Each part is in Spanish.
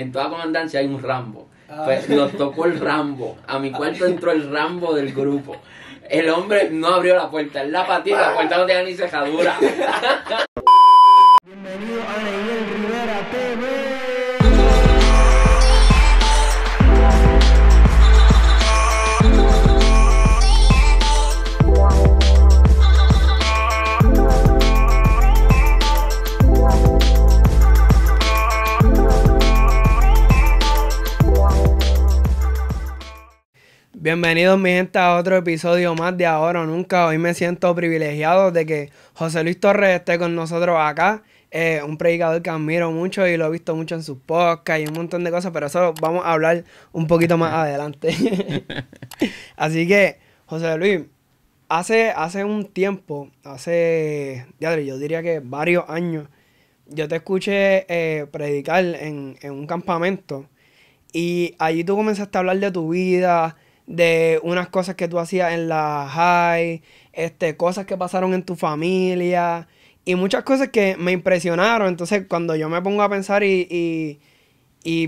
en toda comandancia hay un Rambo. Ah. Pues nos tocó el Rambo. A mi cuarto entró el Rambo del grupo. El hombre no abrió la puerta, él la patita la puerta no tenía ni cejadura. Bienvenidos mi gente a otro episodio más de Ahora o Nunca. Hoy me siento privilegiado de que José Luis Torres esté con nosotros acá. Eh, un predicador que admiro mucho y lo he visto mucho en sus podcasts y un montón de cosas, pero eso vamos a hablar un poquito más adelante. Así que, José Luis, hace, hace un tiempo, hace, yo diría que varios años, yo te escuché eh, predicar en, en un campamento y allí tú comenzaste a hablar de tu vida, de unas cosas que tú hacías en la high, este, cosas que pasaron en tu familia y muchas cosas que me impresionaron. Entonces, cuando yo me pongo a pensar y,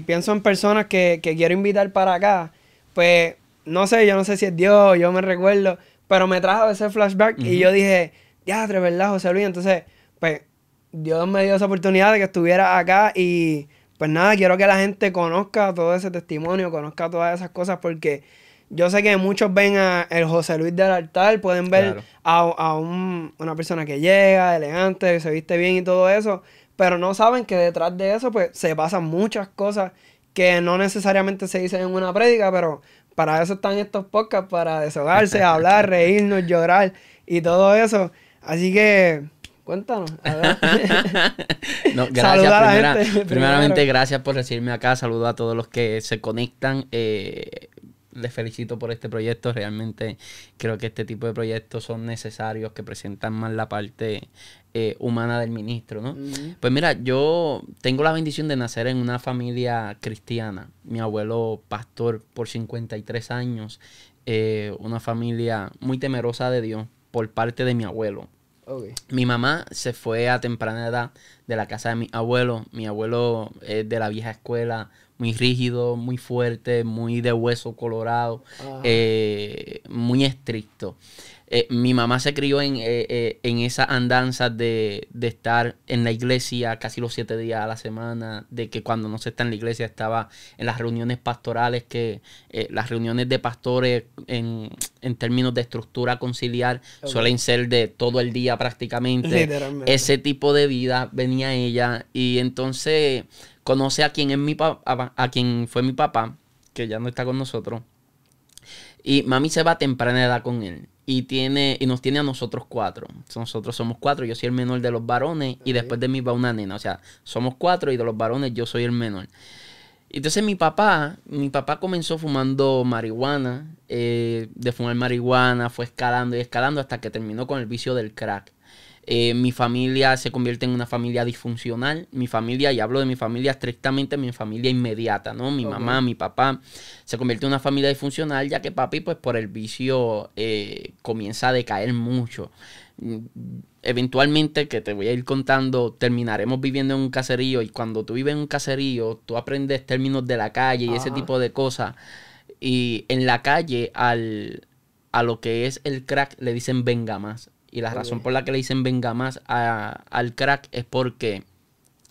pienso en personas que, quiero invitar para acá, pues no sé, yo no sé si es Dios, yo me recuerdo, pero me trajo ese flashback y yo dije, ya, de verdad, José Luis. Entonces, pues Dios me dio esa oportunidad de que estuviera acá y pues nada, quiero que la gente conozca todo ese testimonio, conozca todas esas cosas porque yo sé que muchos ven a el José Luis del altar, pueden ver a, un, una persona que llega, elegante, se viste bien y todo eso, pero no saben que detrás de eso pues se pasan muchas cosas que no necesariamente se dicen en una prédica, pero para eso están estos podcasts, para deshogarse, hablar, reírnos, llorar y todo eso. Así que Cuéntanos. A A la gente, primeramente, gracias por recibirme acá. Saludo a todos los que se conectan. Eh, les felicito por este proyecto. Realmente creo que este tipo de proyectos son necesarios, que presentan más la parte eh, humana del ministro, ¿no? Pues mira, yo tengo la bendición de nacer en una familia cristiana. Mi abuelo, pastor por 53 años, eh, una familia muy temerosa de Dios por parte de mi abuelo. Mi mamá se fue a temprana edad de la casa de mi abuelo. Mi abuelo es de la vieja escuela muy rígido, muy fuerte, muy de hueso colorado, eh, muy estricto. Eh, mi mamá se crió en, eh, eh en de, estar en la iglesia casi los siete días a la semana, de que cuando no se está en la iglesia estaba en las reuniones pastorales, que las reuniones de pastores en, términos de estructura conciliar suelen ser de todo el día prácticamente. Ese tipo de vida venía ella y entonces conoce a quien, es mi papá, a fue mi papá, que ya no está con nosotros. Y mami se va a temprana edad con él. Y, tiene, y nos tiene a nosotros cuatro. Nosotros somos cuatro. Yo soy el menor de los varones. Y después de mí va una nena. O sea, somos cuatro y de los varones yo soy el menor. Entonces mi papá, mi papá comenzó fumando marihuana. Eh, de fumar marihuana, fue escalando y escalando hasta que terminó con el vicio del crack. Eh, mi familia se convierte en una familia disfuncional. Mi familia, y hablo de mi familia estrictamente, mi familia inmediata, ¿no? Mi mamá, mi papá, se convierte en una familia disfuncional, ya que papi, pues por el vicio, eh, comienza a decaer mucho. Mm, eventualmente, que te voy a ir contando, terminaremos viviendo en un caserío y cuando tú vives en un caserío, tú aprendes términos de la calle y ese tipo de cosas. Y en la calle, al, a lo que es el crack, le dicen venga más. Y la razón por la que le dicen venga más al crack es porque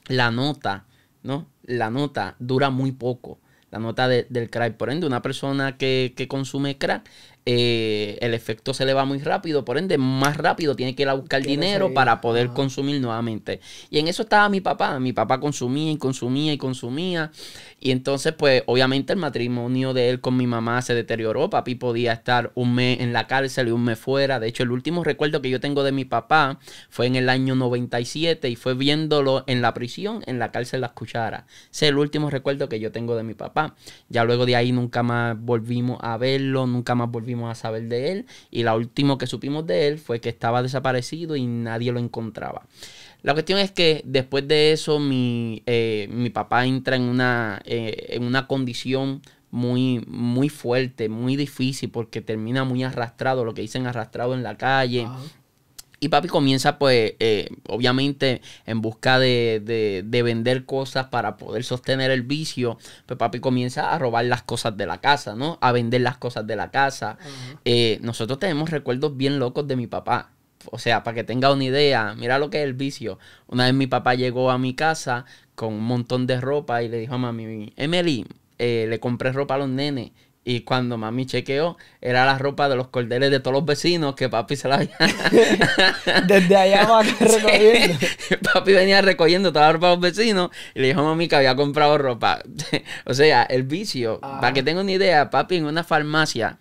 la nota, ¿no? La nota dura muy poco. La nota del crack. Por ende, una persona que, que, consume crack eh, el efecto se le va muy rápido, por ende, más rápido tiene que ir a buscar dinero para poder consumir nuevamente. Y en eso estaba mi papá. Mi papá consumía y consumía y consumía. Y entonces, pues, obviamente, el matrimonio de él con mi mamá se deterioró. Papi podía estar un mes en la cárcel y un mes fuera. De hecho, el último recuerdo que yo tengo de mi papá fue en el año 97 y fue viéndolo en la prisión, en la cárcel Las Cucharas. Ese es el último recuerdo que yo tengo de mi papá. Ya luego de ahí nunca más volvimos a verlo, nunca más volvimos a saber de él y la última que supimos de él fue que estaba desaparecido y nadie lo encontraba. La cuestión es que después de eso mi, eh, mi papá entra en una, eh, en una condición muy, muy fuerte, muy difícil, porque termina muy arrastrado, lo que dicen arrastrado en la calle. Y papi comienza, pues, eh, obviamente, en busca de, de, vender cosas para poder sostener el vicio. Pues papi comienza a robar las cosas de la casa, ¿no? A vender las cosas de la casa. Eh, nosotros tenemos recuerdos bien locos de mi papá. O sea, para que tenga una idea, mira lo que es el vicio. Una vez mi papá llegó a mi casa con un montón de ropa y le dijo a mami, Emily, eh, le compré ropa a los nenes. Y cuando mami chequeó, era la ropa de los cordeles de todos los vecinos que papi se la había. Desde allá va recogiendo. Papi venía recogiendo toda la ropa de los vecinos y le dijo a mami que había comprado ropa. o sea, el vicio. Para ah. que tenga una idea, papi en una farmacia,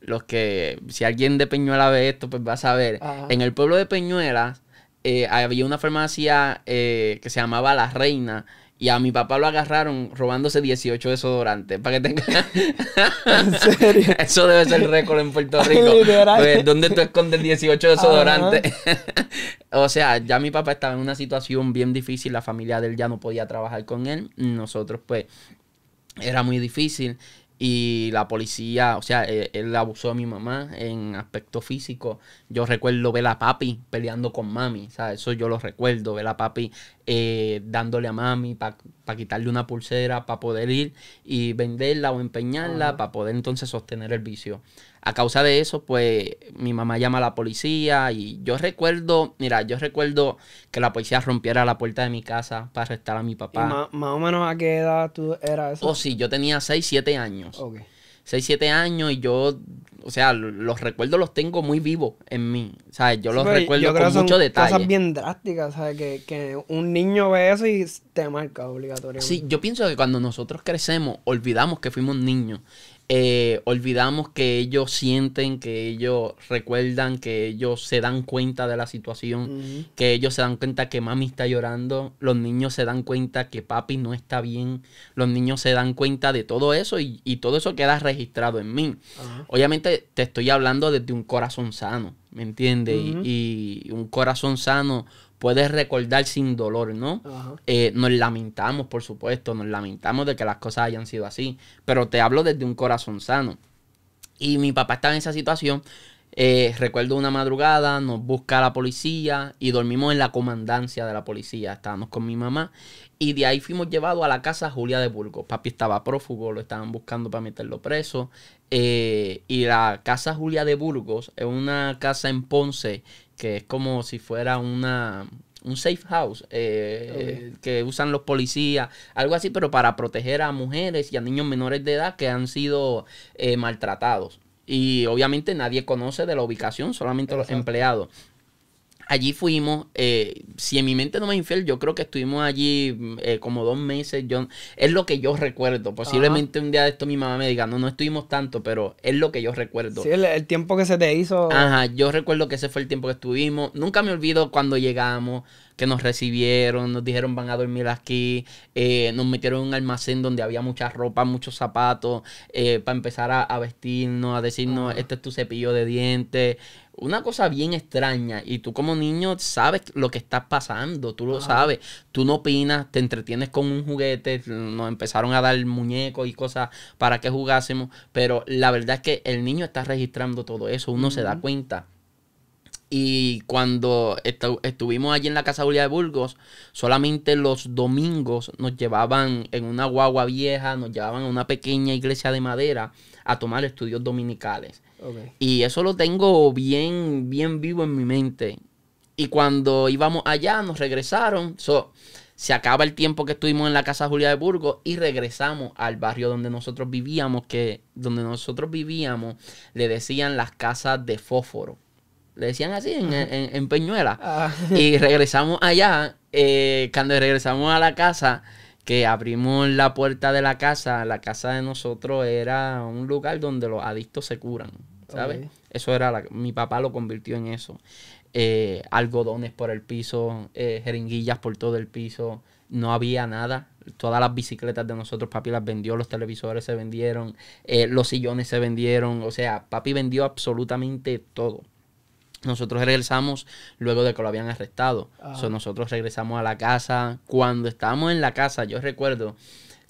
los que. Si alguien de Peñuela ve esto, pues va a saber. En el pueblo de Peñuela. Eh, había una farmacia eh, que se llamaba La Reina, y a mi papá lo agarraron robándose 18 desodorantes. Para que tenga. ¿En serio? Eso debe ser récord en Puerto Rico. Pues, ¿Dónde tú escondes 18 desodorantes? o sea, ya mi papá estaba en una situación bien difícil. La familia de él ya no podía trabajar con él. Nosotros, pues, era muy difícil. Y la policía, o sea, e-, él, abusó a mi mamá en aspecto físico. Yo recuerdo ver a papi peleando con mami. O sea, eso yo lo recuerdo. Ver a papi eh, dándole a mami para pa quitarle una pulsera, para poder ir y venderla o empeñarla, para poder entonces sostener el vicio. A causa de eso, pues mi mamá llama a la policía y yo recuerdo, mira, yo recuerdo que la policía rompiera la puerta de mi casa para arrestar a mi papá. más, o menos a qué edad tú eras Oh, sí, yo tenía 6, 7 años. Ok. 6, 7 años y yo, o sea, los recuerdos los tengo muy vivos en mí. O sea, Yo los recuerdo con mucho detalle. Cosas bien drásticas, ¿sabes? Que, que un niño ve eso y marca obligatoriamente. Sí, yo pienso que cuando nosotros crecemos, olvidamos que fuimos niños. Eh, olvidamos que ellos sienten, que ellos recuerdan, que ellos se dan cuenta de la situación, que ellos se dan cuenta que mami está llorando, los niños se dan cuenta que papi no está bien, los niños se dan cuenta de todo eso y, todo eso queda registrado en mí. Obviamente te estoy hablando desde un corazón sano, ¿me entiendes? y, y un corazón sano puedes recordar sin dolor, ¿no? Eh, nos lamentamos, por supuesto, nos lamentamos de que las cosas hayan sido así, pero te hablo desde un corazón sano. Y mi papá estaba en esa situación. Eh, recuerdo una madrugada, nos busca la policía y dormimos en la comandancia de la policía. Estábamos con mi mamá y de ahí fuimos llevados a la casa Julia de Burgos. Papi estaba prófugo, lo estaban buscando para meterlo preso. Eh, y la casa Julia de Burgos es una casa en Ponce que es como si fuera una, un safe house eh, que usan los policías, algo así, pero para proteger a mujeres y a niños menores de edad que han sido eh, maltratados. Y obviamente nadie conoce de la ubicación, solamente los empleados allí fuimos, eh, si en mi mente no me infiel, yo creo que estuvimos allí mm, eh, como dos meses. Yo, es lo que yo recuerdo. Posiblemente un día de esto mi mamá me diga, no, no estuvimos tanto, pero es lo que yo recuerdo. Sí, el, el, tiempo que se te hizo. Ajá, yo recuerdo que ese fue el tiempo que estuvimos. Nunca me olvido cuando llegamos que nos recibieron, nos dijeron van a dormir aquí, eh, nos metieron en un almacén donde había mucha ropa, muchos zapatos, eh, para empezar a, vestirnos, a decirnos, este es tu cepillo de dientes. Una cosa bien extraña y tú como niño sabes lo que está pasando, tú lo sabes, tú no opinas, te entretienes con un juguete, nos empezaron a dar muñecos y cosas para que jugásemos, pero la verdad es que el niño está registrando todo eso, uno se da cuenta. Y cuando estuvimos allí en la Casa Julia de Burgos, solamente los domingos nos llevaban en una guagua vieja, nos llevaban a una pequeña iglesia de madera a tomar estudios dominicales. Y eso lo tengo bien, bien vivo en mi mente. Y cuando íbamos allá, nos regresaron. se acaba el tiempo que estuvimos en la casa Julia de Burgos y regresamos al barrio donde nosotros vivíamos, que donde nosotros vivíamos le decían las casas de fósforo. Le decían así, en, Peñuela. Ah. Y regresamos allá. Eh, cuando regresamos a la casa, que abrimos la puerta de la casa, la casa de nosotros era un lugar donde los adictos se curan, ¿sabes? Eso era, la, mi papá lo convirtió en eso. Eh, algodones por el piso, eh, jeringuillas por todo el piso, no había nada. Todas las bicicletas de nosotros, papi las vendió, los televisores se vendieron, los sillones se vendieron, o sea, papi vendió absolutamente todo. Nosotros regresamos luego de que lo habían arrestado. Ah. nosotros regresamos a la casa. Cuando estábamos en la casa, yo recuerdo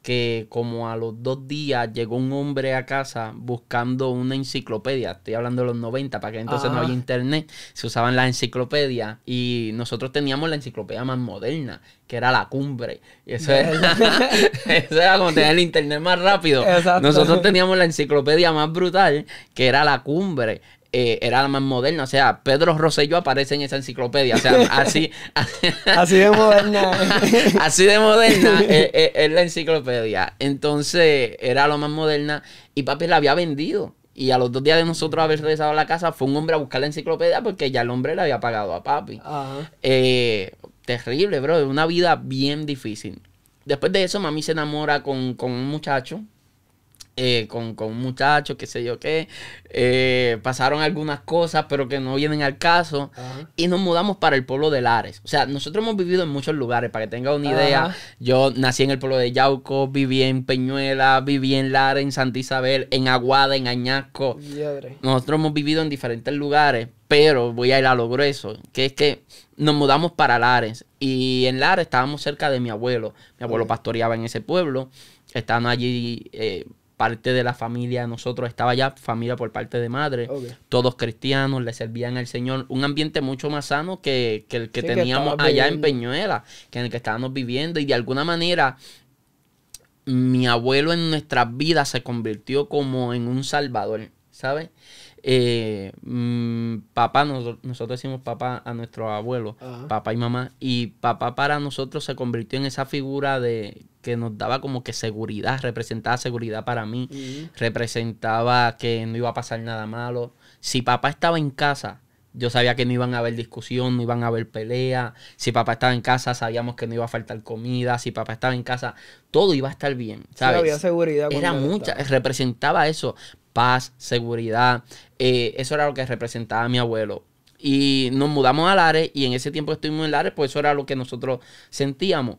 que como a los dos días llegó un hombre a casa buscando una enciclopedia. Estoy hablando de los 90, para que entonces no ah. había internet. Se usaban las enciclopedias y nosotros teníamos la enciclopedia más moderna, que era la cumbre. eso, era, como tener el internet más rápido. Nosotros teníamos la enciclopedia más brutal, que era la cumbre. Eh, era la más moderna. O sea, Pedro Rosselló aparece en esa enciclopedia. O sea, así. así, de moderna. así de moderna eh, eh, es, la enciclopedia. Entonces, era la más moderna. Y papi la había vendido. Y a los dos días de nosotros haber regresado a la casa, fue un hombre a buscar la enciclopedia porque ya el hombre le había pagado a papi. terrible, bro. Una vida bien difícil. Después de eso, mami se enamora con, con un muchacho eh, con, con muchachos, qué sé yo qué. Eh, pasaron algunas cosas, pero que no vienen al caso. Y nos mudamos para el pueblo de Lares. O sea, nosotros hemos vivido en muchos lugares. Para que tenga una idea, yo nací en el pueblo de Yauco, viví en Peñuela, viví en Lares, en Santa Isabel, en Aguada, en Añasco. Nosotros hemos vivido en diferentes lugares, pero voy a ir a lo grueso, que es que nos mudamos para Lares. Y en Lares estábamos cerca de mi abuelo. Mi abuelo pastoreaba en ese pueblo. estando allí. Eh, parte de la familia nosotros estaba ya, familia por parte de madre, todos cristianos, le servían al Señor, un ambiente mucho más sano que, el que teníamos allá en Peñuela, que en el que estábamos viviendo y de alguna manera mi abuelo en nuestras vidas se convirtió como en un salvador, ¿sabes? Eh, mm, papá, nosotros, decimos papá a nuestros abuelos, papá y mamá, y papá para nosotros se convirtió en esa figura de que nos daba como que seguridad, representaba seguridad para mí, representaba que no iba a pasar nada malo. Si papá estaba en casa, yo sabía que no iban a haber discusión, no iban a haber pelea. Si papá estaba en casa, sabíamos que no iba a faltar comida. Si papá estaba en casa, todo iba a estar bien. ¿sabes? había seguridad. Era mucha, representaba eso paz, seguridad. Eh, eso era lo que representaba mi abuelo. Y nos mudamos a Lares y en ese tiempo estuvimos en Lares, pues eso era lo que nosotros sentíamos.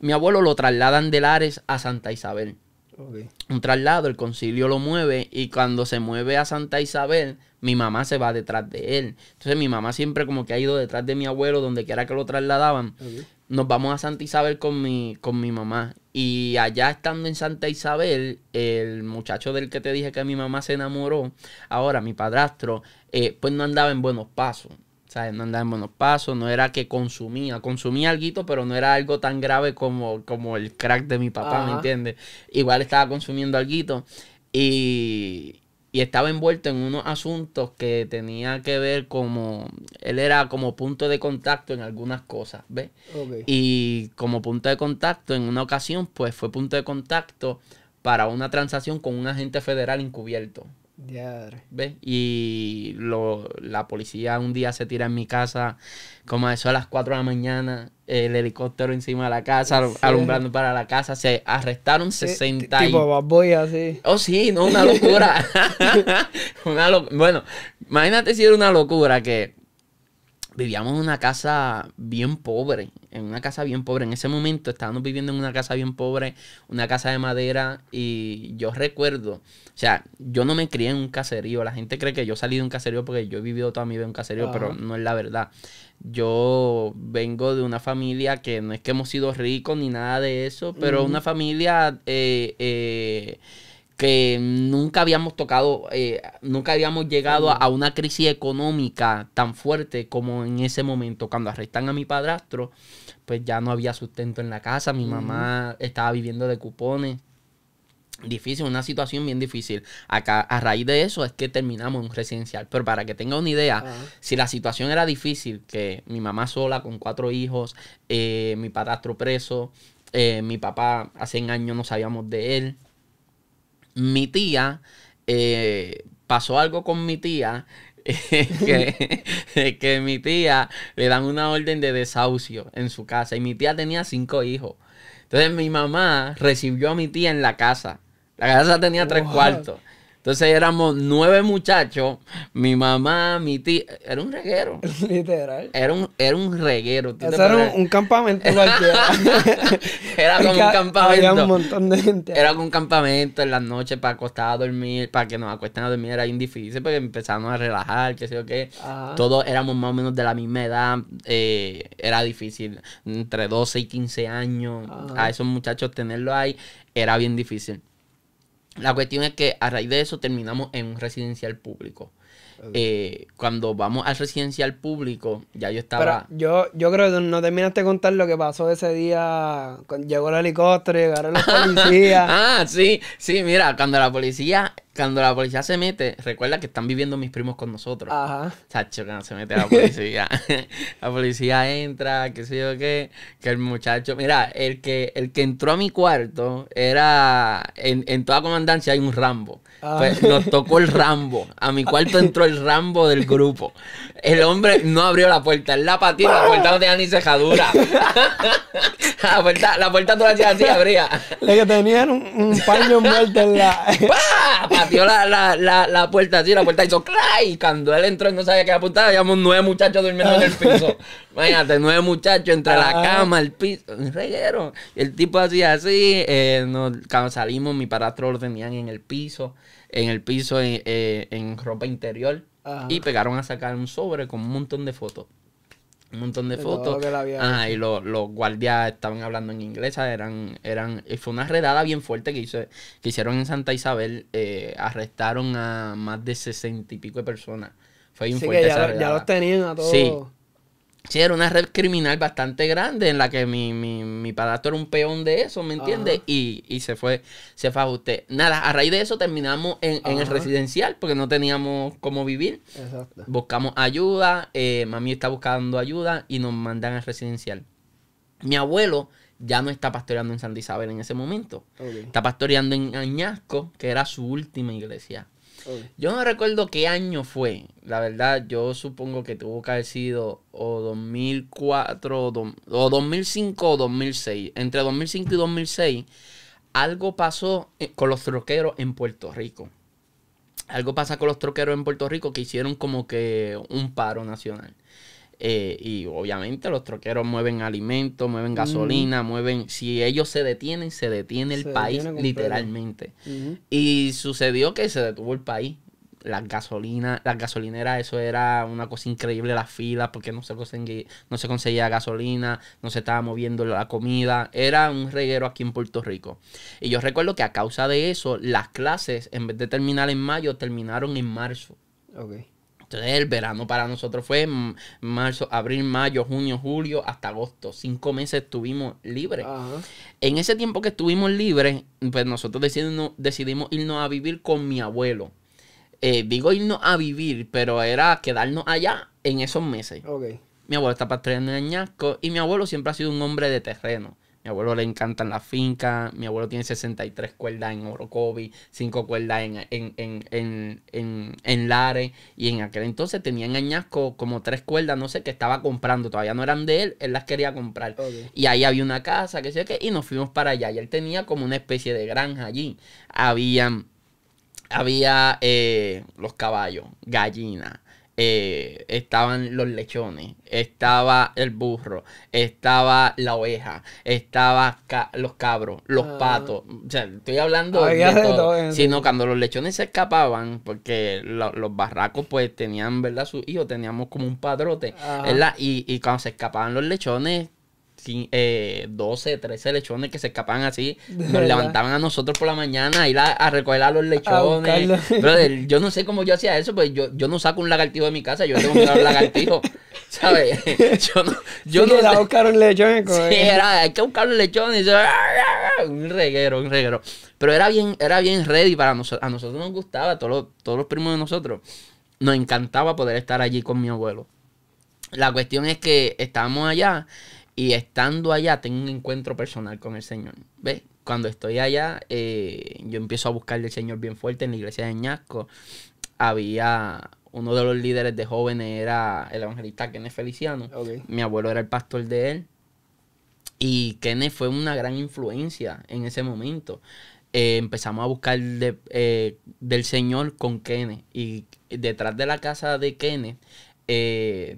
Mi abuelo lo trasladan de Lares a Santa Isabel. Un traslado, el concilio lo mueve y cuando se mueve a Santa Isabel, mi mamá se va detrás de él. Entonces mi mamá siempre como que ha ido detrás de mi abuelo donde quiera que lo trasladaban nos vamos a Santa Isabel con mi, con mi mamá. Y allá estando en Santa Isabel, el muchacho del que te dije que mi mamá se enamoró, ahora mi padrastro, eh, pues no andaba en buenos pasos. ¿sabes? No andaba en buenos pasos, no era que consumía, consumía algo, pero no era algo tan grave como, como el crack de mi papá, ¿me entiendes? Igual estaba consumiendo algo. Y, y estaba envuelto en unos asuntos que tenía que ver como él era como punto de contacto en algunas cosas, ¿ves? Y como punto de contacto en una ocasión pues fue punto de contacto para una transacción con un agente federal encubierto. Y lo, la policía un día se tira en mi casa, como eso a las 4 de la mañana, el helicóptero encima de la casa, alumbrando para la casa, se arrestaron 60 Tipo Oh, sí, no, una locura. una Bueno, imagínate si era una locura que vivíamos en una casa bien pobre, en una casa bien pobre. En ese momento estábamos viviendo en una casa bien pobre, una casa de madera. Y yo recuerdo, o sea, yo no me crié en un caserío. La gente cree que yo salí de un caserío porque yo he vivido toda mi vida en un caserío, pero no es la verdad. Yo vengo de una familia que no es que hemos sido ricos ni nada de eso, pero una familia... Eh, eh, que nunca habíamos tocado, eh, nunca habíamos llegado a, una crisis económica tan fuerte como en ese momento. Cuando arrestan a mi padrastro, pues ya no había sustento en la casa, mi mamá estaba viviendo de cupones. Difícil, una situación bien difícil. Acá, a raíz de eso es que terminamos en un residencial. Pero para que tenga una idea, ah. si la situación era difícil, que mi mamá sola con cuatro hijos, eh, mi padrastro preso, eh, mi papá hace años no sabíamos de él, mi tía, eh, pasó algo con mi tía. que, mi tía le dan una orden de desahucio en su casa y mi tía tenía cinco hijos. Entonces mi mamá recibió a mi tía en la casa. La casa tenía tres cuartos. Entonces éramos nueve muchachos, mi mamá, mi tía. Era un reguero. Literal. Era un, era un reguero. Eso era un, campamento cualquiera. era como un campamento. Había un montón de gente. Era como un campamento en las noches para acostar a dormir, para que nos acuesten a dormir. Era difícil porque empezamos a relajar, qué sé yo qué. Todos éramos más o menos de la misma edad. Eh, era difícil. Entre 12 y 15 años. A esos muchachos tenerlo ahí era bien difícil. La cuestión es que a raíz de eso terminamos en un residencial público. Eh, cuando vamos al residencial público, ya yo estaba. yo, yo creo que no terminaste de contar lo que pasó ese día. llegó el helicóptero, llegaron los policías. ah, sí, sí, mira, cuando la policía cuando la policía se mete, recuerda que están viviendo mis primos con nosotros. Ajá. Chacho, no se mete la policía. la policía entra, qué sé yo qué. Que el muchacho. Mira, el que, el que entró a mi cuarto era. En, toda comandancia hay un Rambo. Ah. Pues nos tocó el Rambo. A mi cuarto entró el Rambo del grupo. El hombre no abrió la puerta. En la patina. la puerta no tenía ni cejadura. la puerta, la puerta así abría. Le que tenían un, paño muerto en la. ¡Pah! la, la, la, la puerta así, la puerta hizo clay. cuando él entró y no sabía qué apuntaba, habíamos nueve muchachos durmiendo en el piso. Imagínate, nueve muchachos entre la cama, el piso, reguero. el tipo hacía así, eh, nos, cuando salimos, mi paratro lo tenían en el piso, en el piso, eh, eh, en, ropa interior. Y pegaron a sacar un sobre con un montón de fotos un montón de, fotos. Ah, y los, los guardias estaban hablando en inglesa eran, eran, fue una redada bien fuerte que, hizo, que hicieron en Santa Isabel, eh, arrestaron a más de sesenta y pico de personas. Fue bien fuerte ya, ya los tenían a todos. Sí, Sí, era una red criminal bastante grande en la que mi, mi, padrastro era un peón de eso, ¿me entiendes? Y, se fue, se fue a usted. Nada, a raíz de eso terminamos en, el residencial porque no teníamos cómo vivir. Buscamos ayuda, eh, mami está buscando ayuda y nos mandan al residencial. Mi abuelo ya no está pastoreando en San Isabel en ese momento. Está pastoreando en Añasco, que era su última iglesia. Yo no recuerdo qué año fue. La verdad, yo supongo que tuvo que haber sido o 2004 o 2005 o 2006. Entre 2005 y 2006, algo pasó eh, con los troqueros en Puerto Rico. Algo pasa con los troqueros en Puerto Rico que hicieron como que un paro nacional. Eh, y obviamente los troqueros mueven alimentos, mueven gasolina, mueven... Si ellos se detienen, se detiene el país literalmente. Y sucedió que se detuvo el país. Las gasolinas, las gasolineras, eso era una cosa increíble, las filas, porque no se, conseguía, no se conseguía gasolina, no se estaba moviendo la comida. Era un reguero aquí en Puerto Rico. Y yo recuerdo que a causa de eso, las clases, en vez de terminar en mayo, terminaron en marzo. Okay el verano para nosotros fue marzo, abril, mayo, junio, julio, hasta agosto. Cinco meses estuvimos libres. En ese tiempo que estuvimos libres, pues nosotros decidimos, irnos a vivir con mi abuelo. Eh, digo irnos a vivir, pero era quedarnos allá en esos meses. Mi abuelo está para en Añasco y mi abuelo siempre ha sido un hombre de terreno. Mi abuelo le encantan las fincas. Mi abuelo tiene 63 cuerdas en Orocovi, 5 cuerdas en, en, Lares. Y en aquel entonces tenían añasco como tres cuerdas, no sé, que estaba comprando. Todavía no eran de él, él las quería comprar. Y ahí había una casa, que sé qué, y nos fuimos para allá. Y él tenía como una especie de granja allí. Habían, había eh, los caballos, gallinas eh, estaban los lechones, estaba el burro, estaba la oveja, estaba los cabros, los ah. patos. O sea, estoy hablando Sino cuando los lechones se escapaban, porque los barracos pues tenían, ¿verdad? Sus hijos, teníamos como un padrote, ¿verdad? Y, y cuando se escapaban los lechones, 12, 13 eh, lechones que se escapaban así. Nos levantaban a nosotros por la mañana a ir a, recoger a los lechones. yo no sé cómo yo hacía eso, pues yo, yo no saco un lagartijo de mi casa, yo tengo que buscar un lagartijo. ¿Sabes? Yo no. Yo sí, era Sí, era, hay que buscar un lechón. Ah, un reguero, un reguero. Pero era bien, era bien ready para nosotros. A nosotros nos gustaba, todos todos los primos de nosotros. Nos encantaba poder estar allí con mi abuelo. La cuestión es que estábamos allá y estando allá tengo un encuentro personal con el Señor. ¿Ves? Cuando estoy allá, eh, yo empiezo a buscar del Señor bien fuerte en la iglesia de Ñasco. Había uno de los líderes de jóvenes, era el evangelista Kenneth Feliciano. Mi abuelo era el pastor de él. Y Kenneth fue una gran influencia en ese momento. Eh, empezamos a buscar eh, del Señor con Kenneth. Y detrás de la casa de Kenneth,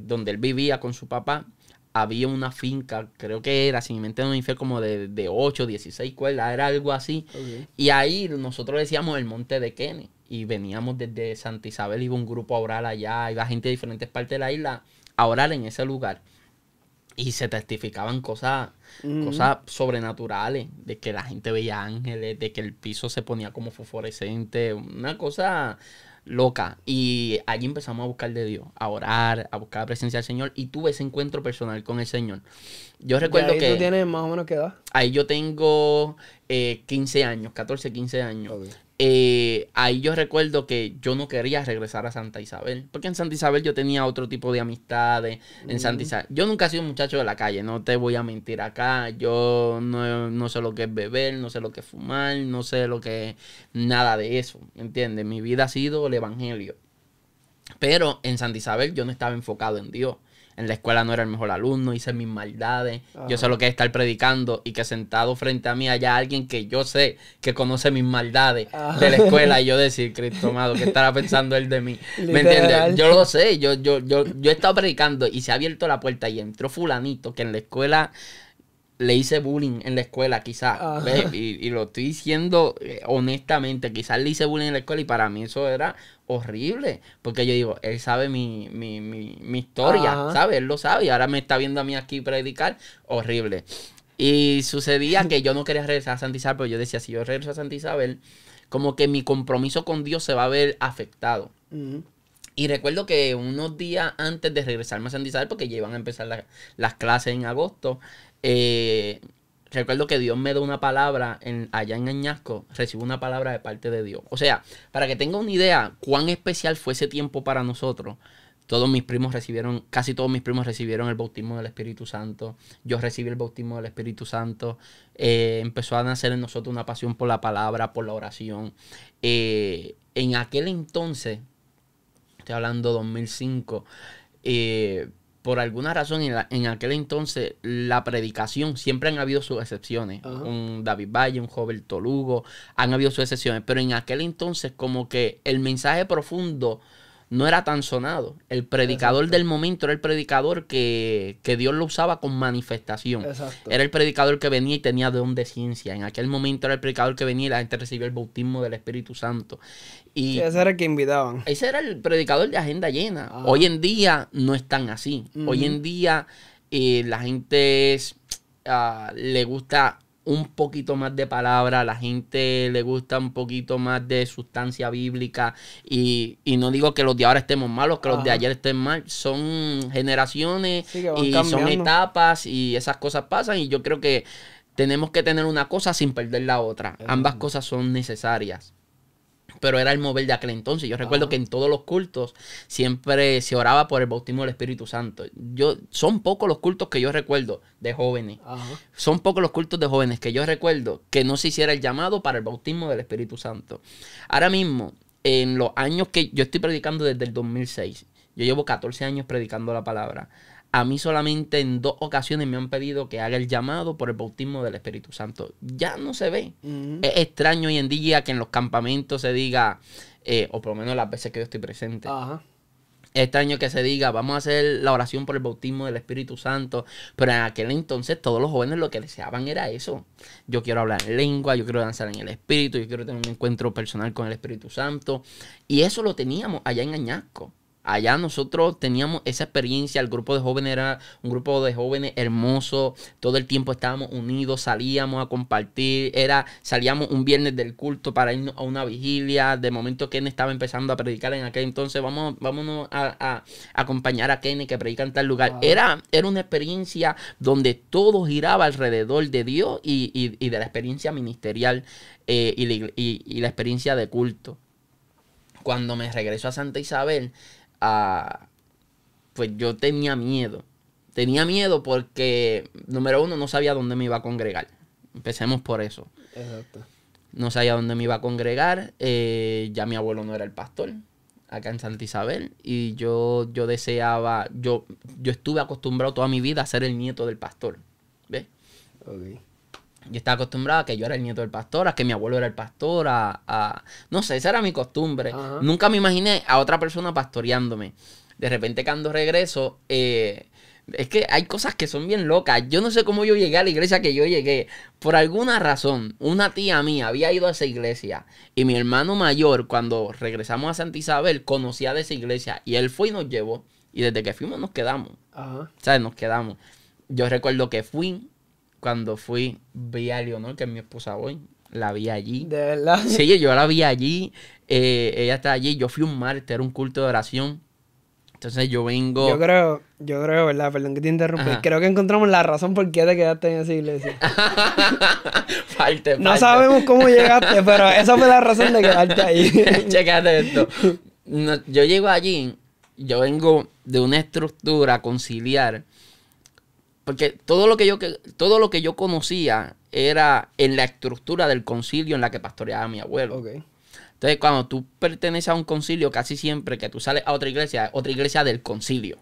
donde él vivía con su papá, había una finca, creo que era, si mi mente no me infiel, como de, de 8, 16 cuerdas, era algo así. Y ahí nosotros decíamos el monte de Kenny. Y veníamos desde Santa Isabel, iba un grupo a orar allá, iba gente de diferentes partes de la isla a orar en ese lugar. Y se testificaban cosas, cosas sobrenaturales, de que la gente veía ángeles, de que el piso se ponía como fosforescente, una cosa loca. Y allí empezamos a buscar de Dios, a orar, a buscar la presencia del Señor. Y tuve ese encuentro personal con el Señor. Yo recuerdo ahí que. tú tienes más o menos qué edad? Ahí yo tengo 15 eh, años, 14, 15 años. Eh, ahí yo recuerdo que yo no quería regresar a Santa Isabel, porque en Santa Isabel yo tenía otro tipo de amistades. En yo nunca he sido un muchacho de la calle, no te voy a mentir acá. Yo no, no, sé lo que es beber, no sé lo que es fumar, no sé lo que es nada de eso, ¿entiendes? Mi vida ha sido el evangelio. Pero en Santa Isabel yo no estaba enfocado en Dios en la escuela no era el mejor alumno, hice mis maldades, yo sé lo que es estar predicando y que sentado frente a mí haya alguien que yo sé que conoce mis maldades ah. de la escuela y yo decir, Cristo amado, ¿qué estará pensando él de mí? ¿Me entiendes? Yo lo sé, yo, yo, yo, yo he estado predicando y se ha abierto la puerta y entró fulanito que en la escuela le hice bullying en la escuela, quizás. Ah. Y, lo estoy diciendo eh, honestamente, quizás le hice bullying en la escuela y para mí eso era horrible. Porque yo digo, él sabe mi, mi, historia, ¿sabe? Él lo sabe y ahora me está viendo a mí aquí predicar. Horrible. Y sucedía que yo no quería regresar a Santa pero yo decía, si yo regreso a Santa como que mi compromiso con Dios se va a ver afectado. Y recuerdo que unos días antes de regresarme a Santizabel porque ya iban a empezar las clases en agosto, eh, recuerdo que Dios me dio una palabra en, allá en Añasco, recibo una palabra de parte de Dios. O sea, para que tenga una idea cuán especial fue ese tiempo para nosotros, todos mis primos recibieron, casi todos mis primos recibieron el bautismo del Espíritu Santo. Yo recibí el bautismo del Espíritu Santo. Eh, empezó a nacer en nosotros una pasión por la palabra, por la oración. Eh, en aquel entonces, estoy hablando 2005, eh, por alguna razón en, en, aquel entonces la predicación, siempre han habido sus excepciones, un David Valle, un Joven Tolugo, han habido sus excepciones, pero en aquel entonces como que el mensaje profundo no era tan sonado. El predicador del momento era el predicador que, Dios lo usaba con manifestación. Era el predicador que venía y tenía don de ciencia. En aquel momento era el predicador que venía y la gente recibió el bautismo del Espíritu Santo. Y ese era el que invitaban. Ese era el predicador de agenda llena. Ah. Hoy en día no es tan así. Hoy en día eh, la gente ah, le gusta un poquito más de palabra, a la gente le gusta un poquito más de sustancia bíblica y, no digo que los de ahora estemos malos, que los de ayer estén mal, son generaciones y son etapas y esas cosas pasan y yo creo que tenemos que tener una cosa sin perder la otra. Ambas cosas son necesarias pero era el mover de aquel entonces. Yo recuerdo ah. que en todos los cultos siempre se oraba por el bautismo del Espíritu Santo. Yo, son pocos los cultos que yo recuerdo de jóvenes. Son pocos los cultos de jóvenes que yo recuerdo que no se hiciera el llamado para el bautismo del Espíritu Santo. Ahora mismo, en los años que yo estoy predicando desde el 2006, yo llevo 14 años predicando la palabra. A mí solamente en dos ocasiones me han pedido que haga el llamado por el bautismo del Espíritu Santo. Ya no se ve. Es extraño hoy en día que en los campamentos se diga, eh, o por lo menos las veces que yo estoy presente. es extraño que se diga, vamos a hacer la oración por el bautismo del Espíritu Santo, pero en aquel entonces todos los jóvenes lo que deseaban era eso. Yo quiero hablar en lengua, yo quiero danzar en el Espíritu, yo quiero tener un encuentro personal con el Espíritu Santo. Y eso lo teníamos allá en Añasco. Allá nosotros teníamos esa experiencia, el grupo de jóvenes era un grupo de jóvenes hermoso, todo el tiempo estábamos unidos, salíamos a compartir, era salíamos un viernes del culto para irnos a una vigilia, de momento Ken estaba empezando a predicar en aquel entonces, vamos, vámonos a, acompañar a Ken que predica en tal lugar. Era, era una experiencia donde todo giraba alrededor de Dios y, de la experiencia ministerial eh, y, la, y la experiencia de culto. Cuando me regreso a Santa Isabel, pues yo tenía miedo. Tenía miedo porque, número uno, no sabía dónde me iba a congregar. Empecemos por eso. No sabía dónde me iba a congregar. Eh, ya mi abuelo no era el pastor acá en Santa Isabel y yo, yo deseaba, yo, yo estuve acostumbrado toda mi vida a ser el nieto del pastor. ¿Ves? yo estaba acostumbrada a que yo era el nieto del pastor, a que mi abuelo era el pastor, a... no sé, esa era mi costumbre. Nunca me imaginé a otra persona pastoreándome. De repente cuando regreso, eh, es que hay cosas que son bien locas. Yo no sé cómo yo llegué a la iglesia que yo llegué. Por alguna razón, una tía mía había ido a esa iglesia. Y mi hermano mayor, cuando regresamos a Santa Isabel, conocía de esa iglesia. Y él fue y nos llevó. Y desde que fuimos nos quedamos. Ajá. ¿Sabes? Nos quedamos. Yo recuerdo que fui, cuando fui, vi a Leonor, que es mi esposa hoy. La vi allí. De verdad. Sí, yo la vi allí. Eh, ella está allí. Yo fui un martes, era un culto de oración. Entonces yo vengo. Yo creo, yo creo, ¿verdad? Perdón que te interrumpí. Creo que encontramos la razón por qué te quedaste en esa iglesia. parte, No sabemos cómo llegaste, pero esa fue la razón de quedarte ahí. Checate esto. yo llego allí, yo vengo de una estructura conciliar porque todo lo que yo todo lo que yo conocía era en la estructura del concilio en la que pastoreaba mi abuelo. Entonces, cuando tú perteneces a un concilio, casi siempre que tú sales a otra iglesia, otra iglesia del concilio.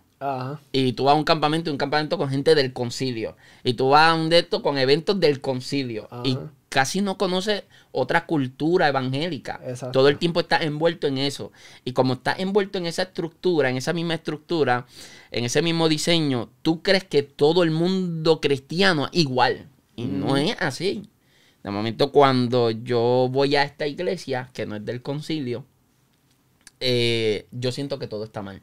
Y tú vas a un campamento, un campamento con gente del concilio. Y tú vas a un de estos con eventos del concilio. Y casi no conoces otra cultura evangélica. Todo el tiempo estás envuelto en eso. Y como estás envuelto en esa estructura, en esa misma estructura, en ese mismo diseño, tú crees que todo el mundo cristiano es igual. Y mm. no es así. De momento, cuando yo voy a esta iglesia, que no es del concilio, eh, yo siento que todo está mal.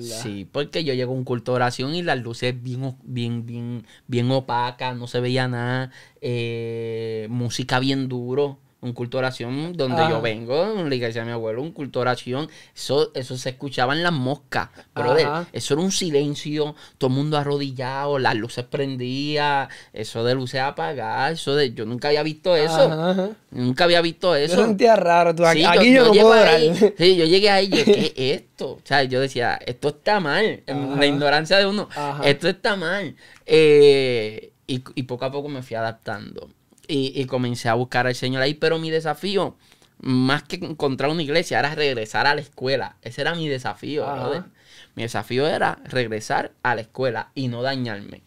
Sí, porque yo llego a un culto de oración y las luces bien, bien, bien, bien opacas, no se veía nada, eh, música bien duro un culto de oración donde yo ah. vengo, en la iglesia mi abuelo, un culto de oración, eso, eso se escuchaba en las moscas, pero eso era un silencio, todo el mundo arrodillado, las luces prendían, eso de luces apagadas, eso de, yo nunca había visto eso, nunca había visto eso. un sentía raro, tú, aquí, yo, yo llegué ahí y dije, ¿qué es esto? O sea, yo decía, esto está mal, la ignorancia de uno, esto está mal. Eh, y poco a poco me fui adaptando. Y, comencé a buscar al Señor ahí. Pero mi desafío, más que encontrar una iglesia, era regresar a la escuela. Ese era mi desafío, Mi desafío era regresar a la escuela y no dañarme.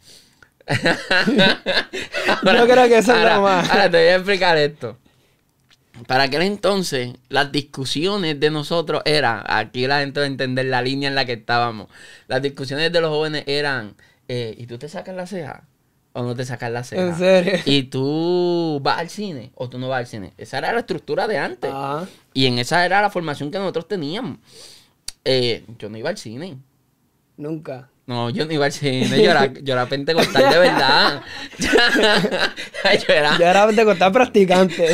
no creo que eso más. te voy a explicar esto. Para aquel entonces, las discusiones de nosotros eran, aquí la gente de entender la línea en la que estábamos. Las discusiones de los jóvenes eran, eh, ¿y tú te sacas la ceja? o no te sacas la cena. En serio. Y tú vas al cine o tú no vas al cine. Esa era la estructura de antes. Y en esa era la formación que nosotros teníamos. Eh, yo no iba al cine. Nunca. No, yo igual iba al yo, era, yo era pentecostal de verdad. yo, era, pentecostal practicante.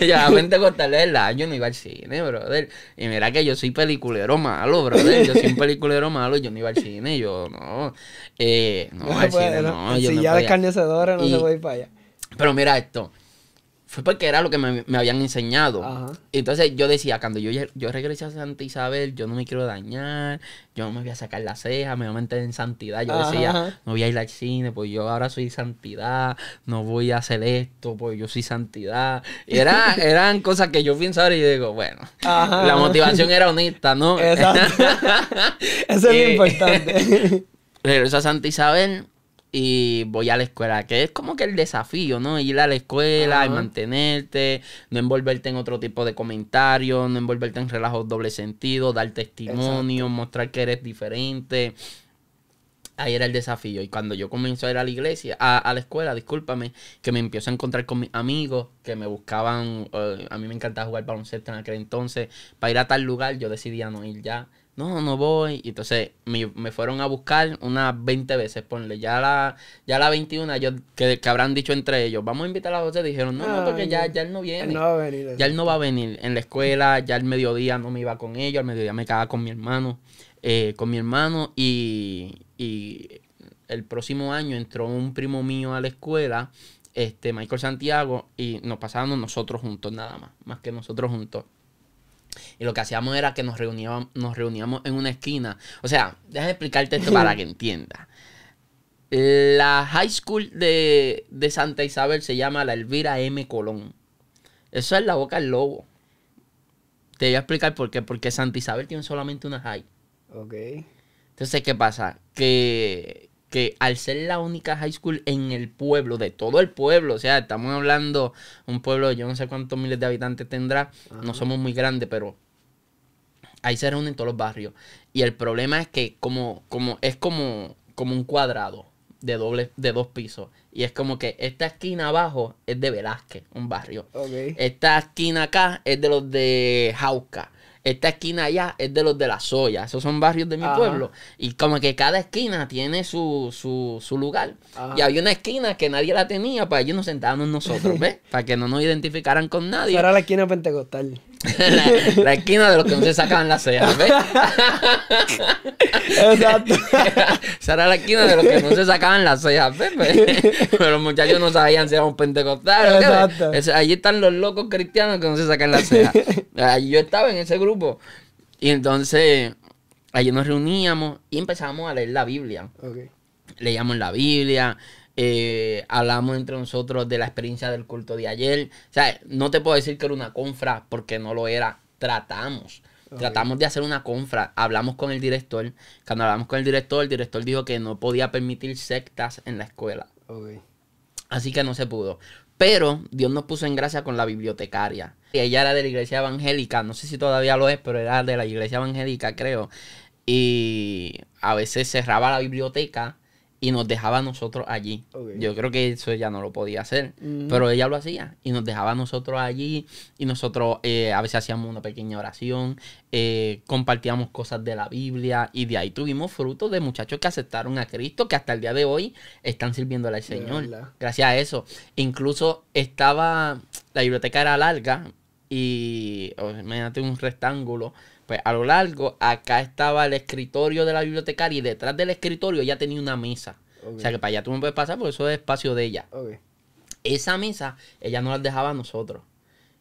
yo era pentecostal de verdad, yo no iba al cine, brother. Y mira que yo soy peliculero malo, brother. Yo soy un peliculero malo, yo no iba al cine, yo no. Eh, no, no no. no yo si ya no se puede ir para allá. Pero mira esto, fue porque era lo que me, habían enseñado. Entonces yo decía, cuando yo, yo regresé a Santa Isabel, yo no me quiero dañar, yo no me voy a sacar la ceja. me voy a meter en santidad. Yo decía, no voy a ir al cine, pues yo ahora soy santidad, no voy a hacer esto, pues yo soy santidad. era, eran cosas que yo pensaba y digo, bueno, la motivación era honesta, ¿no? Eso es lo eh, importante. Regreso a Santa Isabel y voy a la escuela, que es como que el desafío, ¿no? Ir a la escuela y mantenerte, no envolverte en otro tipo de comentarios, no envolverte en relajos doble sentido, dar testimonio, mostrar que eres diferente. Ahí era el desafío. Y cuando yo comencé a ir a la iglesia, a, la escuela, discúlpame, que me empiezo a encontrar con mis amigos que me buscaban. Eh, a mí me encantaba jugar baloncesto en aquel entonces. Para ir a tal lugar, yo a no ir ya no, no voy. Y entonces me, fueron a buscar unas 20 veces, ponle, ya la, ya la 21, yo, que, que, habrán dicho entre ellos, vamos a invitar a José, dijeron, no, no, porque ya, él no viene. a Ya él no va a venir. En la escuela, ya al mediodía no me iba con ellos, al mediodía me cagaba con mi hermano, eh, con mi hermano y, y el próximo año entró un primo mío a la escuela este, Michael Santiago, y nos pasábamos nosotros juntos nada más, más que nosotros juntos. Y lo que hacíamos era que nos reuníamos, nos en una esquina. O sea, déjame explicarte esto para que entiendas. La high school de, de, Santa Isabel se llama la Elvira M. Colón. Eso es la boca del lobo. Te voy a explicar por qué. Porque Santa Isabel tiene solamente una high. Ok. Entonces, ¿qué pasa? Que que al ser la única high school en el pueblo, de todo el pueblo, o sea, estamos hablando un pueblo, yo no sé cuántos miles de habitantes tendrá, no somos muy grandes, pero ahí se reúnen todos los barrios. Y el problema es que como, como, es como, como un cuadrado de doble, de dos pisos. Y es como que esta esquina abajo es de Velázquez, un barrio. Esta esquina acá es de los de Jauca esta esquina allá es de los de la soya. Esos son barrios de mi pueblo. Y como que cada esquina tiene su, su, su lugar. Y había una esquina que nadie la tenía, para ellos nos sentábamos nosotros, ¿ves? Para que no nos identificaran con nadie. para la esquina pentecostal la, esquina de los que no se sacaban las cejas, Exacto. Esa era la esquina de los que no se sacaban las cejas, Pero los muchachos no sabían si era un Exacto. allí están los locos cristianos que no se sacan las cejas. yo estaba en ese grupo. Y entonces, allí nos reuníamos y empezábamos a leer la Biblia. Leíamos la Biblia, eh, hablamos entre nosotros de la experiencia del culto de ayer. O sea, no te puedo decir que era una confra porque no lo era. Tratamos. Tratamos de hacer una confra. Hablamos con el director. Cuando hablamos con el director, el director dijo que no podía permitir sectas en la escuela. Así que no se pudo. Pero Dios nos puso en gracia con la bibliotecaria. Ella era de la iglesia evangélica. No sé si todavía lo es, pero era de la iglesia evangélica, creo. Y a veces cerraba la biblioteca y nos dejaba a nosotros allí. Yo creo que eso ella no lo podía hacer, mm. pero ella lo hacía y nos dejaba a nosotros allí y nosotros eh, a veces hacíamos una pequeña oración, eh, compartíamos cosas de la Biblia y de ahí tuvimos frutos de muchachos que aceptaron a Cristo, que hasta el día de hoy están sirviéndole al Señor. Gracias a eso. Incluso estaba, la biblioteca era larga y, oh, imagínate un rectángulo pues a lo largo, acá estaba el escritorio de la bibliotecaria y detrás del escritorio ella tenía una mesa. O sea que para allá tú no puedes pasar porque eso es espacio de ella. Esa mesa ella no la dejaba a nosotros.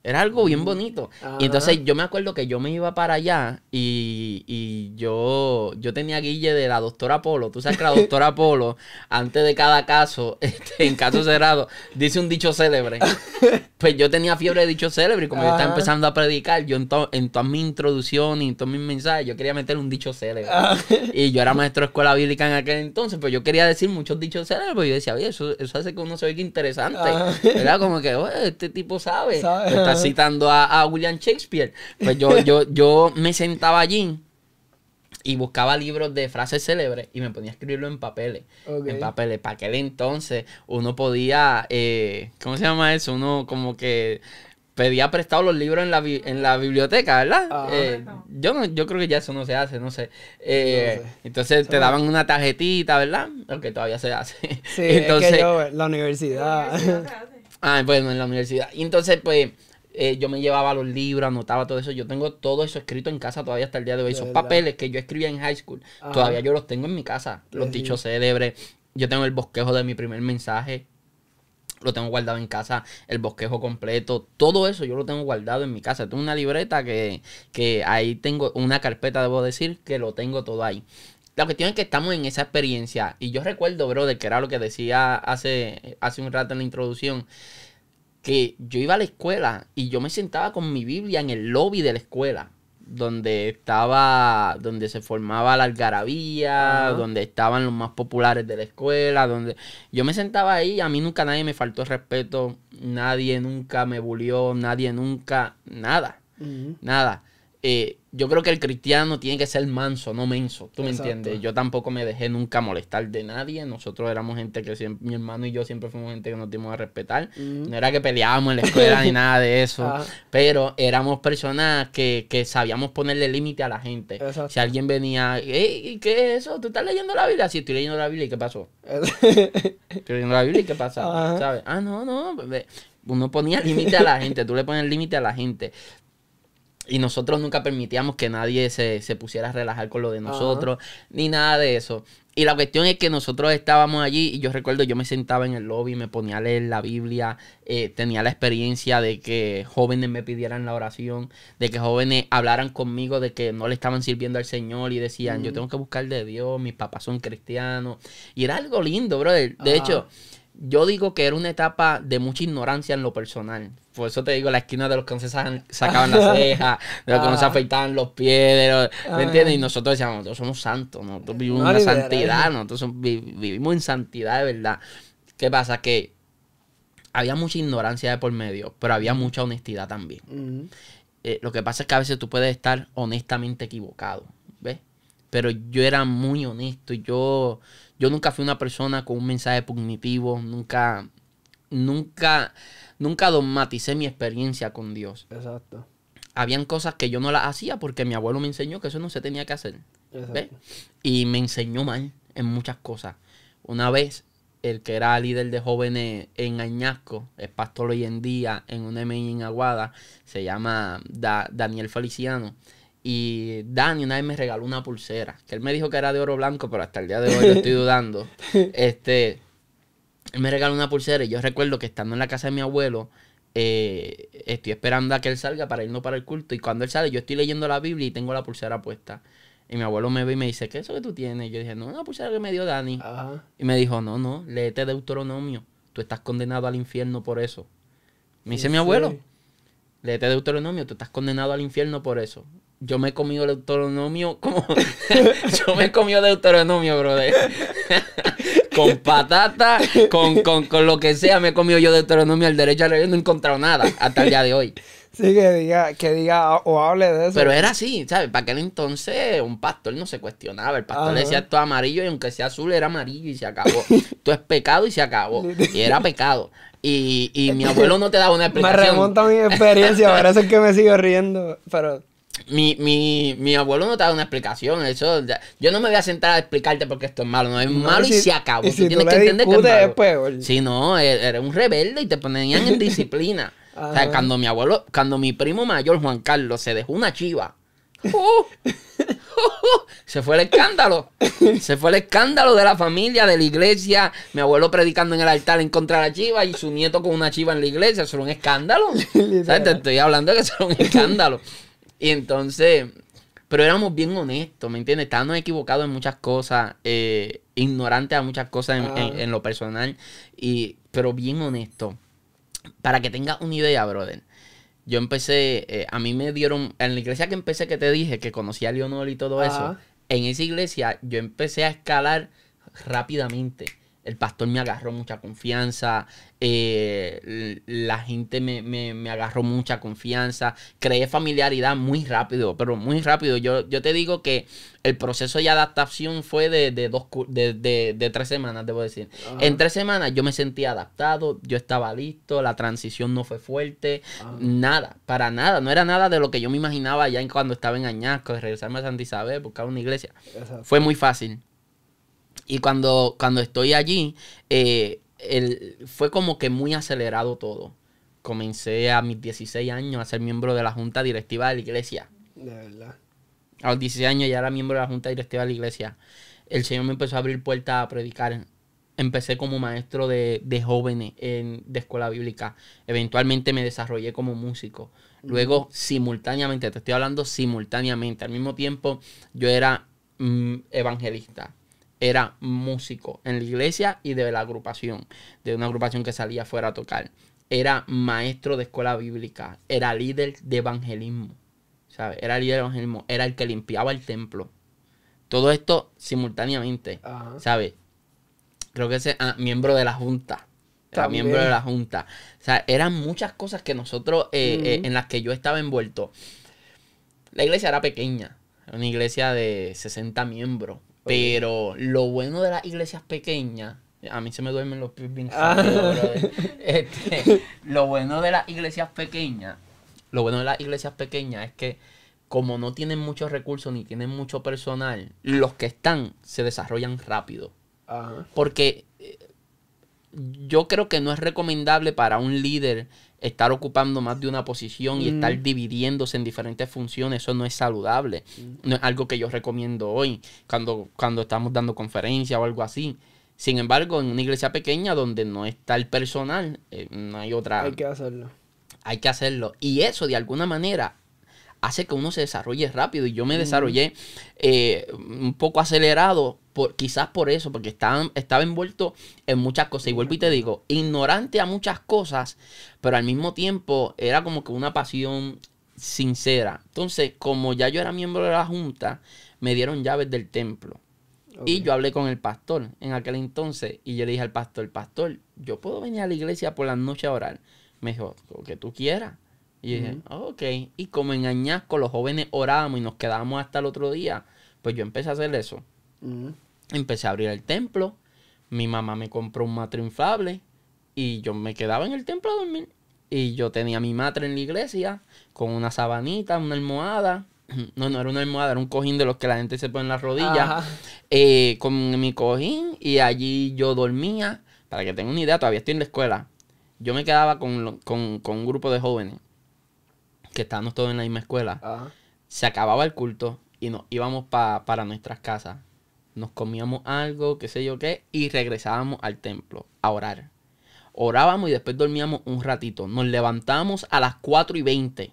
Era algo bien bonito. Y entonces yo me acuerdo que yo me iba para allá y, yo, yo tenía guille de la doctora Polo. Tú sabes que la doctora Polo, antes de cada caso, este, en caso cerrado, dice un dicho célebre. Pues yo tenía fiebre de dicho célebre y como yo estaba empezando a predicar, yo en, to, en todas mis introducciones y en todos mis mensajes, yo quería meter un dicho célebre. Ah. Y yo era maestro de escuela bíblica en aquel entonces, pues yo quería decir muchos dichos célebres. Y pues yo decía, oye, eso, eso hace que uno se oiga interesante. Ah. Era como que, oye, este tipo sabe. sabe. Pues, citando a, William Shakespeare. Pues yo, yo, yo me sentaba allí y buscaba libros de frases célebres y me ponía a escribirlo en papeles. En papeles. Para aquel entonces uno podía, eh, ¿cómo se llama eso? Uno como que pedía prestado los libros en la, en la biblioteca, ¿verdad? Eh, yo, yo creo que ya eso no se hace, no sé. Eh, entonces te daban una tarjetita, ¿verdad? Aunque todavía se hace. entonces, la universidad. ah, bueno, en la universidad. Y entonces, pues eh, yo me llevaba los libros, anotaba todo eso. Yo tengo todo eso escrito en casa todavía hasta el día de hoy. Esos papeles que yo escribía en high school, todavía yo los tengo en mi casa. Los dichos célebres. Yo tengo el bosquejo de mi primer mensaje. Lo tengo guardado en casa, el bosquejo completo. Todo eso yo lo tengo guardado en mi casa. Tengo una libreta que, que ahí tengo, una carpeta, debo decir, que lo tengo todo ahí. La cuestión es que estamos en esa experiencia. Y yo recuerdo, brother, que era lo que decía hace, hace un rato en la introducción que yo iba a la escuela y yo me sentaba con mi Biblia en el lobby de la escuela, donde estaba, donde se formaba la algarabía, donde estaban los más populares de la escuela, donde yo me sentaba ahí, a mí nunca nadie me faltó respeto, nadie nunca me bulió, nadie nunca, nada, nada. Eh, yo creo que el cristiano tiene que ser manso, no menso. ¿Tú me entiendes? Yo tampoco me dejé nunca molestar de nadie. Nosotros éramos gente que siempre, mi hermano y yo siempre fuimos gente que nos dimos a respetar. No era que peleábamos en la escuela ni nada de eso. Pero éramos personas que, que sabíamos ponerle límite a la gente. Si alguien venía, ¿y qué es eso? ¿Tú estás leyendo la Biblia? Sí, estoy leyendo la Biblia. ¿Y qué pasó? estoy leyendo la Biblia. ¿Y qué pasó. Ah, no, no. uno ponía límite a la gente, tú le pones límite a la gente. Y nosotros nunca permitíamos que nadie se, se pusiera a relajar con lo de nosotros, ni nada de eso. Y la cuestión es que nosotros estábamos allí y yo recuerdo, yo me sentaba en el lobby, me ponía a leer la Biblia, eh, tenía la experiencia de que jóvenes me pidieran la oración, de que jóvenes hablaran conmigo de que no le estaban sirviendo al Señor y decían, yo tengo que buscar de Dios, mis papás son cristianos. Y era algo lindo, brother. De hecho yo digo que era una etapa de mucha ignorancia en lo personal. Por eso te digo, la esquina de los que no se sacaban las cejas, de los que no se ah. afeitaban los pies, ¿me ah. entiendes? Y nosotros decíamos, nosotros somos santos, nosotros vivimos en santidad, nosotros vivimos en santidad de verdad. ¿Qué pasa? Que había mucha ignorancia de por medio, pero había mucha honestidad también. Eh, lo que pasa es que a veces tú puedes estar honestamente equivocado, ¿ves? Pero yo era muy honesto y yo yo nunca fui una persona con un mensaje punitivo nunca, nunca, nunca dogmaticé mi experiencia con Dios. Exacto. Habían cosas que yo no las hacía porque mi abuelo me enseñó que eso no se tenía que hacer. Exacto. Y me enseñó mal en muchas cosas. Una vez, el que era líder de jóvenes en Añasco, es pastor hoy en día en un MI en Aguada, se llama Daniel Feliciano y Dani una vez me regaló una pulsera, que él me dijo que era de oro blanco, pero hasta el día de hoy lo estoy dudando. Este, él me regaló una pulsera y yo recuerdo que estando en la casa de mi abuelo, eh, estoy esperando a que él salga para irnos para el culto. Y cuando él sale, yo estoy leyendo la Biblia y tengo la pulsera puesta. Y mi abuelo me ve y me dice, ¿qué es eso que tú tienes? Y yo dije, no, una pulsera que me dio Dani. Y me dijo, no, no, léete Deuteronomio. Tú estás condenado al infierno por eso. Me dice mi abuelo, léete Deuteronomio, tú estás condenado al infierno por eso yo me he comido deuteronomio como yo me he comido deuteronomio, brother. con patata, con, lo que sea, me he comido yo deuteronomio al derecho al revés, no he encontrado nada hasta el día de hoy. Sí, que diga, que diga o hable de eso. Pero era así, ¿sabes? Para aquel entonces un pastor no se cuestionaba. El pastor decía esto amarillo y aunque sea azul era amarillo y se acabó. Tú es pecado y se acabó. Y era pecado. Y, mi abuelo no te daba una explicación. Me remonta mi experiencia, Ahora parece que me sigo riendo, pero mi, mi, mi abuelo no te da una explicación. Eso, yo no me voy a sentar a explicarte porque esto es malo. No es malo y se acabó. si tienes que entender que es pues, no, e, eres un rebelde y te ponían en disciplina. cuando mi abuelo, cuando mi primo mayor, Juan Carlos, se dejó una chiva. ¡Oh! se fue el escándalo. Se fue el escándalo de la familia, de la iglesia. Mi abuelo predicando en el altar en contra de la chiva y su nieto con una chiva en la iglesia. Eso un escándalo. Te estoy hablando de que eso un escándalo. Y entonces, pero éramos bien honestos, ¿me entiendes? Estábamos equivocados en muchas cosas, eh, ignorantes a muchas cosas ah. en, lo personal, y, pero bien honestos. Para que tengas una idea, brother. Yo empecé, eh, a mí me dieron, en la iglesia que empecé que te dije, que conocí a Leonor y todo eso, en esa iglesia yo empecé a escalar rápidamente el pastor me agarró mucha confianza, eh, la gente me, me, me, agarró mucha confianza, creé familiaridad muy rápido, pero muy rápido. Yo, yo te digo que el proceso de adaptación fue de, dos, de, tres semanas, debo decir. En tres semanas yo me sentí adaptado, yo estaba listo, la transición no fue fuerte, nada, para nada, no era nada de lo que yo me imaginaba ya cuando estaba en Añasco, regresarme a Santa Isabel, buscar una iglesia. Fue muy fácil. Y cuando, cuando estoy allí, eh, fue como que muy acelerado todo. Comencé a mis 16 años a ser miembro de la junta directiva de la iglesia. De verdad. A los 16 años ya era miembro de la junta directiva de la iglesia. El Señor me empezó a abrir puertas a predicar. Empecé como maestro de, jóvenes en, de escuela bíblica. Eventualmente me desarrollé como músico. Luego, simultáneamente, te estoy hablando simultáneamente. Al mismo tiempo, yo era mm, evangelista era músico en la iglesia y de la agrupación, de una agrupación que salía fuera a tocar. Era maestro de escuela bíblica, era líder de evangelismo, ¿sabes? Era líder de evangelismo, era el que limpiaba el templo. Todo esto simultáneamente, ¿sabes? Creo que ese ah, miembro de la junta. Era miembro de la junta. O sea, eran muchas cosas que nosotros, eh, eh, en las que yo estaba envuelto. La iglesia era pequeña, una iglesia de 60 miembros, pero lo bueno de las iglesias pequeñas, a mí se me duermen los pies bien ah. ¿eh? este, Lo bueno de las iglesias pequeñas, lo bueno de las iglesias pequeñas es que como no tienen muchos recursos ni tienen mucho personal, los que están se desarrollan rápido. Porque eh, yo creo que no es recomendable para un líder estar ocupando más de una posición y estar dividiéndose en diferentes funciones, eso no es saludable. No es algo que yo recomiendo hoy, cuando, cuando estamos dando conferencia o algo así. Sin embargo, en una iglesia pequeña donde no está el personal, eh, no hay otra. Hay que hacerlo. Hay que hacerlo. Y eso, de alguna manera, hace que uno se desarrolle rápido. Y yo me desarrollé eh, un poco acelerado quizás por eso, porque estaba, estaba envuelto en muchas cosas. Y vuelvo y te digo, ignorante a muchas cosas, pero al mismo tiempo era como que una pasión sincera. Entonces, como ya yo era miembro de la junta, me dieron llaves del templo. Y yo hablé con el pastor en aquel entonces y yo le dije al pastor, pastor, yo puedo venir a la iglesia por la noche a orar. Me dijo, lo que tú quieras. Y dije, oh, ok. Y como en Añasco los jóvenes orábamos y nos quedábamos hasta el otro día, pues yo empecé a hacer eso. Empecé a abrir el templo. Mi mamá me compró un matre inflable. Y yo me quedaba en el templo a dormir. Y yo tenía mi matre en la iglesia. Con una sabanita, una almohada. No, no era una almohada, era un cojín de los que la gente se pone en las rodillas. Eh, con mi cojín. Y allí yo dormía. Para que tengan una idea, todavía estoy en la escuela. Yo me quedaba con, con, con un grupo de jóvenes. Que estábamos todos en la misma escuela. Se acababa el culto y nos íbamos para nuestras casas nos comíamos algo, qué sé yo qué, y regresábamos al templo a orar. Orábamos y después dormíamos un ratito. Nos levantábamos a las 4 y 20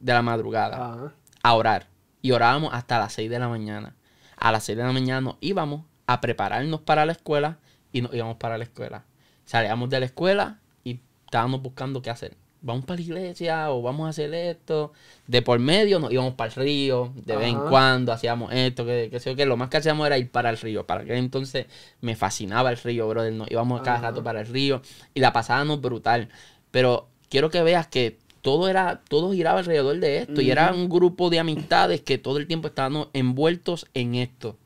de la madrugada a orar. Y orábamos hasta las 6 de la mañana. A las 6 de la mañana nos íbamos a prepararnos para la escuela y nos íbamos para la escuela. Salíamos de la escuela y estábamos buscando qué hacer vamos para la iglesia o vamos a hacer esto. De por medio nos íbamos para el río, de vez en cuando hacíamos esto, que, que lo más que hacíamos era ir para el río. Para que entonces me fascinaba el río, brother. Nos íbamos cada rato para el río y la pasada pasábamos brutal. Pero quiero que veas que todo era, todo giraba alrededor de esto y era un grupo de amistades que todo el tiempo estábamos envueltos en esto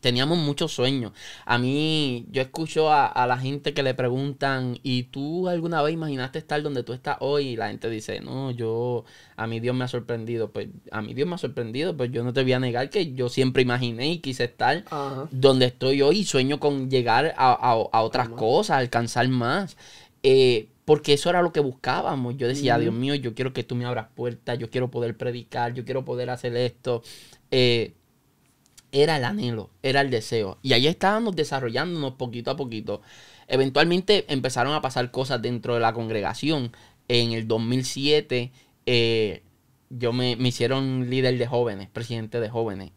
teníamos muchos sueños. A mí, yo escucho a, la gente que le preguntan, ¿y tú alguna vez imaginaste estar donde tú estás hoy? Y la gente dice, no, yo, a mí Dios me ha sorprendido. Pues a mí Dios me ha sorprendido, pues yo no te voy a negar que yo siempre imaginé y quise estar donde estoy hoy sueño con llegar a, otras cosas, alcanzar más. Eh, porque eso era lo que buscábamos. Yo decía, Dios mío, yo quiero que tú me abras puertas, yo quiero poder predicar, yo quiero poder hacer esto. Eh, era el anhelo, era el deseo. Y ahí estábamos desarrollándonos poquito a poquito. Eventualmente empezaron a pasar cosas dentro de la congregación. En el 2007 eh, yo me, hicieron líder de jóvenes, presidente de jóvenes.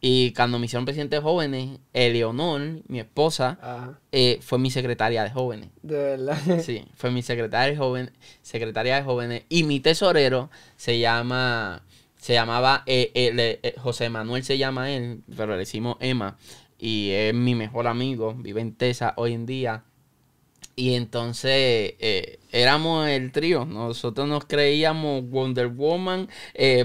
Y cuando me hicieron presidente de jóvenes, Eleonor, mi esposa, eh, fue mi secretaria de jóvenes. De verdad. Sí, fue mi secretaria de secretaria de jóvenes. Y mi tesorero se llama se llamaba eh, eh, eh, José Manuel, se llama él, pero le decimos Emma. Y es mi mejor amigo, vive en Tesa hoy en día. Y entonces éramos el trío. Nosotros nos creíamos Wonder Woman,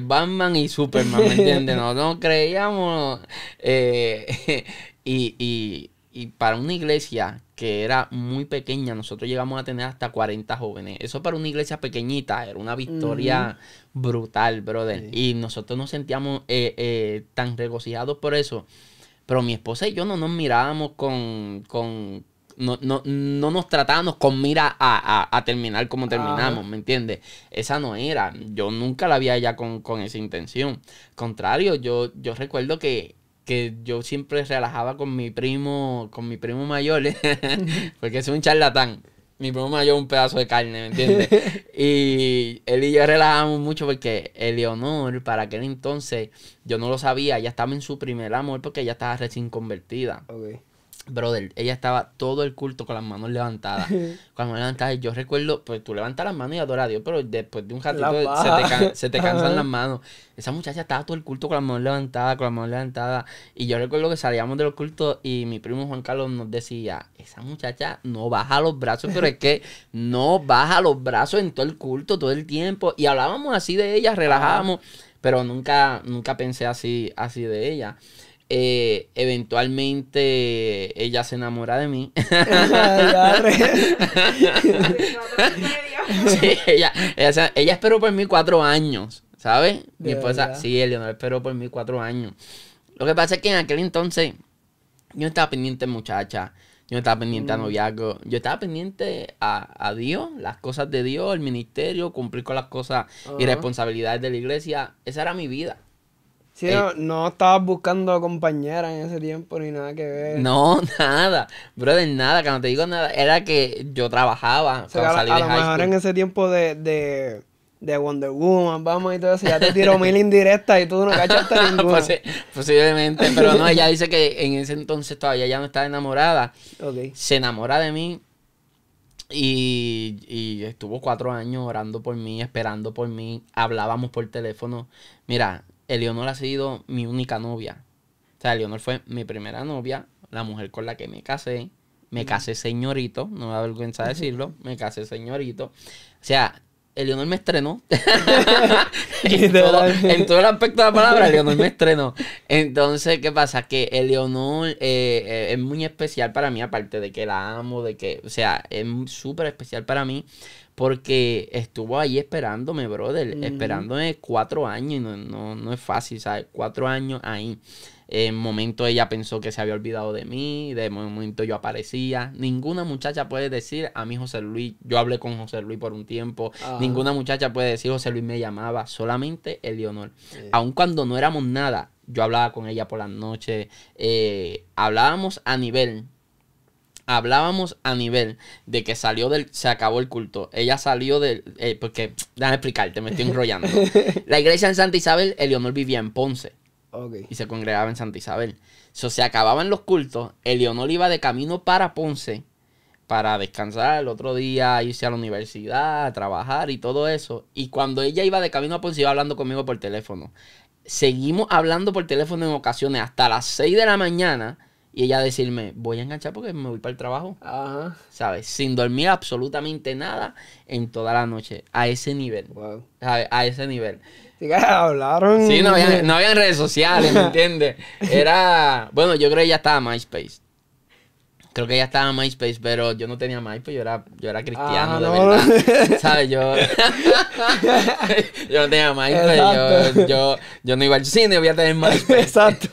Batman y Superman, ¿me entiendes? Nosotros creíamos. y, y, para una iglesia que era muy pequeña. Nosotros llegamos a tener hasta 40 jóvenes. Eso para una iglesia pequeñita era una victoria brutal, brother. Y nosotros nos sentíamos eh, eh, tan regocijados por eso. Pero mi esposa y yo no nos mirábamos con... con no, no, no nos tratábamos con mira a, a, terminar como terminamos, ¿me entiendes? Esa no era. Yo nunca la vi allá con, con esa intención. Contrario, yo, yo recuerdo que yo siempre relajaba con mi primo, con mi primo mayor, porque es un charlatán. Mi primo mayor un pedazo de carne, ¿me entiendes? y él y yo relajamos mucho porque Eleonor, para aquel entonces, yo no lo sabía, ella estaba en su primer amor porque ella estaba recién convertida. Okay. Brother, ella estaba todo el culto con las manos levantadas. Cuando levantadas, yo recuerdo, pues tú levantas las manos y adoras a Dios, pero después de un ratito se te, cansan las manos. Esa muchacha estaba todo el culto con las manos levantadas, con las manos levantadas. Y yo recuerdo que salíamos del los cultos y mi primo Juan Carlos nos decía, esa muchacha no baja los brazos, pero es que no baja los brazos en todo el culto, todo el tiempo. Y hablábamos así de ella, relajábamos, pero nunca, nunca pensé así, así de ella. Eh, eventualmente ella se enamora de mí. ella, esperó por mí cuatro años, ¿sabes? Mi esposa, sí, Eleonora esperó por mí cuatro años. Lo que pasa es que en aquel entonces yo estaba pendiente muchacha, yo estaba pendiente a mm. noviazgo, yo estaba pendiente a, Dios, las cosas de Dios, el ministerio, cumplir con las cosas y responsabilidades de la iglesia. Esa era mi vida. Eh, no, estabas buscando compañera en ese tiempo ni nada que ver. No, nada. Brother, nada, que no te digo nada. Era que yo trabajaba. a, lo mejor en ese tiempo de, de Wonder Woman, vamos y todo eso. Ya te tiró mil indirectas y tú no cachaste ninguna. posiblemente, pero no, ella dice que en ese entonces todavía ya no estaba enamorada. Se enamora de mí y, y, estuvo cuatro años orando por mí, esperando por mí. Hablábamos por teléfono. Mira, Eleonor ha sido mi única novia. O sea, Eleonor fue mi primera novia, la mujer con la que me casé. Me casé señorito, no me da vergüenza decirlo, me casé señorito. O sea, Eleonor me estrenó. en, todo, el aspecto de la palabra, Eleonor me estrenó. Entonces, ¿qué pasa? Que Eleonor eh, eh, es muy especial para mí, aparte de que la amo, de que, o sea, es súper especial para mí. Porque estuvo ahí esperándome, brother. Esperándome cuatro años y no, no, es fácil, ¿sabes? Cuatro años ahí. En momento ella pensó que se había olvidado de mí, de momento yo aparecía. Ninguna muchacha puede decir a mí José Luis, yo hablé con José Luis por un tiempo, ninguna muchacha puede decir José Luis me llamaba, solamente Eleonor. Aun cuando no éramos nada, yo hablaba con ella por las noches, eh, hablábamos a nivel hablábamos a nivel de que salió del. Se acabó el culto. Ella salió del. Eh, porque, déjame explicarte, me estoy enrollando. la iglesia en Santa Isabel, Eleonor vivía en Ponce. Y se congregaba en Santa Isabel. So, se acababan los cultos. Eleonor iba de camino para Ponce para descansar el otro día, irse a la universidad, a trabajar y todo eso. Y cuando ella iba de camino a Ponce, iba hablando conmigo por teléfono. Seguimos hablando por teléfono en ocasiones hasta las 6 de la mañana y ella decirme, voy a enganchar porque me voy para el trabajo. Ajá. ¿Sabes? Sin dormir absolutamente nada en toda la noche. A ese nivel. A ese nivel. Sí, hablaron. Sí, no había, no había redes sociales, ¿me entiendes? Era. Bueno, yo creo que ya estaba MySpace. Creo que ya estaba MySpace, pero yo no tenía MySpace, yo era, yo era cristiano, ah, de verdad. ¿Sabes? Yo, yo no tenía MySpace, yo, no iba al cine, voy a tener MySpace. Exacto.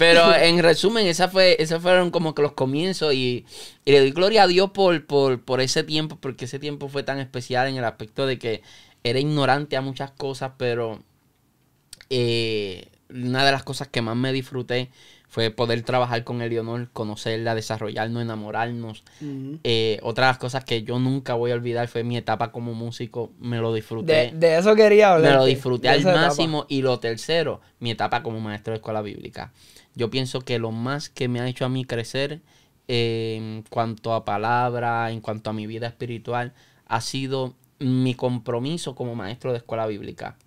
Pero en resumen, esa fue, esos fueron como que los comienzos y, le doy gloria a Dios por, por, por, ese tiempo, porque ese tiempo fue tan especial en el aspecto de que era ignorante a muchas cosas, pero eh, una de las cosas que más me disfruté fue poder trabajar con Eleonor, conocerla, desarrollarnos, enamorarnos. Eh, otra de las cosas que yo nunca voy a olvidar fue mi etapa como músico. Me lo disfruté. De, eso quería hablar. Me lo disfruté al máximo. Y lo tercero, mi etapa como maestro de escuela bíblica yo pienso que lo más que me ha hecho a mí crecer en cuanto a palabra, en cuanto a mi vida espiritual, ha sido mi compromiso como maestro de escuela bíblica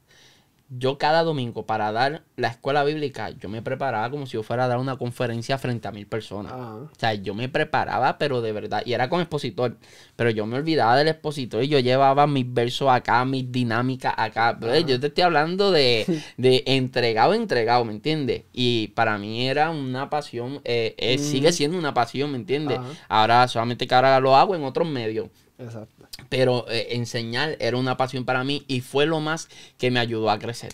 yo cada domingo para dar la escuela bíblica, yo me preparaba como si yo fuera a dar una conferencia frente a mil personas. Ah. O sea, yo me preparaba, pero de verdad, y era con expositor, pero yo me olvidaba del expositor y yo llevaba mis versos acá, mis dinámicas acá. Ah. yo te estoy hablando de, de entregado, entregado, ¿me entiendes? Y para mí era una pasión, eh, eh, sigue mm. siendo una pasión, ¿me entiendes? Ahora solamente que ahora lo hago en otros medios. Exacto pero eh, enseñar era una pasión para mí y fue lo más que me ayudó a crecer.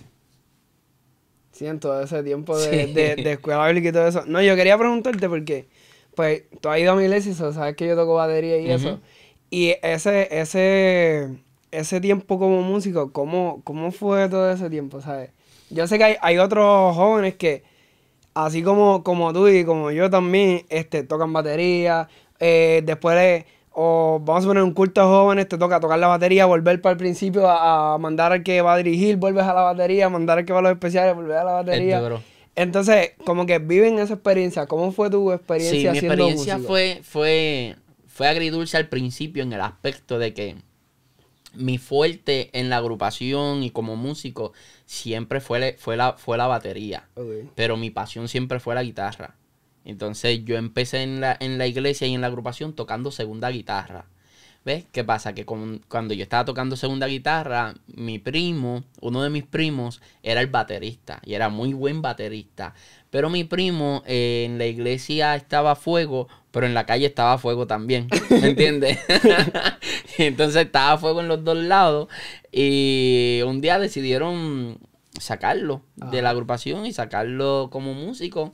Siento ese tiempo de, escuela bíblica y todo eso. No, yo quería preguntarte por qué. pues, tú has ido a mi iglesia, sabes que yo toco batería y eso. Y ese, ese, ese tiempo como músico, ¿cómo, ¿cómo fue todo ese tiempo, sabes? Yo sé que hay, otros jóvenes que, así como, como tú y como yo también, este, tocan batería, eh, después de o vamos a poner un culto a jóvenes, te toca tocar la batería, volver para el principio a, mandar al que va a dirigir, vuelves a la batería, mandar al que va a los especiales, volver a la batería. Entonces, como que viven esa experiencia. ¿Cómo fue tu experiencia? Sí, mi experiencia fue, fue, fue agridulce al principio en el aspecto de que mi fuerte en la agrupación y como músico siempre fue, fue, la, fue la batería. Pero mi pasión siempre fue la guitarra. Entonces yo empecé en la, iglesia y en la agrupación tocando segunda guitarra. ¿Ves? ¿Qué pasa? Que cuando yo estaba tocando segunda guitarra, mi primo, uno de mis primos, era el baterista y era muy buen baterista. Pero mi primo eh, en la iglesia estaba a fuego, pero en la calle estaba a fuego también. ¿Me entiendes? Entonces estaba a fuego en los dos lados y un día decidieron sacarlo de la ah. agrupación y sacarlo como músico.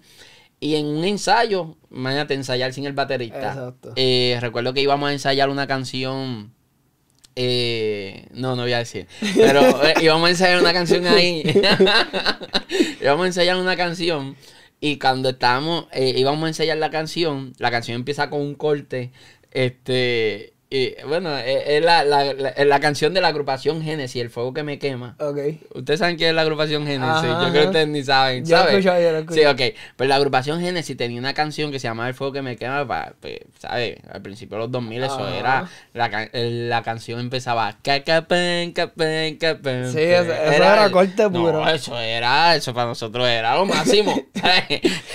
Y en un ensayo, imagínate ensayar sin el baterista. Eh, recuerdo que íbamos a ensayar una canción. Eh, no, no voy a decir. Pero eh, íbamos a ensayar una canción ahí. íbamos a ensayar una canción. Y cuando estábamos, íbamos a ensayar la canción, la canción empieza con un corte. Este bueno, eh, es, la, eh, la canción de la agrupación Génesis, El Fuego que me quema. Ok. Ustedes saben qué es la agrupación Génesis. Yo creo que ustedes ni saben. Yo Escucho, Sí, ok. Pero pues la agrupación Génesis tenía una canción que se llamaba El Fuego que me quema. pues, ¿Sabes? Al principio de los 2000 eso era. Eh, la, canción empezaba. que Sí, eso, era, corte puro. eso era. Eso para nosotros era lo máximo.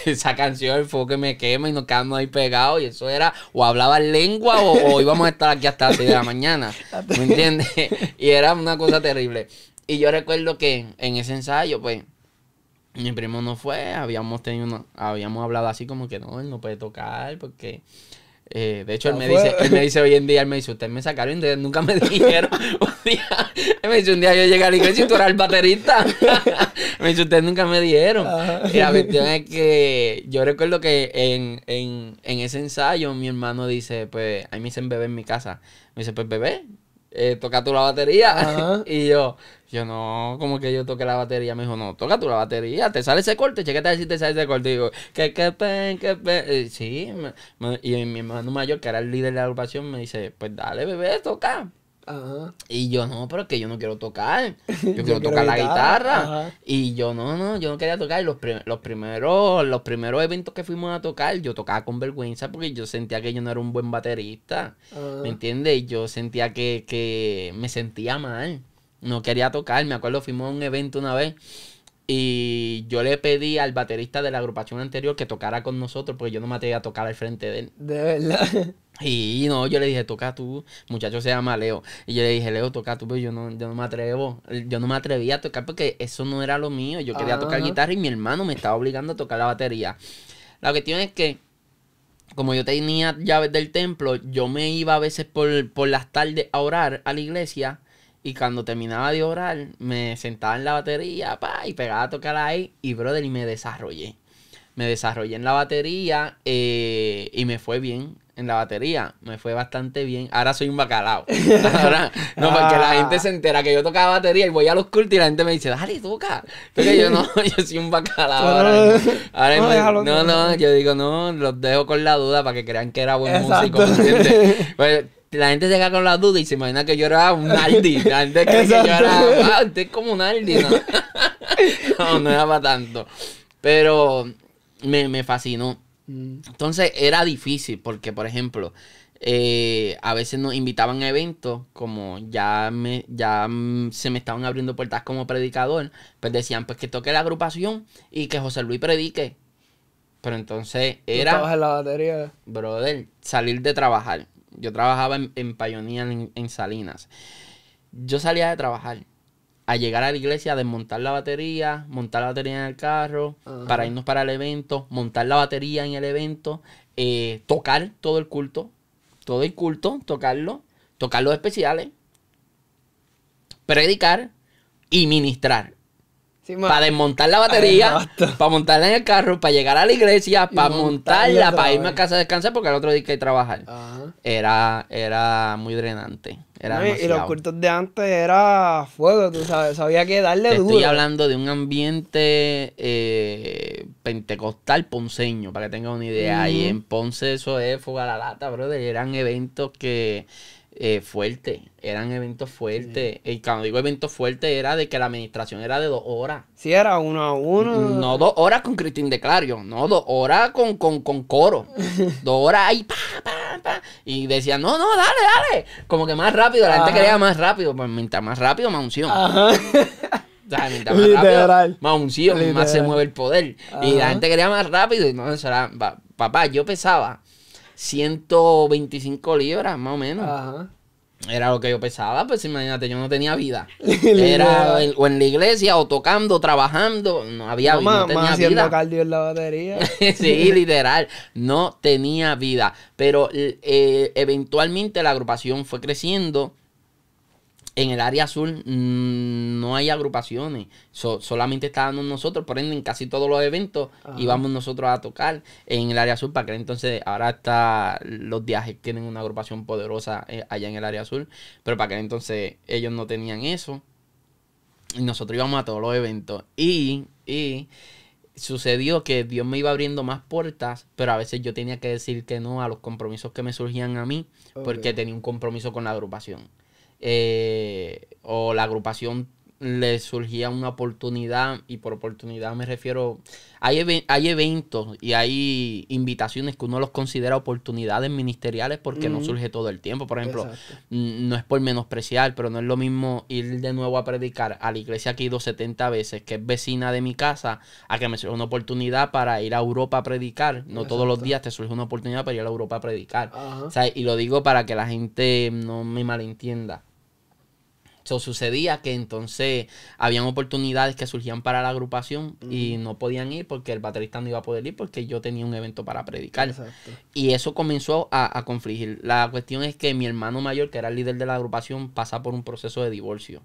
Esa canción, El Fuego que me quema y nos quedamos ahí pegados. Y eso era. O hablaba lengua o, o íbamos a estar que hasta las de la mañana. ¿Me entiendes? Y era una cosa terrible. Y yo recuerdo que en ese ensayo, pues, mi primo no fue, habíamos tenido habíamos hablado así como que no, él no puede tocar porque eh, de hecho, ah, él me, dice, él me dice hoy en día, él me dice, ustedes me sacaron y nunca me dijeron. un día, él me dice, un día yo llegué a la iglesia y tú eras el baterista. me dice, ustedes nunca me dijeron. Y la cuestión es que yo recuerdo que en, en, en ese ensayo mi hermano dice, pues, ahí me dicen bebé en mi casa. Me dice, pues bebé, eh, toca tú la batería. y yo, yo no, como que yo toqué la batería. Me dijo, no, toca tú la batería. Te sale ese corte, chequete si te sale ese corte. digo, que, que pen, que pen. Eh, sí, y mi hermano mayor, que era el líder de la agrupación, me dice, pues dale, bebé, toca. Y yo, no, pero es que yo no quiero tocar. Yo, quiero, tocar la guitarra. Y yo, no, no, yo no quería tocar. los, los, primeros, los primeros eventos que fuimos a tocar, yo tocaba con vergüenza porque yo sentía que yo no era un buen baterista. ¿Me entiendes? Yo sentía que, que me sentía mal no quería tocar. Me acuerdo, fuimos a un evento una vez y yo le pedí al baterista de la agrupación anterior que tocara con nosotros porque yo no me atrevía a tocar al frente de él. De verdad. Y no, yo le dije, toca tú, muchacho se llama Leo. Y yo le dije, Leo, toca tú, pero yo no, me atrevo. Yo no me atrevía a tocar porque eso no era lo mío. Yo quería ah. tocar guitarra y mi hermano me estaba obligando a tocar la batería. La cuestión es que, como yo tenía llaves del templo, yo me iba a veces por, por las tardes a orar a la iglesia y cuando terminaba de orar, me sentaba en la batería, pa, y pegaba a tocar ahí. Y, brother, y me desarrollé. Me desarrollé en la batería eh, y me fue bien en la batería. Me fue bastante bien. Ahora soy un bacalao. no, porque la gente se entera que yo tocaba batería y voy a los cultos y la gente me dice, dale, toca. Porque yo no, yo soy un bacalao. Eh, no, no, yo digo, no, los dejo con la duda para que crean que era buen músico. la gente se queda con la duda y se imagina que yo era un Aldi. La gente que yo era. Ah, como un Aldi, ¿no? no, era para tanto. Pero me, fascinó. Entonces era difícil porque, por ejemplo, eh, a veces nos invitaban a eventos, como ya, me, ya se me estaban abriendo puertas como predicador, pues decían, pues que toque la agrupación y que José Luis predique. Pero entonces era... ¿Tú la batería? Brother, salir de trabajar. Yo trabajaba en, en en, Salinas. Yo salía de trabajar a llegar a la iglesia, a desmontar la batería, montar la batería en el carro, para irnos para el evento, montar la batería en el evento, eh, tocar todo el culto, todo el culto, tocarlo, tocar los especiales, predicar y ministrar para desmontar la batería, para montarla en el carro, para llegar a la iglesia, para montarla, para irme a casa a descansar porque el otro día hay que trabajar. Era, era muy drenante. y los cultos de antes era fuego, tú sabes, sabía que darle duro. Estoy hablando de un ambiente eh, pentecostal ponceño, para que tengas una idea. Y en Ponce eso es fuga la lata, brother. Eran eventos que eh, eran eventos fuertes. Y cuando digo eventos fuertes era de que la administración era de dos horas. Sí, era uno a uno. No dos horas con Cristín de Clario, no dos horas con, con, coro. dos horas ahí, pa, pa, pa. Y decían, no, no, dale, dale. Como que más rápido, la gente quería más rápido. Pues mientras más rápido, más unción. O sea, mientras más rápido, más unción, más se mueve el poder. Y la gente quería más rápido. Y no, eso era, papá, yo pesaba 125 libras, más o menos. Era lo que yo pesaba, pues imagínate, yo no tenía vida. Era o en la iglesia, o tocando, trabajando, no había vida... no tenía vida. cardio en la batería. sí, literal, no tenía vida. Pero eh, eventualmente la agrupación fue creciendo en el área azul mm, no hay agrupaciones, solamente estábamos nosotros, por ende en casi todos los eventos íbamos nosotros a tocar en el área azul, para que entonces ahora está los viajes tienen una agrupación poderosa eh, allá en el área azul, pero para que entonces ellos no tenían eso. Y nosotros íbamos a todos los eventos y, y sucedió que Dios me iba abriendo más puertas, pero a veces yo tenía que decir que no a los compromisos que me surgían a mí, porque tenía un compromiso con la agrupación. Eh, o la agrupación le surgía una oportunidad, y por oportunidad me refiero, hay, hay eventos y hay invitaciones que uno los considera oportunidades ministeriales porque no surge todo el tiempo. Por ejemplo, no es por menospreciar, pero no es lo mismo ir de nuevo a predicar a la iglesia que he ido 70 veces, que es vecina de mi casa, a que me surge una oportunidad para ir a Europa a predicar. No todos los días te surge una oportunidad para ir a Europa a predicar. y lo digo para que la gente no me malentienda. Eso sucedía que entonces habían oportunidades que surgían para la agrupación y no podían ir porque el baterista no iba a poder ir porque yo tenía un evento para predicar. Y eso comenzó a, confligir. La cuestión es que mi hermano mayor, que era el líder de la agrupación, pasa por un proceso de divorcio.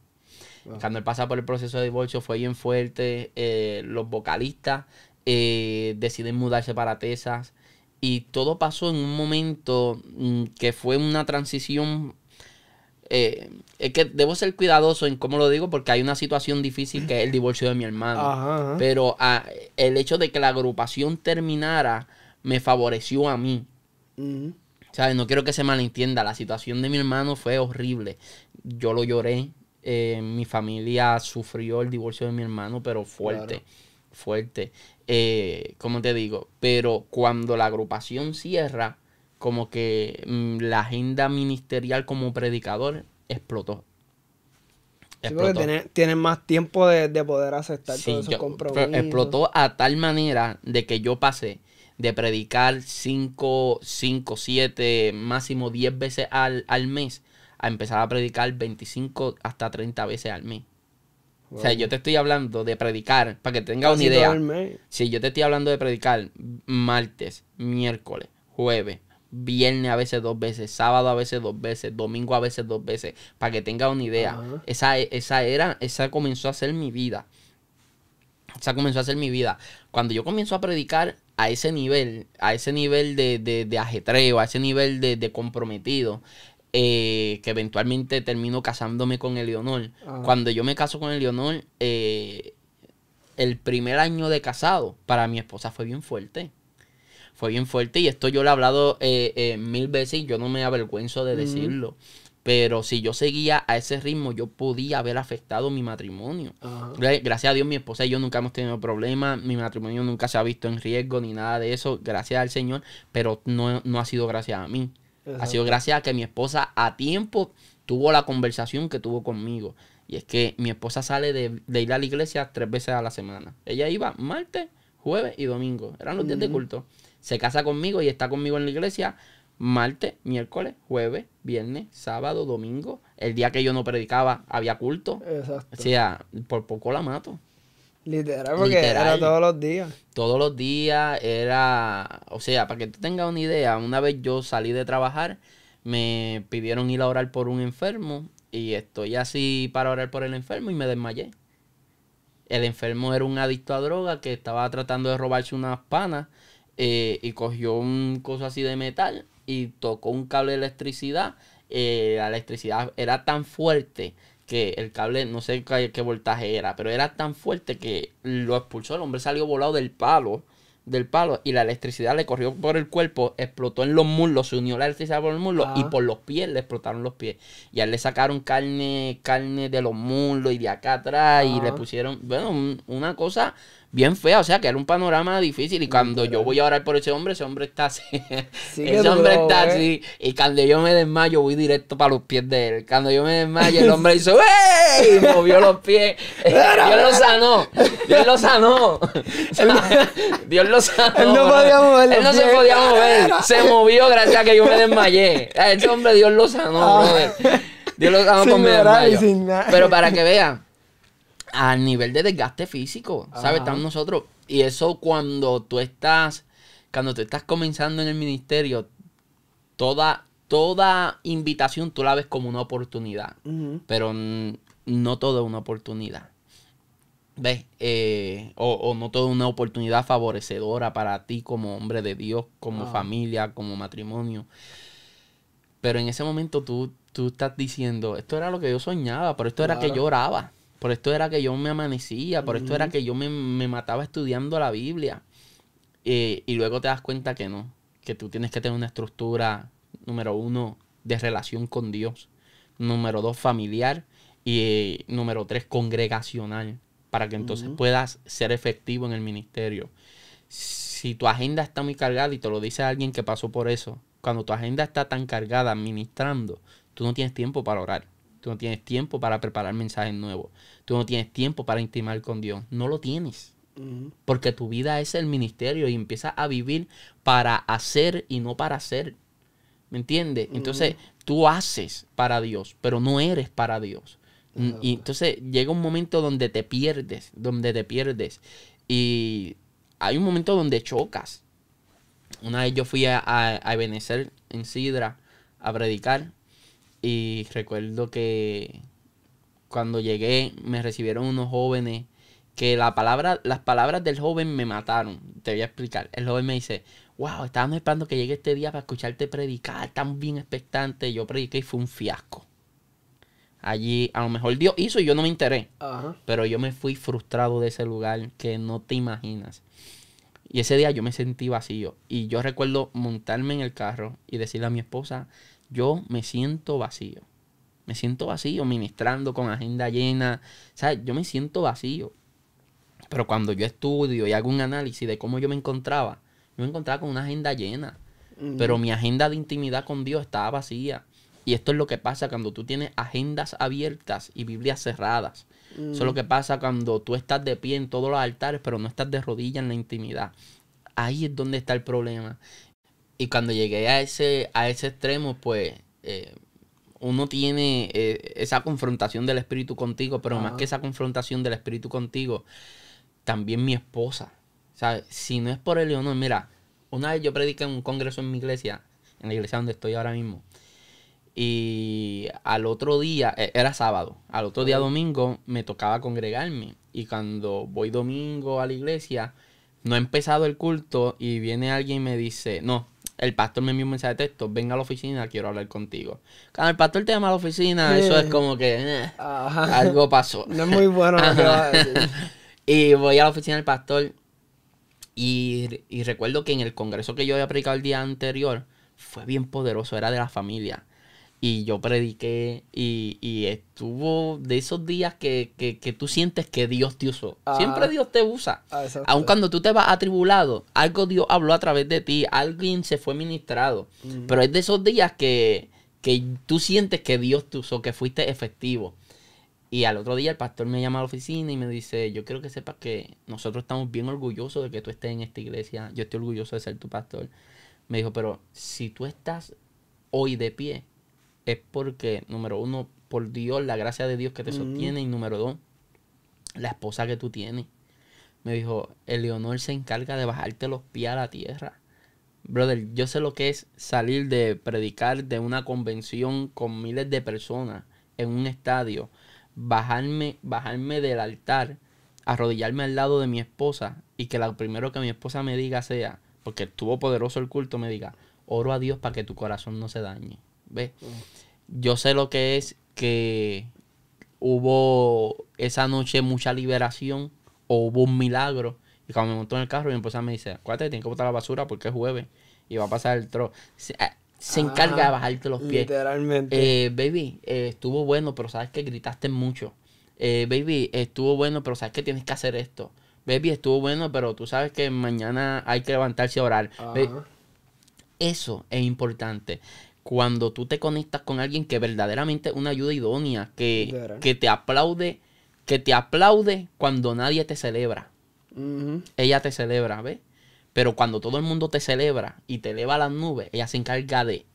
Cuando él pasa por el proceso de divorcio fue bien fuerte. Eh, los vocalistas eh, deciden mudarse para Texas. Y todo pasó en un momento mm, que fue una transición eh, es que debo ser cuidadoso en cómo lo digo porque hay una situación difícil que es el divorcio de mi hermano. Pero ah, el hecho de que la agrupación terminara me favoreció a mí. No quiero que se malentienda. La situación de mi hermano fue horrible. Yo lo lloré. Eh, mi familia sufrió el divorcio de mi hermano, pero fuerte. Fuerte. Eh, ¿Cómo te digo? Pero cuando la agrupación cierra, como que mm, la agenda ministerial como predicador explotó. explotó. tienen, más tiempo de, poder aceptar todos esos compromisos. Explotó a tal manera de que yo pasé de predicar 5, 5, 7, máximo 10 veces al, mes, a empezar a predicar 25 hasta 30 veces al mes. O sea, yo te estoy hablando de predicar, para que tengas una idea. Si yo te estoy hablando de predicar martes, miércoles, jueves, viernes a veces dos veces, sábado a veces dos veces, domingo a veces dos veces, para que tenga una idea. Esa, esa era, esa comenzó a ser mi vida. Esa comenzó a ser mi vida. Cuando yo comienzo a predicar a ese nivel, a ese nivel de, ajetreo, a ese nivel de, comprometido, eh, que eventualmente termino casándome con Eleonor. Cuando yo me caso con Eleonor, eh, el primer año de casado, para mi esposa fue bien fuerte fue bien fuerte. Y esto yo lo he hablado eh, eh, mil veces y yo no me avergüenzo de decirlo. Pero si yo seguía a ese ritmo, yo podía haber afectado mi matrimonio. Gracias a Dios, mi esposa y yo nunca hemos tenido problemas. Mi matrimonio nunca se ha visto en riesgo ni nada de eso. Gracias al Señor. Pero no, no ha sido gracias a mí. Ha sido gracias a que mi esposa a tiempo tuvo la conversación que tuvo conmigo. Y es que mi esposa sale de, ir a la iglesia tres veces a la semana. Ella iba martes, jueves y domingo. Eran los días de culto se casa conmigo y está conmigo en la iglesia martes, miércoles, jueves, viernes, sábado, domingo. El día que yo no predicaba había culto. Exacto. O sea, por poco la mato. Literal, porque era todos los días. Todos los días era, o sea, para que tú tengas una idea, una vez yo salí de trabajar, me pidieron ir a orar por un enfermo y estoy así para orar por el enfermo y me desmayé. El enfermo era un adicto a droga que estaba tratando de robarse unas panas eh, y cogió un cosa así de metal y tocó un cable de electricidad. Eh, la electricidad era tan fuerte que el cable, no sé qué, voltaje era, pero era tan fuerte que lo expulsó. El hombre salió volado del palo, del palo, y la electricidad le corrió por el cuerpo, explotó en los muslos, se unió la electricidad por los muslos y ah. por los pies le explotaron los pies. Y a él le sacaron carne, carne de los muslos y de acá atrás y le ah. pusieron, bueno, una cosa bien fea, o sea, que era un panorama difícil y cuando yo voy a orar por ese hombre, ese hombre está así, ese hombre está así, y cuando yo me desmayo voy directo para los pies de él, cuando yo me desmayo el hombre hizo ¡Ey! y movió los pies, Dios lo sanó, Dios lo sanó, Dios lo sanó, él no podía mover, él no se podía mover, se movió gracias a que yo me desmayé, ese hombre Dios lo sanó, ah. Dios lo sanó por mi desmayo, pero para que vean, a nivel de desgaste físico, ¿sabes? Estamos nosotros. Y eso cuando tú estás, cuando tú estás comenzando en el ministerio, toda, toda invitación tú la ves como una oportunidad. Pero no toda una oportunidad. ¿Ves? Eh, o, no toda una oportunidad favorecedora para ti como hombre de Dios, como familia, como matrimonio. Pero en ese momento tú, tú estás diciendo, esto era lo que yo soñaba, pero esto era que lloraba. Por esto era que yo me amanecía, por esto era que yo me, mataba estudiando la Biblia. Eh, y luego te das cuenta que no, que tú tienes que tener una estructura, número uno, de relación con Dios, número dos, familiar y eh, número tres, congregacional, para que entonces puedas ser efectivo en el ministerio. Si tu agenda está muy cargada, y te lo dice alguien que pasó por eso, cuando tu agenda está tan cargada ministrando, tú no tienes tiempo para orar. Tú no tienes tiempo para preparar mensajes nuevos. Tú no tienes tiempo para intimar con Dios. No lo tienes. Porque tu vida es el ministerio y empiezas a vivir para hacer y no para hacer. ¿Me entiendes? Entonces tú haces para Dios, pero no eres para Dios. Mm, y entonces llega un momento donde te pierdes, donde te pierdes. Y hay un momento donde chocas. Una vez yo fui a, a, en Sidra a predicar y recuerdo que cuando llegué me recibieron unos jóvenes que la palabra, las palabras del joven me mataron. Te voy a explicar. El joven me dice, wow, estábamos esperando que llegue este día para escucharte predicar, tan bien expectante. Yo prediqué y fue un fiasco. Allí a lo mejor Dios hizo y yo no me enteré. Pero yo me fui frustrado de ese lugar que no te imaginas. Y ese día yo me sentí vacío. Y yo recuerdo montarme en el carro y decirle a mi esposa, yo me siento vacío. Me siento vacío ministrando con agenda llena. ¿Sabes? Yo me siento vacío. Pero cuando yo estudio y hago un análisis de cómo yo me encontraba, yo me encontraba con una agenda llena. Pero mi agenda de intimidad con Dios estaba vacía. Y esto es lo que pasa cuando tú tienes agendas abiertas y Biblias cerradas. Eso es lo que pasa cuando tú estás de pie en todos los altares, pero no estás de rodillas en la intimidad. Ahí es donde está el problema. Y cuando llegué a ese, a ese extremo, pues eh, uno tiene eh, esa confrontación del espíritu contigo, pero más que esa confrontación del espíritu contigo, también mi esposa. sea, Si no es por no, mira, una vez yo prediqué en un congreso en mi iglesia, en la iglesia donde estoy ahora mismo, y al otro día, e, era sábado, al otro día domingo me tocaba congregarme. Y cuando voy domingo a la iglesia, no ha empezado el culto y viene alguien y me dice, no, el pastor me envió un mensaje de texto, venga a la oficina, quiero hablar contigo. Cuando el pastor te llama a la oficina, eso es como que eh, algo pasó. No es muy bueno. y voy a la oficina del pastor y, y, recuerdo que en el congreso que yo había predicado el día anterior fue bien poderoso, era de la familia y yo prediqué y, estuvo de esos días que, tú sientes que Dios te usó. Ah. Siempre Dios te usa. Ah, Aun cuando tú te vas atribulado, algo Dios habló a través de ti, alguien se fue ministrado. Pero es de esos días que, que, tú sientes que Dios te usó, que fuiste efectivo. Y al otro día el pastor me llama a la oficina y me dice, yo quiero que sepas que nosotros estamos bien orgullosos de que tú estés en esta iglesia. Yo estoy orgulloso de ser tu pastor. Me dijo, pero si tú estás hoy de pie, es porque, número uno, por Dios, la gracia de Dios que te sostiene. Y número dos, la esposa que tú tienes. Me dijo, Eleonor se encarga de bajarte los pies a la tierra. Brother, yo sé lo que es salir de predicar de una convención con miles de personas en un estadio, bajarme, bajarme del altar, arrodillarme al lado de mi esposa y que lo primero que mi esposa me diga sea, porque estuvo poderoso el culto, me diga, oro a Dios para que tu corazón no se dañe ve, Yo sé lo que es que hubo esa noche mucha liberación o hubo un milagro. Y cuando me montó en el carro, mi esposa me dice, acuérdate, tienes que botar la basura porque es jueves y va a pasar el tro. Se, ah, encarga de ah, bajarte los pies. Literalmente. Eh, baby, eh, estuvo bueno, pero sabes que gritaste mucho. Eh, baby, estuvo bueno, pero sabes que tienes que hacer esto. Baby, estuvo bueno, pero tú sabes que mañana hay que levantarse a orar. Eso es importante cuando tú te conectas con alguien que verdaderamente es una ayuda idónea, que, que te aplaude, que te aplaude cuando nadie te celebra. Ella te celebra, ¿ves? Pero cuando todo el mundo te celebra y te eleva a las nubes, ella se encarga de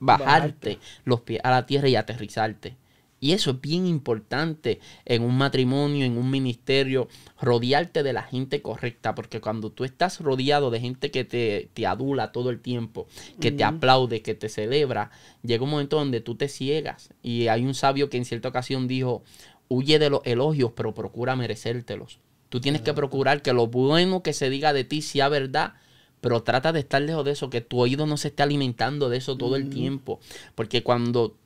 bajarte los pies a la tierra y aterrizarte. Y eso es bien importante en un matrimonio, en un ministerio, rodearte de la gente correcta, porque cuando tú estás rodeado de gente que te, adula todo el tiempo, que te aplaude, que te celebra, llega un momento donde tú te ciegas. Y hay un sabio que en cierta ocasión dijo, huye de los elogios, pero procura merecértelos. Tú tienes que procurar que lo bueno que se diga de ti sea verdad, pero trata de estar lejos de eso, que tu oído no se esté alimentando de eso todo el tiempo. Porque cuando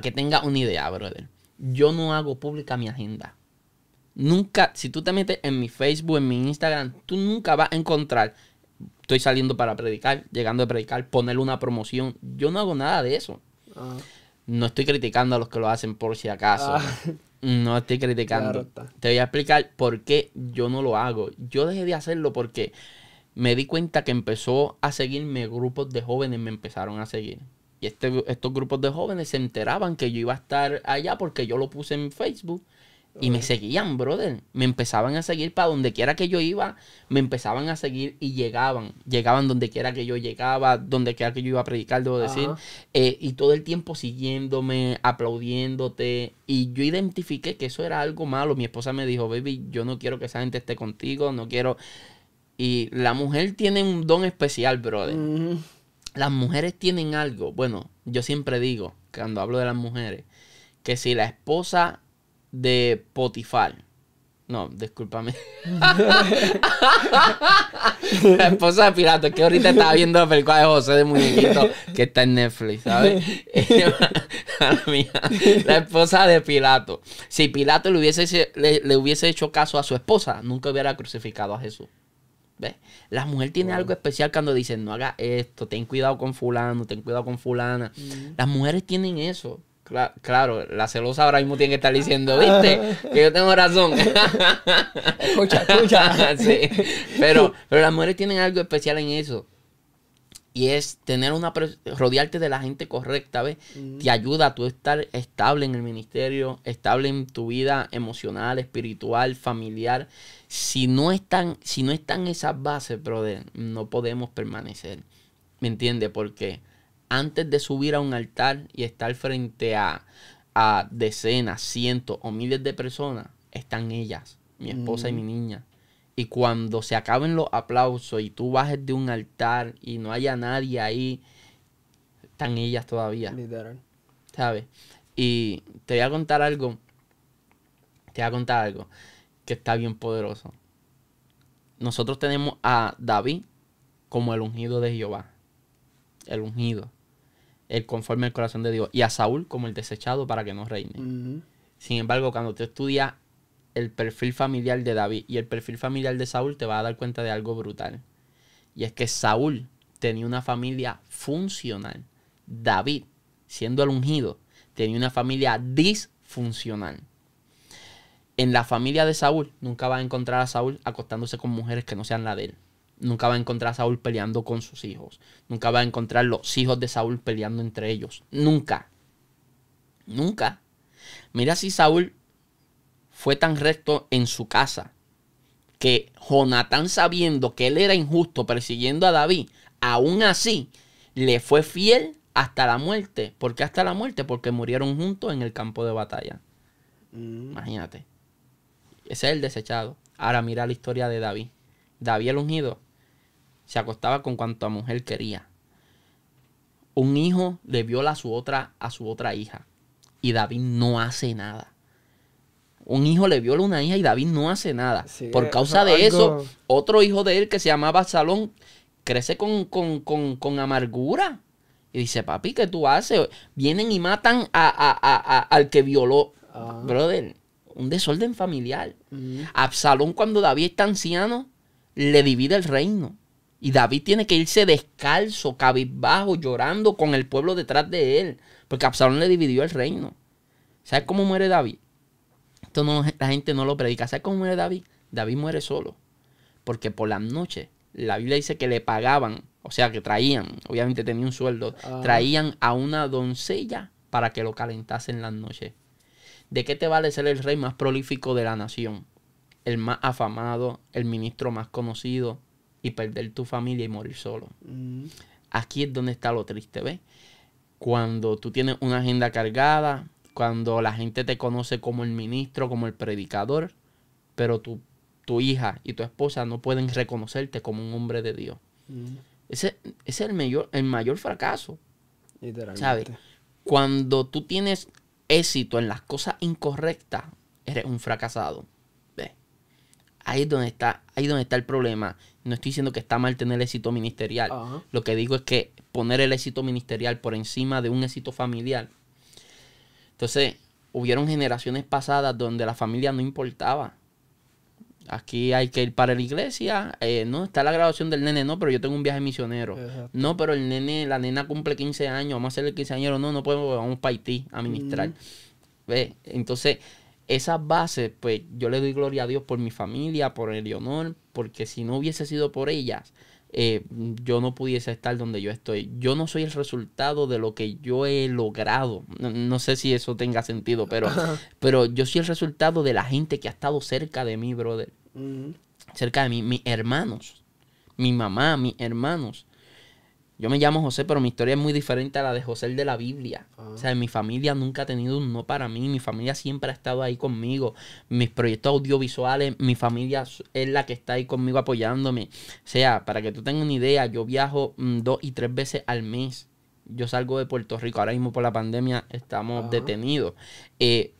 que tenga una idea, brother. Yo no hago pública mi agenda. Nunca, si tú te metes en mi Facebook, en mi Instagram, tú nunca vas a encontrar, estoy saliendo para predicar, llegando a predicar, ponerle una promoción. Yo no hago nada de eso. Ah. No estoy criticando a los que lo hacen por si acaso. Ah. No estoy criticando. te voy a explicar por qué yo no lo hago. Yo dejé de hacerlo porque me di cuenta que empezó a seguirme grupos de jóvenes, me empezaron a seguir. Y este, estos grupos de jóvenes se enteraban que yo iba a estar allá porque yo lo puse en Facebook. Y me seguían, brother. Me empezaban a seguir para donde quiera que yo iba. Me empezaban a seguir y llegaban. Llegaban donde quiera que yo llegaba, donde quiera que yo iba a predicar, debo decir. Eh, y todo el tiempo siguiéndome, aplaudiéndote. Y yo identifiqué que eso era algo malo. Mi esposa me dijo, baby, yo no quiero que esa gente esté contigo, no quiero... Y la mujer tiene un don especial, brother las mujeres tienen algo, bueno, yo siempre digo, cuando hablo de las mujeres, que si la esposa de Potifar, no, discúlpame. la esposa de Pilato, que ahorita estaba viendo el película de José de Muñequito que está en Netflix, ¿sabes? la esposa de Pilato. Si Pilato le hubiese, le hubiese hecho caso a su esposa, nunca hubiera crucificado a Jesús. ¿Ves? La mujer tiene algo especial cuando dicen, no haga esto, ten cuidado con fulano, ten cuidado con fulana. Las mujeres tienen eso. claro, la celosa ahora mismo tiene que estar diciendo, viste, que yo tengo razón. escucha, escucha. pero, pero las mujeres tienen algo especial en eso. Y es tener una rodearte de la gente correcta, ¿ves? Te ayuda a tú estar estable en el ministerio, estable en tu vida emocional, espiritual, familiar. Si no están, si no están esas bases, brother, no podemos permanecer. ¿Me entiendes? Porque antes de subir a un altar y estar frente a, a decenas, cientos o miles de personas, están ellas, mi esposa y mi niña. Y cuando se acaben los aplausos y tú bajes de un altar y no haya nadie ahí, están ellas todavía. Literal. ¿Sabes? Y te voy a contar algo. Te voy a contar algo que está bien poderoso. Nosotros tenemos a David como el ungido de Jehová. El ungido. El conforme al corazón de Dios. Y a Saúl como el desechado para que no reine. Sin embargo, cuando tú estudias el perfil familiar de David y el perfil familiar de Saúl, te va a dar cuenta de algo brutal. Y es que Saúl tenía una familia funcional. David, siendo el ungido, tenía una familia disfuncional. En la familia de Saúl, nunca va a encontrar a Saúl acostándose con mujeres que no sean la de él. Nunca va a encontrar a Saúl peleando con sus hijos. Nunca va a encontrar los hijos de Saúl peleando entre ellos. Nunca. Nunca. Mira si Saúl fue tan recto en su casa que Jonatán, sabiendo que él era injusto persiguiendo a David, aún así le fue fiel hasta la muerte. ¿Por qué hasta la muerte? Porque murieron juntos en el campo de batalla. Mm. Imagínate. Ese es el desechado. Ahora mira la historia de David. David el ungido se acostaba con a mujer quería. Un hijo le viola su otra, a su otra hija. Y David no hace nada un hijo le viola a una hija y David no hace nada. Por eh, causa de eso, otro hijo de él que se llamaba Salón crece con, con, con, con amargura. Y dice, papi, ¿qué tú haces? Vienen y matan a, a, al que violó. Ah. Brother, un desorden familiar. Mm. Absalón, cuando David está anciano, le divide el reino. Y David tiene que irse descalzo, cabizbajo, llorando con el pueblo detrás de él. Porque Absalón le dividió el reino. ¿Sabes cómo muere David? Esto no, la gente no lo predica. ¿Sabes cómo muere David? David muere solo. Porque por las noches, la Biblia dice que le pagaban, o sea, que traían, obviamente tenía un sueldo, traían a una doncella para que lo calentase en las noches. ¿De qué te vale ser el rey más prolífico de la nación? El más afamado, el ministro más conocido y perder tu familia y morir solo. Mm. Aquí es donde está lo triste, ¿ves? Cuando tú tienes una agenda cargada, cuando la gente te conoce como el ministro, como el predicador, pero tu, tu hija y tu esposa no pueden reconocerte como un hombre de Dios. Mm. Ese, es el mayor, el mayor fracaso. Literalmente. ¿Sabes? Cuando tú tienes éxito en las cosas incorrectas, eres un fracasado. ¿Ves? Ahí es donde está, ahí donde está el problema. No estoy diciendo que está mal tener éxito ministerial. Lo que digo es que poner el éxito ministerial por encima de un éxito familiar entonces, hubieron generaciones pasadas donde la familia no importaba. Aquí hay que ir para la iglesia. Eh, no, está la graduación del nene, no, pero yo tengo un viaje misionero. No, pero el nene, la nena cumple 15 años, vamos a hacer el quinceañero. No, no podemos, vamos para Haití a ministrar. ¿Ve? Entonces, esas bases, pues yo le doy gloria a Dios por mi familia, por el honor, porque si no hubiese sido por ellas, eh, yo no pudiese estar donde yo estoy. Yo no soy el resultado de lo que yo he logrado. No, sé si eso tenga sentido, pero, pero yo soy el resultado de la gente que ha estado cerca de mí, brother. Cerca de mí, mis hermanos, mi mamá, mis hermanos. Yo me llamo José, pero mi historia es muy diferente a la de José el de la Biblia. Ah. O sea, mi familia nunca ha tenido un no para mí. Mi familia siempre ha estado ahí conmigo. Mis proyectos audiovisuales, mi familia es la que está ahí conmigo apoyándome. O sea, para que tú tengas una idea, yo viajo mm, dos y tres veces al mes. Yo salgo de Puerto Rico. Ahora mismo por la pandemia estamos detenidos. Eh,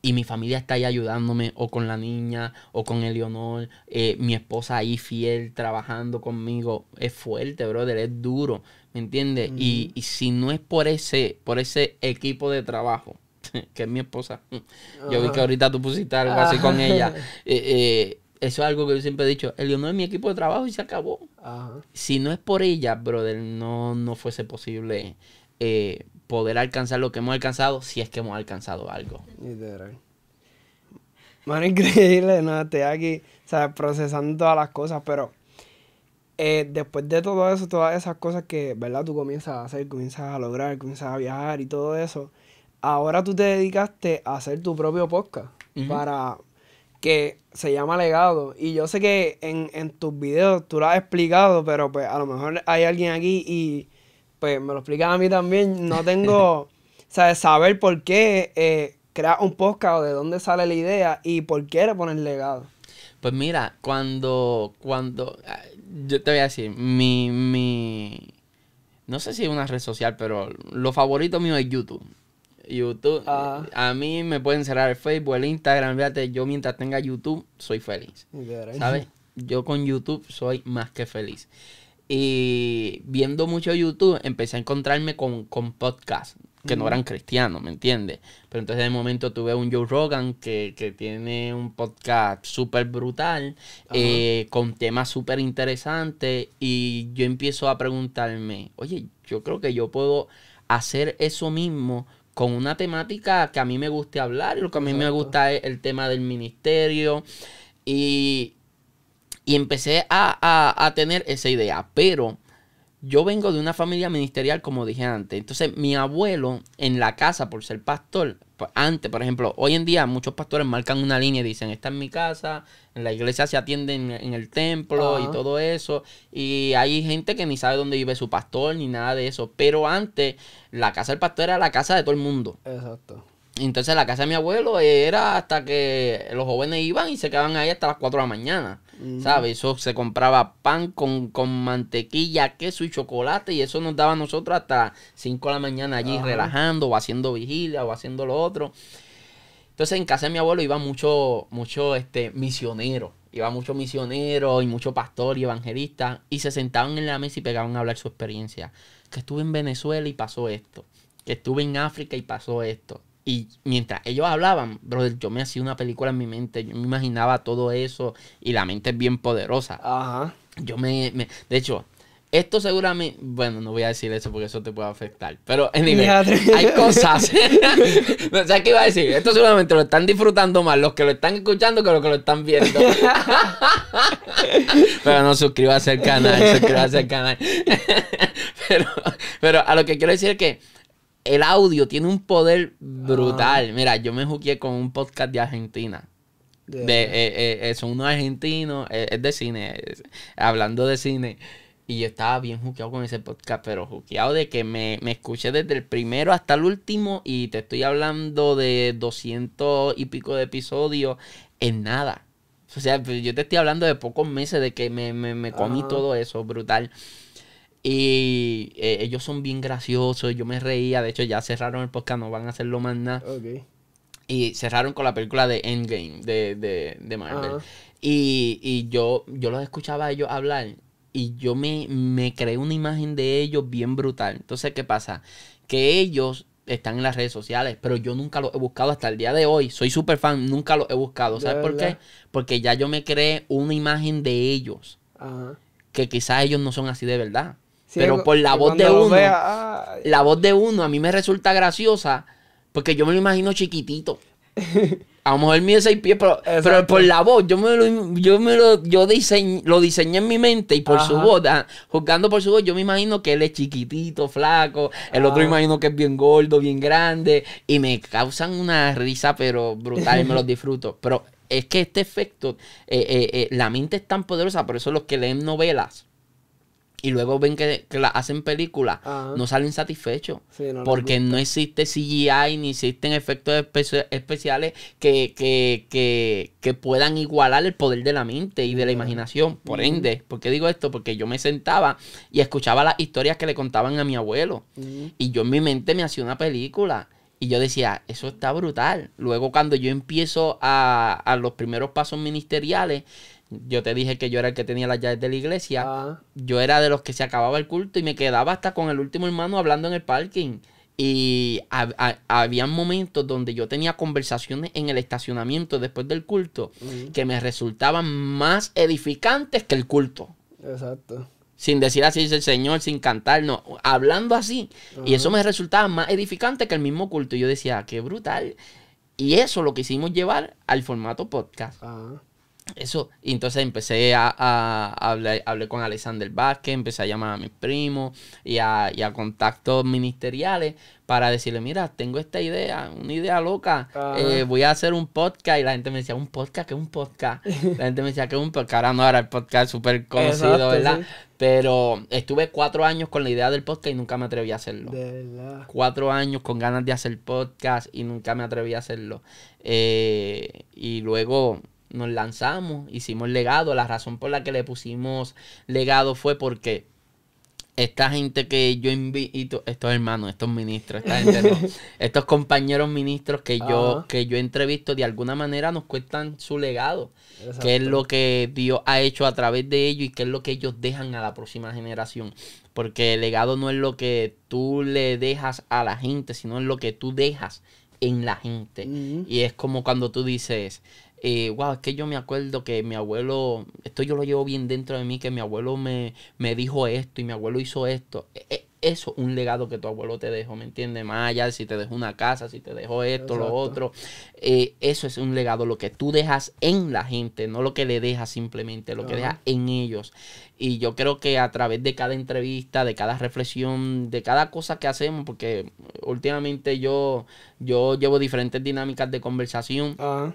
y mi familia está ahí ayudándome, o con la niña, o con Eleonor, eh, mi esposa ahí fiel, trabajando conmigo, es fuerte, brother, es duro, ¿me entiendes? Y, si no es por ese, por ese equipo de trabajo, que es mi esposa, yo vi que ahorita tú pusiste algo así con ah. ella, eh, eh, eso es algo que yo siempre he dicho, Eleonor es mi equipo de trabajo y se acabó. Si no es por ella, brother, no, no fuese posible poder alcanzar lo que hemos alcanzado si es que hemos alcanzado algo. Literal. Mano, increíble, ¿no? Estoy aquí, ¿sabes? Procesando todas las cosas, pero eh, después de todo eso, todas esas cosas que, ¿verdad? Tú comienzas a hacer, comienzas a lograr, comienzas a viajar y todo eso. Ahora tú te dedicaste a hacer tu propio podcast para que se llama Legado. Y yo sé que en, en tus videos tú lo has explicado, pero pues a lo mejor hay alguien aquí y pues me lo explicas a mí también. No tengo, sea, Saber por qué eh, crear un podcast o de dónde sale la idea y por qué era poner legado. Pues mira, cuando, cuando, ah, yo te voy a decir, mi, mi, no sé si es una red social, pero lo favorito mío es YouTube. YouTube, ah. eh, a mí me pueden cerrar el Facebook, el Instagram, fíjate, yo mientras tenga YouTube soy feliz. ¿Sabes? Yo con YouTube soy más que feliz y viendo mucho YouTube, empecé a encontrarme con, con podcasts que no eran cristianos, ¿me entiendes? Pero entonces de momento tuve un Joe Rogan que, tiene un podcast súper brutal, eh, con temas súper interesantes, y yo empiezo a preguntarme, oye, yo creo que yo puedo hacer eso mismo con una temática que a mí me guste hablar, y lo que a mí me gusta es el tema del ministerio, y y empecé a, tener esa idea, pero yo vengo de una familia ministerial, como dije antes. Entonces, mi abuelo en la casa, por ser pastor, antes, por ejemplo, hoy en día muchos pastores marcan una línea y dicen, esta es mi casa, en la iglesia se atiende en, el templo y ah. todo eso. Y hay gente que ni sabe dónde vive su pastor ni nada de eso. Pero antes, la casa del pastor era la casa de todo el mundo. Exacto. Entonces la casa de mi abuelo era hasta que los jóvenes iban y se quedaban ahí hasta las 4 de la mañana. ¿Sabes? Eso se compraba pan con, mantequilla, queso y chocolate y eso nos daba a nosotros hasta 5 de la mañana allí relajando o haciendo vigilia o haciendo lo otro. Entonces en casa de mi abuelo iba mucho, mucho este, misionero. Iba mucho misionero y mucho pastor y evangelista y se sentaban en la mesa y pegaban a hablar su experiencia. Que estuve en Venezuela y pasó esto. Que estuve en África y pasó esto y mientras ellos hablaban, brother, yo me hacía una película en mi mente, yo me imaginaba todo eso y la mente es bien poderosa. Ajá. Yo me, de hecho, esto seguramente, bueno, no voy a decir eso porque eso te puede afectar, pero en hay cosas. no, ¿Sabes qué iba a decir? Esto seguramente lo están disfrutando más los que lo están escuchando que los que lo están viendo. pero no suscribas al canal, suscríbase al canal. pero, pero a lo que quiero decir es que el audio tiene un poder ah. brutal. Mira, yo me juqué con un podcast de Argentina. De, eh, eh, eh, son unos argentinos, eh, es de cine, hablando de cine. Y yo estaba bien juqueado con ese podcast, pero juqueado de que me, escuché desde el primero hasta el último y te estoy hablando de 200 y pico de episodios en nada. O sea, pues, yo te estoy hablando de pocos meses de que me, comí todo eso, brutal. Y eh, ellos son bien graciosos, yo me reía, de hecho ya cerraron el podcast, no van a hacerlo más nada. Y cerraron con la película de Endgame de, de, de Marvel. y, yo, yo los escuchaba a ellos hablar y yo me, me creé una imagen de ellos bien brutal. Entonces, ¿qué pasa? Que ellos están en las redes sociales, pero yo nunca los he buscado hasta el día de hoy. Soy súper fan, nunca los he buscado. ¿Sabes por qué? Porque ya yo me creé una imagen de ellos. Que quizás ellos no son así de verdad pero por la voz de uno, la voz de uno a mí me resulta graciosa porque yo me lo imagino chiquitito. A lo mejor mide seis pies, pero, pero, por la voz, yo me lo, yo me lo, yo diseñé en mi mente y por su voz, ah, juzgando por su voz, yo me imagino que él es chiquitito, flaco, el otro ah. imagino que es bien gordo, bien grande, y me causan una risa, pero brutal, y me los disfruto. Pero es que este efecto, eh, eh, eh, la mente es tan poderosa, por eso los que leen novelas y luego ven que, la hacen película, no salen satisfechos. porque no existe CGI ni existen efectos especiales que, que, que, que, puedan igualar el poder de la mente y de la imaginación. Por ende, ¿por qué digo esto? Porque yo me sentaba y escuchaba las historias que le contaban a mi abuelo. Y yo en mi mente me hacía una película. Y yo decía, eso está brutal. Luego cuando yo empiezo a, a los primeros pasos ministeriales, yo te dije que yo era el que tenía las llaves de la iglesia. Ah. Yo era de los que se acababa el culto y me quedaba hasta con el último hermano hablando en el parking. Y había momentos donde yo tenía conversaciones en el estacionamiento después del culto que me resultaban más edificantes que el culto. Exacto. Sin decir así es el Señor, sin cantar, no, hablando así. Y eso me resultaba más edificante que el mismo culto. Y yo decía, ah, qué brutal. Y eso lo quisimos llevar al formato podcast. Ajá. Ah. Eso, y entonces empecé a, hablar, hablé con Alexander Vázquez, empecé a llamar a mis primos y a, y a contactos ministeriales para decirle, mira, tengo esta idea, una idea loca, eh, voy a hacer un podcast. Y la gente me decía, ¿un podcast? ¿Qué es un podcast? La gente me decía, ¿qué es un podcast? Ahora no, ahora el podcast es súper conocido, ¿verdad? Pero estuve cuatro años con la idea del podcast y nunca me atreví a hacerlo. Cuatro años con ganas de hacer podcast y nunca me atreví a hacerlo. Eh, y luego nos lanzamos, hicimos legado. La razón por la que le pusimos legado fue porque esta gente que yo invito, estos hermanos, estos ministros, estos compañeros ministros que yo, que yo entrevisto, de alguna manera nos cuentan su legado, qué es lo que Dios ha hecho a través de ellos y qué es lo que ellos dejan a la próxima generación. Porque el legado no es lo que tú le dejas a la gente, sino es lo que tú dejas en la gente. Y es como cuando tú dices, eh, es que yo me acuerdo que mi abuelo, esto yo lo llevo bien dentro de mí, que mi abuelo me, me dijo esto y mi abuelo hizo esto. E, e, eso eso, un legado que tu abuelo te dejó, ¿me entiendes? Más si te dejó una casa, si te dejó esto, lo otro. Eh, eso es un legado, lo que tú dejas en la gente, no lo que le dejas simplemente, lo que dejas en ellos. Y yo creo que a través de cada entrevista, de cada reflexión, de cada cosa que hacemos, porque últimamente yo, yo llevo diferentes dinámicas de conversación. Ajá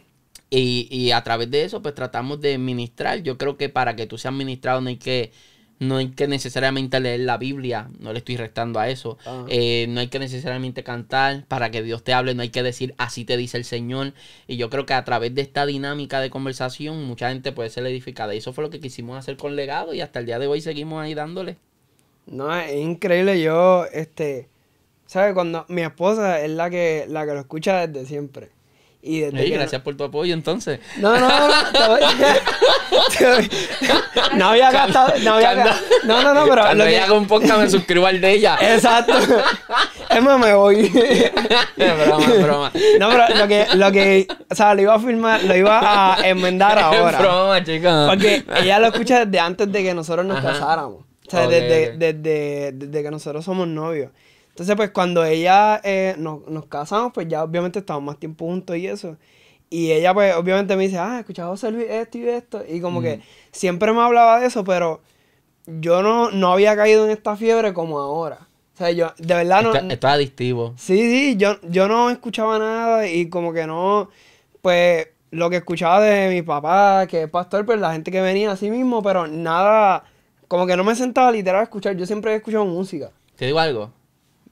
y, y, a través de eso, pues tratamos de ministrar. Yo creo que para que tú seas ministrado no hay que, no hay que necesariamente leer la Biblia, no le estoy restando a eso. Ah. Eh, no hay que necesariamente cantar para que Dios te hable, no hay que decir así te dice el Señor. Y yo creo que a través de esta dinámica de conversación, mucha gente puede ser edificada. Y eso fue lo que quisimos hacer con legado y hasta el día de hoy seguimos ahí dándole. No, es increíble. Yo, este, ¿sabes? Cuando mi esposa es la que, la que lo escucha desde siempre gracias por tu apoyo entonces. No, no, no. no había gastado. No, había gastado. no, no, no, pero. lo que... hago un podcast me suscribo al de ella. Exacto. Es más, me voy. broma, broma. No, pero lo que, lo que. O sea, lo iba a firmar, lo iba a enmendar ahora. Es broma, chicos. Porque ella lo escucha desde antes de que nosotros nos casáramos. O sea, desde, desde, desde que nosotros somos novios. Entonces, pues cuando ella eh, nos, casamos, pues ya obviamente estábamos más tiempo juntos y eso. Y ella, pues, obviamente me dice, ah, he escuchado esto y esto. Y como que siempre me hablaba de eso, pero yo no, no había caído en esta fiebre como ahora. O sea, yo, de verdad no. Está, adictivo. Sí, sí, yo, yo no escuchaba nada y como que no. Pues lo que escuchaba de mi papá, que es pastor, pues la gente que venía a sí mismo, pero nada. Como que no me sentaba literal a escuchar. Yo siempre he escuchado música. ¿Te digo algo?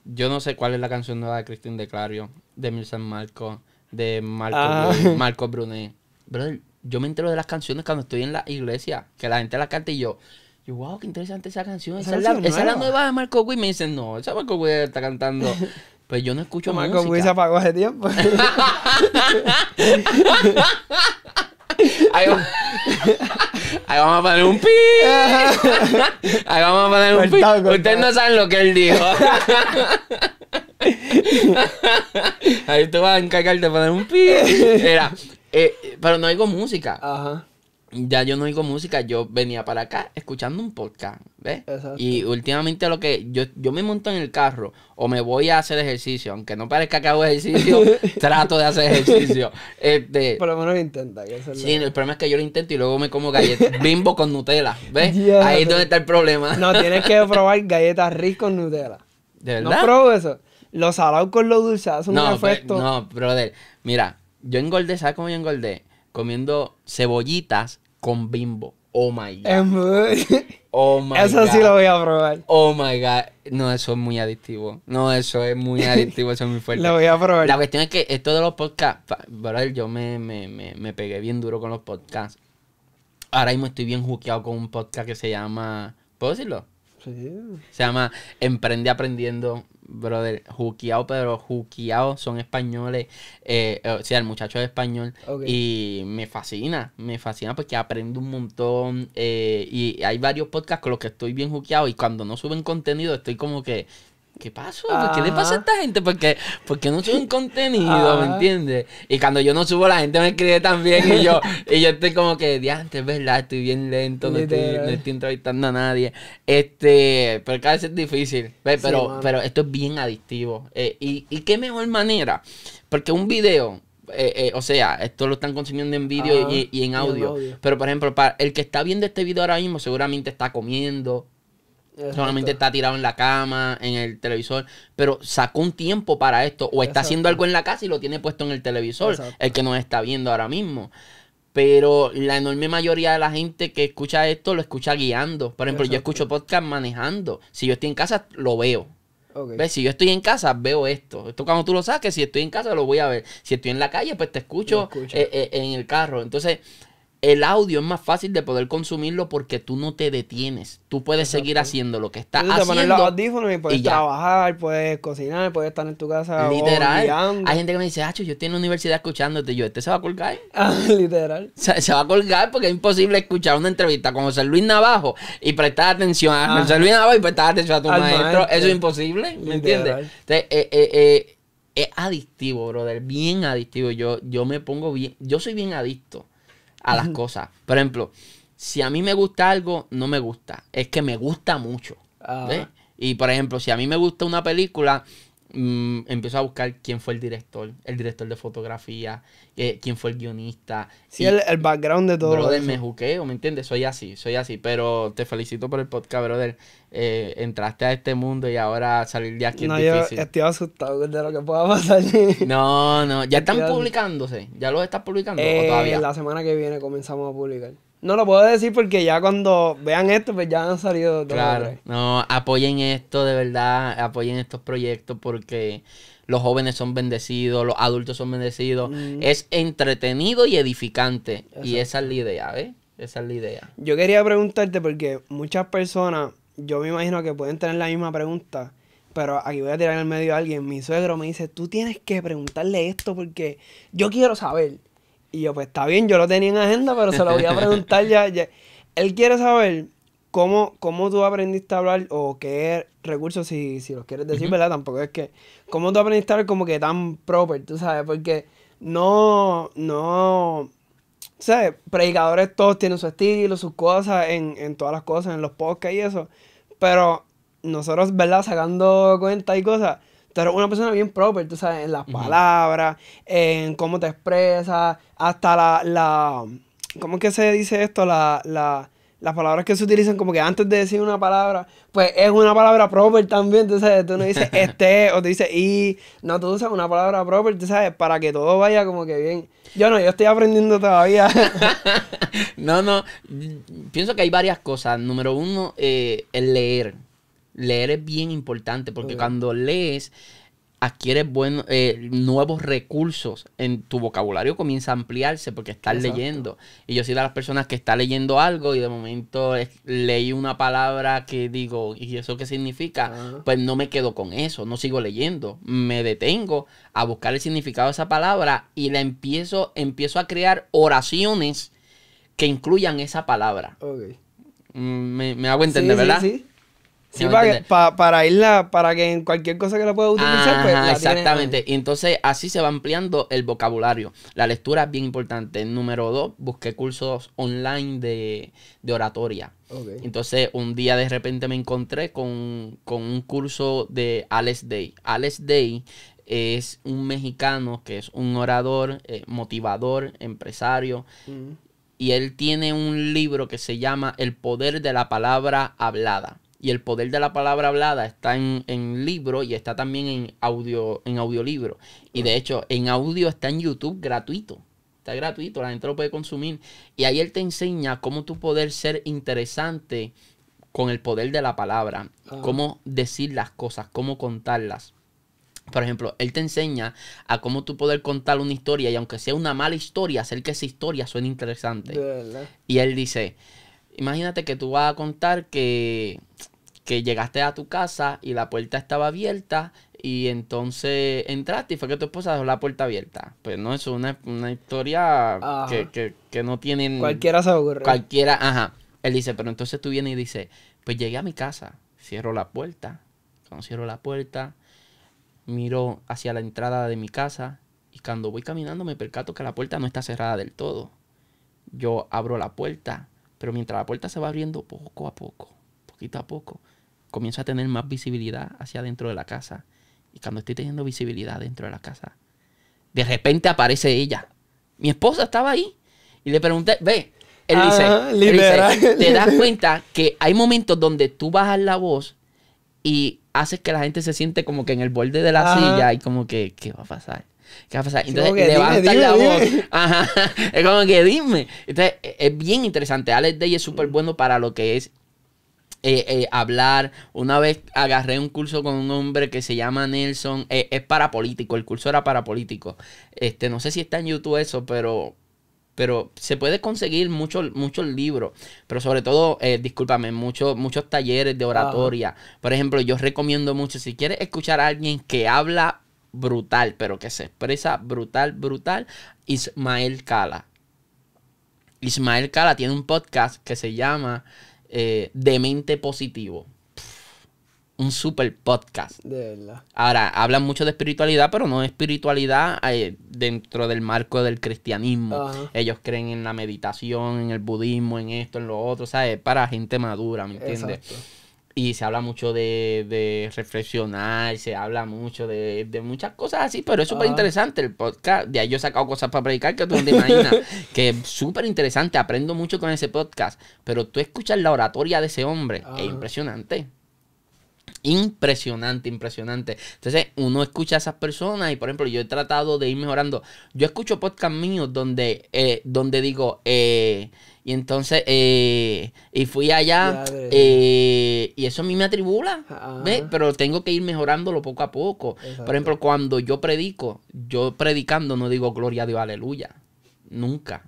Yo no sé cuál es la canción nueva de Christine de Clario, de Milsan Marco, de Marco, ah. Brunet, Marco Brunet. Brother, yo me entero de las canciones cuando estoy en la iglesia, que la gente la canta y yo, yo, wow, qué interesante esa canción. Esa, es, la, nueva. de Marco Witt. Me dicen, no, esa Marco Witt está cantando. Pues yo no escucho Marco música. Marco Witt se apagó hace tiempo. vamos a poner un pi. Ahí vamos a poner un pi. Ustedes no saben lo que él dijo. Ahí te vas a encargarte de poner un pi. Era, eh, pero no oigo música. Ajá ya yo no oigo música, yo venía para acá escuchando un podcast, ¿ves? Y últimamente lo que yo, yo me monto en el carro o me voy a hacer ejercicio, aunque no parezca que hago ejercicio, trato de hacer ejercicio. Este, Por lo menos intenta. Que sí, el problema es que yo lo intento y luego me como galletas bimbo con Nutella, ¿ves? Ahí es donde está el problema. no, tienes que probar galletas ricas con Nutella. ¿De verdad? No probo eso. los salados con los dulces no, no, brother, mira, yo engordé, ¿sabes cómo yo engordé? comiendo cebollitas con bimbo. Oh my God. Oh my God! eso sí lo voy a probar. Oh my God. No, eso es muy adictivo. No, eso es muy adictivo, eso es muy fuerte. lo voy a probar. La cuestión es que esto de los podcasts, brother, yo me, me pegué bien duro con los podcasts. Ahora mismo estoy bien juqueado con un podcast que se llama. ¿Puedo decirlo? Sí. Se llama Emprende Aprendiendo brother, juqueado, pero juqueado, son españoles, eh, eh, o sea, el muchacho es español, y me fascina, me fascina porque aprendo un montón, eh, y hay varios podcasts con los que estoy bien juqueado, y cuando no suben contenido estoy como que, ¿Qué pasó? ¿Qué le pasa a ah. esta gente? Porque, porque no un contenido, ¿me ah. entiendes? Y cuando yo no subo, la gente me escribe también y yo, y yo estoy como que, diante, es verdad, estoy bien lento, no estoy, no entrevistando a nadie. Este, pero cada vez es difícil. Pero, pero, esto es bien adictivo. Eh, y, qué mejor manera. Porque un video, eh, eh, o sea, esto lo están consumiendo en video y, en audio. Pero, por ejemplo, el que está viendo este video ahora mismo, seguramente está comiendo, Solamente está tirado en la cama, en el televisor, pero sacó un tiempo para esto o está haciendo algo en la casa y lo tiene puesto en el televisor, el que nos está viendo ahora mismo. Pero la enorme mayoría de la gente que escucha esto lo escucha guiando. Por ejemplo, yo escucho podcast manejando. Si yo estoy en casa, lo veo. Si yo estoy en casa, veo esto. Esto cuando tú lo saques, si estoy en casa, lo voy a ver. Si estoy en la calle, pues te escucho, eh, eh, en el carro. Entonces, el audio es más fácil de poder consumirlo porque tú no te detienes. Tú puedes seguir haciendo lo que estás haciendo. Puedes poner los audífonos y puedes trabajar, puedes cocinar, puedes estar en tu casa. Literal. Hay gente que me dice, Acho, yo estoy en la universidad escuchándote. Yo, este se va a colgar. Ah, literal. Se, va a colgar porque es imposible escuchar una entrevista con José Luis Navajo y prestar atención a ah. José Luis Navajo y prestar atención a tu maestro. Eso es imposible. ¿Me entiendes? Entonces, eh, eh, eh, es adictivo, brother. Bien adictivo. Yo, yo me pongo bien. Yo soy bien adicto a las cosas. Por ejemplo, si a mí me gusta algo, no me gusta. Es que me gusta mucho. Ah. Y por ejemplo, si a mí me gusta una película, Mm, empiezo a buscar quién fue el director, el director de fotografía, eh, quién fue el guionista. Sí, el, background de todo. Brother, eso. me juqueo, ¿me entiendes? Soy así, soy así, pero te felicito por el podcast, brother. Eh, entraste a este mundo y ahora salir de aquí no, es difícil. estoy asustado de lo que pueda pasar. No, no, ya están publicándose, ya los estás publicando ¿o eh, todavía. La semana que viene comenzamos a publicar. No lo puedo decir porque ya cuando vean esto, pues ya han salido Claro. No, apoyen esto, de verdad. Apoyen estos proyectos porque los jóvenes son bendecidos, los adultos son bendecidos. Mm. Es entretenido y edificante. Y esa es la idea, ¿ves? ¿eh? Esa es la idea. Yo quería preguntarte porque muchas personas, yo me imagino que pueden tener la misma pregunta, pero aquí voy a tirar en el medio a alguien. Mi suegro me dice, tú tienes que preguntarle esto porque yo quiero saber. Y yo, pues está bien, yo lo tenía en agenda, pero se lo voy a preguntar ya, Él quiere saber cómo, cómo tú aprendiste a hablar o qué recursos, si, si los quieres decir, ¿verdad? Tampoco es que... ¿Cómo tú aprendiste a hablar como que tan proper, tú sabes? Porque no, no... sé, Predicadores todos tienen su estilo, sus cosas, en, en todas las cosas, en los podcasts y eso. Pero nosotros, ¿verdad? Sacando cuentas y cosas pero eres una persona bien proper, tú sabes, en las palabras, en cómo te expresas, hasta la, la, ¿cómo es que se dice esto? las palabras que se utilizan como que antes de decir una palabra, pues es una palabra proper también, tú sabes. tú no dices este o te dices y, no, tú usas una palabra proper, tú sabes, para que todo vaya como que bien. Yo no, yo estoy aprendiendo todavía. no, no, pienso que hay varias cosas. Número uno, eh, el leer Leer es bien importante porque cuando lees adquieres eh, nuevos recursos en tu vocabulario, comienza a ampliarse porque estás leyendo. Y yo soy de las personas que está leyendo algo y de momento leí una palabra que digo, ¿y eso qué significa? Pues no me quedo con eso, no sigo leyendo. Me detengo a buscar el significado de esa palabra y la empiezo, empiezo a crear oraciones que incluyan esa palabra. Mm, me, hago entender, ¿verdad? para, irla, para que en cualquier cosa que la pueda utilizar, pues Exactamente. Y entonces así se va ampliando el vocabulario. La lectura es bien importante. Número dos, busqué cursos online de, oratoria. Entonces, un día de repente me encontré con, un curso de Alex Day. Alex Day es un mexicano que es un orador, eh, motivador, empresario. Mm. Y él tiene un libro que se llama El poder de la palabra hablada y el poder de la palabra hablada está en, libro y está también en audio en audiolibro. Y de hecho, en audio está en YouTube gratuito. Está gratuito, la gente lo puede consumir. Y ahí él te enseña cómo tú poder ser interesante con el poder de la palabra, cómo decir las cosas, cómo contarlas. Por ejemplo, él te enseña a cómo tú poder contar una historia y aunque sea una mala historia, hacer que esa historia suene interesante. Y él dice, Imagínate que tú vas a contar que, que llegaste a tu casa y la puerta estaba abierta y entonces entraste y fue que tu esposa dejó la puerta abierta. Pues no, eso es una, historia que, que, que, no tienen... Cualquiera se ocurre. Cualquiera, ajá. Él dice, pero entonces tú vienes y dices, pues llegué a mi casa, cierro la puerta. Cuando cierro la puerta, miro hacia la entrada de mi casa y cuando voy caminando me percato que la puerta no está cerrada del todo. Yo abro la puerta pero mientras la puerta se va abriendo poco a poco, poquito a poco, comienzo a tener más visibilidad hacia adentro de la casa. Y cuando estoy teniendo visibilidad dentro de la casa, de repente aparece ella. Mi esposa estaba ahí y le pregunté, ve, él dice, te das cuenta que hay momentos donde tú bajas la voz y haces que la gente se siente como que en el borde de la silla y como que, ¿qué va a pasar? ¿Qué va a pasar? Entonces que la voz. Ajá. Es como que dime. Entonces, e, es bien interesante. Alex Day es súper bueno para lo que es eh, eh, hablar. Una vez agarré un curso con un hombre que se llama Nelson. Eh, es parapolítico. El curso era parapolítico. Este, no sé si está en YouTube eso, pero. Pero se puede conseguir muchos libros, pero sobre todo, discúlpame, muchos muchos talleres de oratoria. Por ejemplo, yo recomiendo mucho, si quieres escuchar a alguien que habla brutal, pero que se expresa brutal, brutal, Ismael Cala. Ismael Cala tiene un podcast que se llama eh, Demente Positivo. un super podcast. De Ahora, hablan mucho de espiritualidad, pero no de espiritualidad eh, dentro del marco del cristianismo. Ellos creen en la meditación, en el budismo, en esto, en lo otro, ¿sabes? Para gente madura, ¿me entiendes? Exacto. Y se habla mucho de, reflexionar, se habla mucho de, muchas cosas así, pero es súper interesante el podcast. De ahí yo he sacado cosas para predicar que tú no te imaginas. que es súper interesante, aprendo mucho con ese podcast. Pero tú escuchas la oratoria de ese hombre, es impresionante. Impresionante, impresionante. Entonces, uno escucha a esas personas y, por ejemplo, yo he tratado de ir mejorando. Yo escucho podcast míos donde, eh, donde digo, eh, y entonces, eh, y fui allá, y eso a mí me atribula, Pero tengo que ir mejorándolo poco a poco. Por ejemplo, cuando yo predico, yo predicando no digo gloria a Dios, aleluya. Nunca.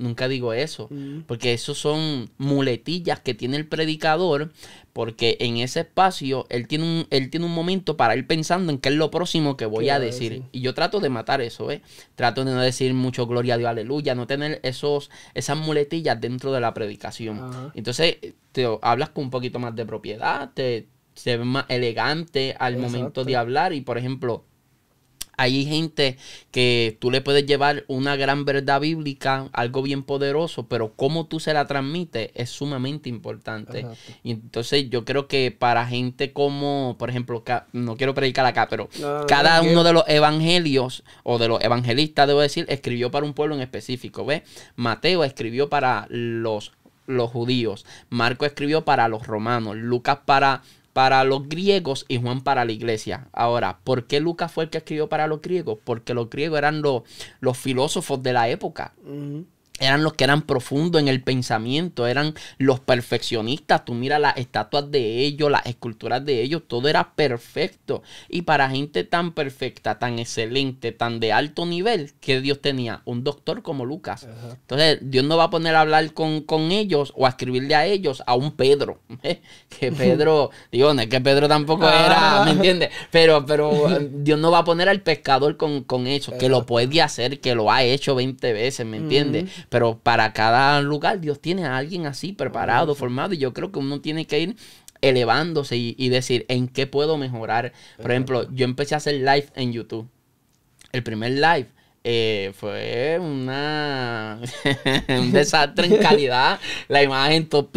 Nunca digo eso, mm. porque eso son muletillas que tiene el predicador, porque en ese espacio él tiene un, él tiene un momento para ir pensando en qué es lo próximo que voy a decir. Y yo trato de matar eso, ¿eh? Trato de no decir mucho gloria a Dios, aleluya, no tener esos, esas muletillas dentro de la predicación. Entonces, te hablas con un poquito más de propiedad, te, se ve más elegante al momento de hablar. Y por ejemplo, hay gente que tú le puedes llevar una gran verdad bíblica, algo bien poderoso, pero cómo tú se la transmites es sumamente importante. Y entonces yo creo que para gente como, por ejemplo, no quiero predicar acá, pero cada uno de los evangelios o de los evangelistas, debo decir, escribió para un pueblo en específico. Mateo escribió para los los judíos, Marco escribió para los romanos, Lucas para para los griegos y Juan para la iglesia. Ahora, ¿por qué Lucas fue el que escribió para los griegos? Porque los griegos eran los, filósofos de la época eran los que eran profundos en el pensamiento, eran los perfeccionistas. Tú mira las estatuas de ellos, las esculturas de ellos, todo era perfecto. Y para gente tan perfecta, tan excelente, tan de alto nivel, que Dios tenía un doctor como Lucas. Entonces, Dios no va a poner a hablar con, ellos o a escribirle a ellos a un Pedro. que Pedro, digo, es que Pedro tampoco era, ah. ¿me entiendes? Pero, pero Dios no va a poner al pescador con, eso, que lo puede hacer, que lo ha hecho 20 veces, ¿me entiendes? Pero para cada lugar Dios tiene a alguien así preparado, formado. Y yo creo que uno tiene que ir elevándose y, decir en qué puedo mejorar. Por ejemplo, yo empecé a hacer live en YouTube. El primer live eh, fue una un desastre en calidad. La imagen todo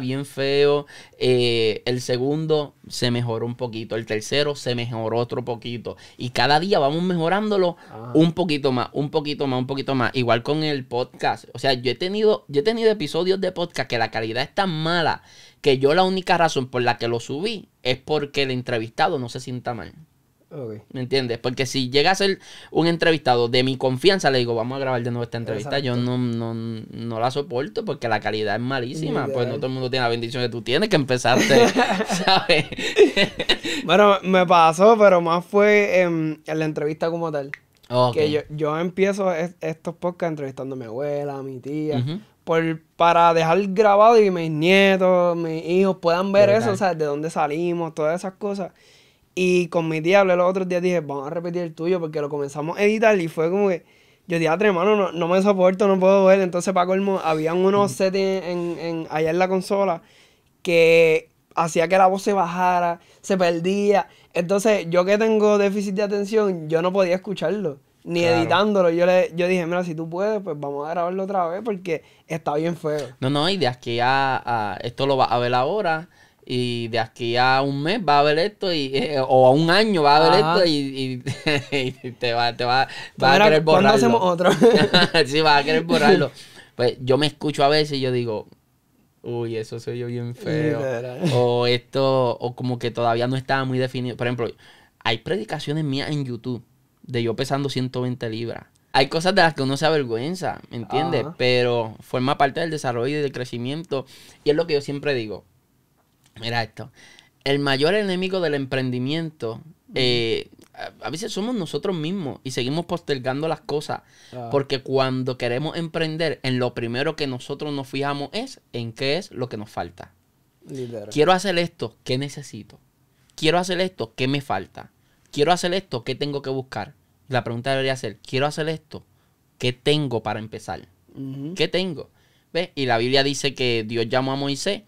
bien feo. Eh, el segundo se mejoró un poquito. El tercero se mejoró otro poquito. Y cada día vamos mejorándolo ah. un poquito más, un poquito más, un poquito más. Igual con el podcast. O sea, yo he tenido, yo he tenido episodios de podcast que la calidad es tan mala que yo la única razón por la que lo subí es porque el entrevistado no se sienta mal. ¿Me entiendes? Porque si llega a ser un entrevistado de mi confianza, le digo, vamos a grabar de nuevo esta entrevista. Yo no, no, no, la soporto porque la calidad es malísima. Pues no todo el mundo tiene la bendición que tú tienes que empezarte, ¿sabes? bueno, me pasó, pero más fue em, en, la entrevista como tal. Que yo, yo empiezo estos podcasts entrevistando a mi abuela, a mi tía, por, para dejar grabado y mis nietos, mis hijos puedan ver eso, o sea, de dónde salimos, todas esas cosas. Y con mi tía hablé los otros días, dije, vamos a repetir el tuyo porque lo comenzamos a editar y fue como que, yo dije, tres hermano, no, me soporto, no puedo ver. Entonces, para colmo, había unos settings en, en, allá en la consola que hacía que la voz se bajara, se perdía. Entonces, yo que tengo déficit de atención, yo no podía escucharlo, ni editándolo. Yo le yo dije, mira, si tú puedes, pues vamos a grabarlo otra vez porque está bien feo. No, no, ideas que ya a, esto lo vas a ver ahora y de aquí a un mes va a haber esto y eh, o a un año va a haber esto y, te va a pues querer borrarlo hacemos otro sí va a querer borrarlo pues yo me escucho a veces y yo digo uy eso soy yo bien feo o esto o como que todavía no estaba muy definido por ejemplo hay predicaciones mías en YouTube de yo pesando 120 libras hay cosas de las que uno se avergüenza, ¿me entiendes? Pero forma parte del desarrollo y del crecimiento. Y es lo que yo siempre digo Mira esto. El mayor enemigo del emprendimiento, eh, a, veces somos nosotros mismos y seguimos postergando las cosas. Ah. Porque cuando queremos emprender, en lo primero que nosotros nos fijamos es en qué es lo que nos falta. Quiero hacer esto, ¿qué necesito? Quiero hacer esto, ¿qué me falta? Quiero hacer esto, ¿qué tengo que buscar? La pregunta debería ser, quiero hacer esto, ¿qué tengo para empezar? ¿Qué tengo? Ve, Y la Biblia dice que Dios llamó a Moisés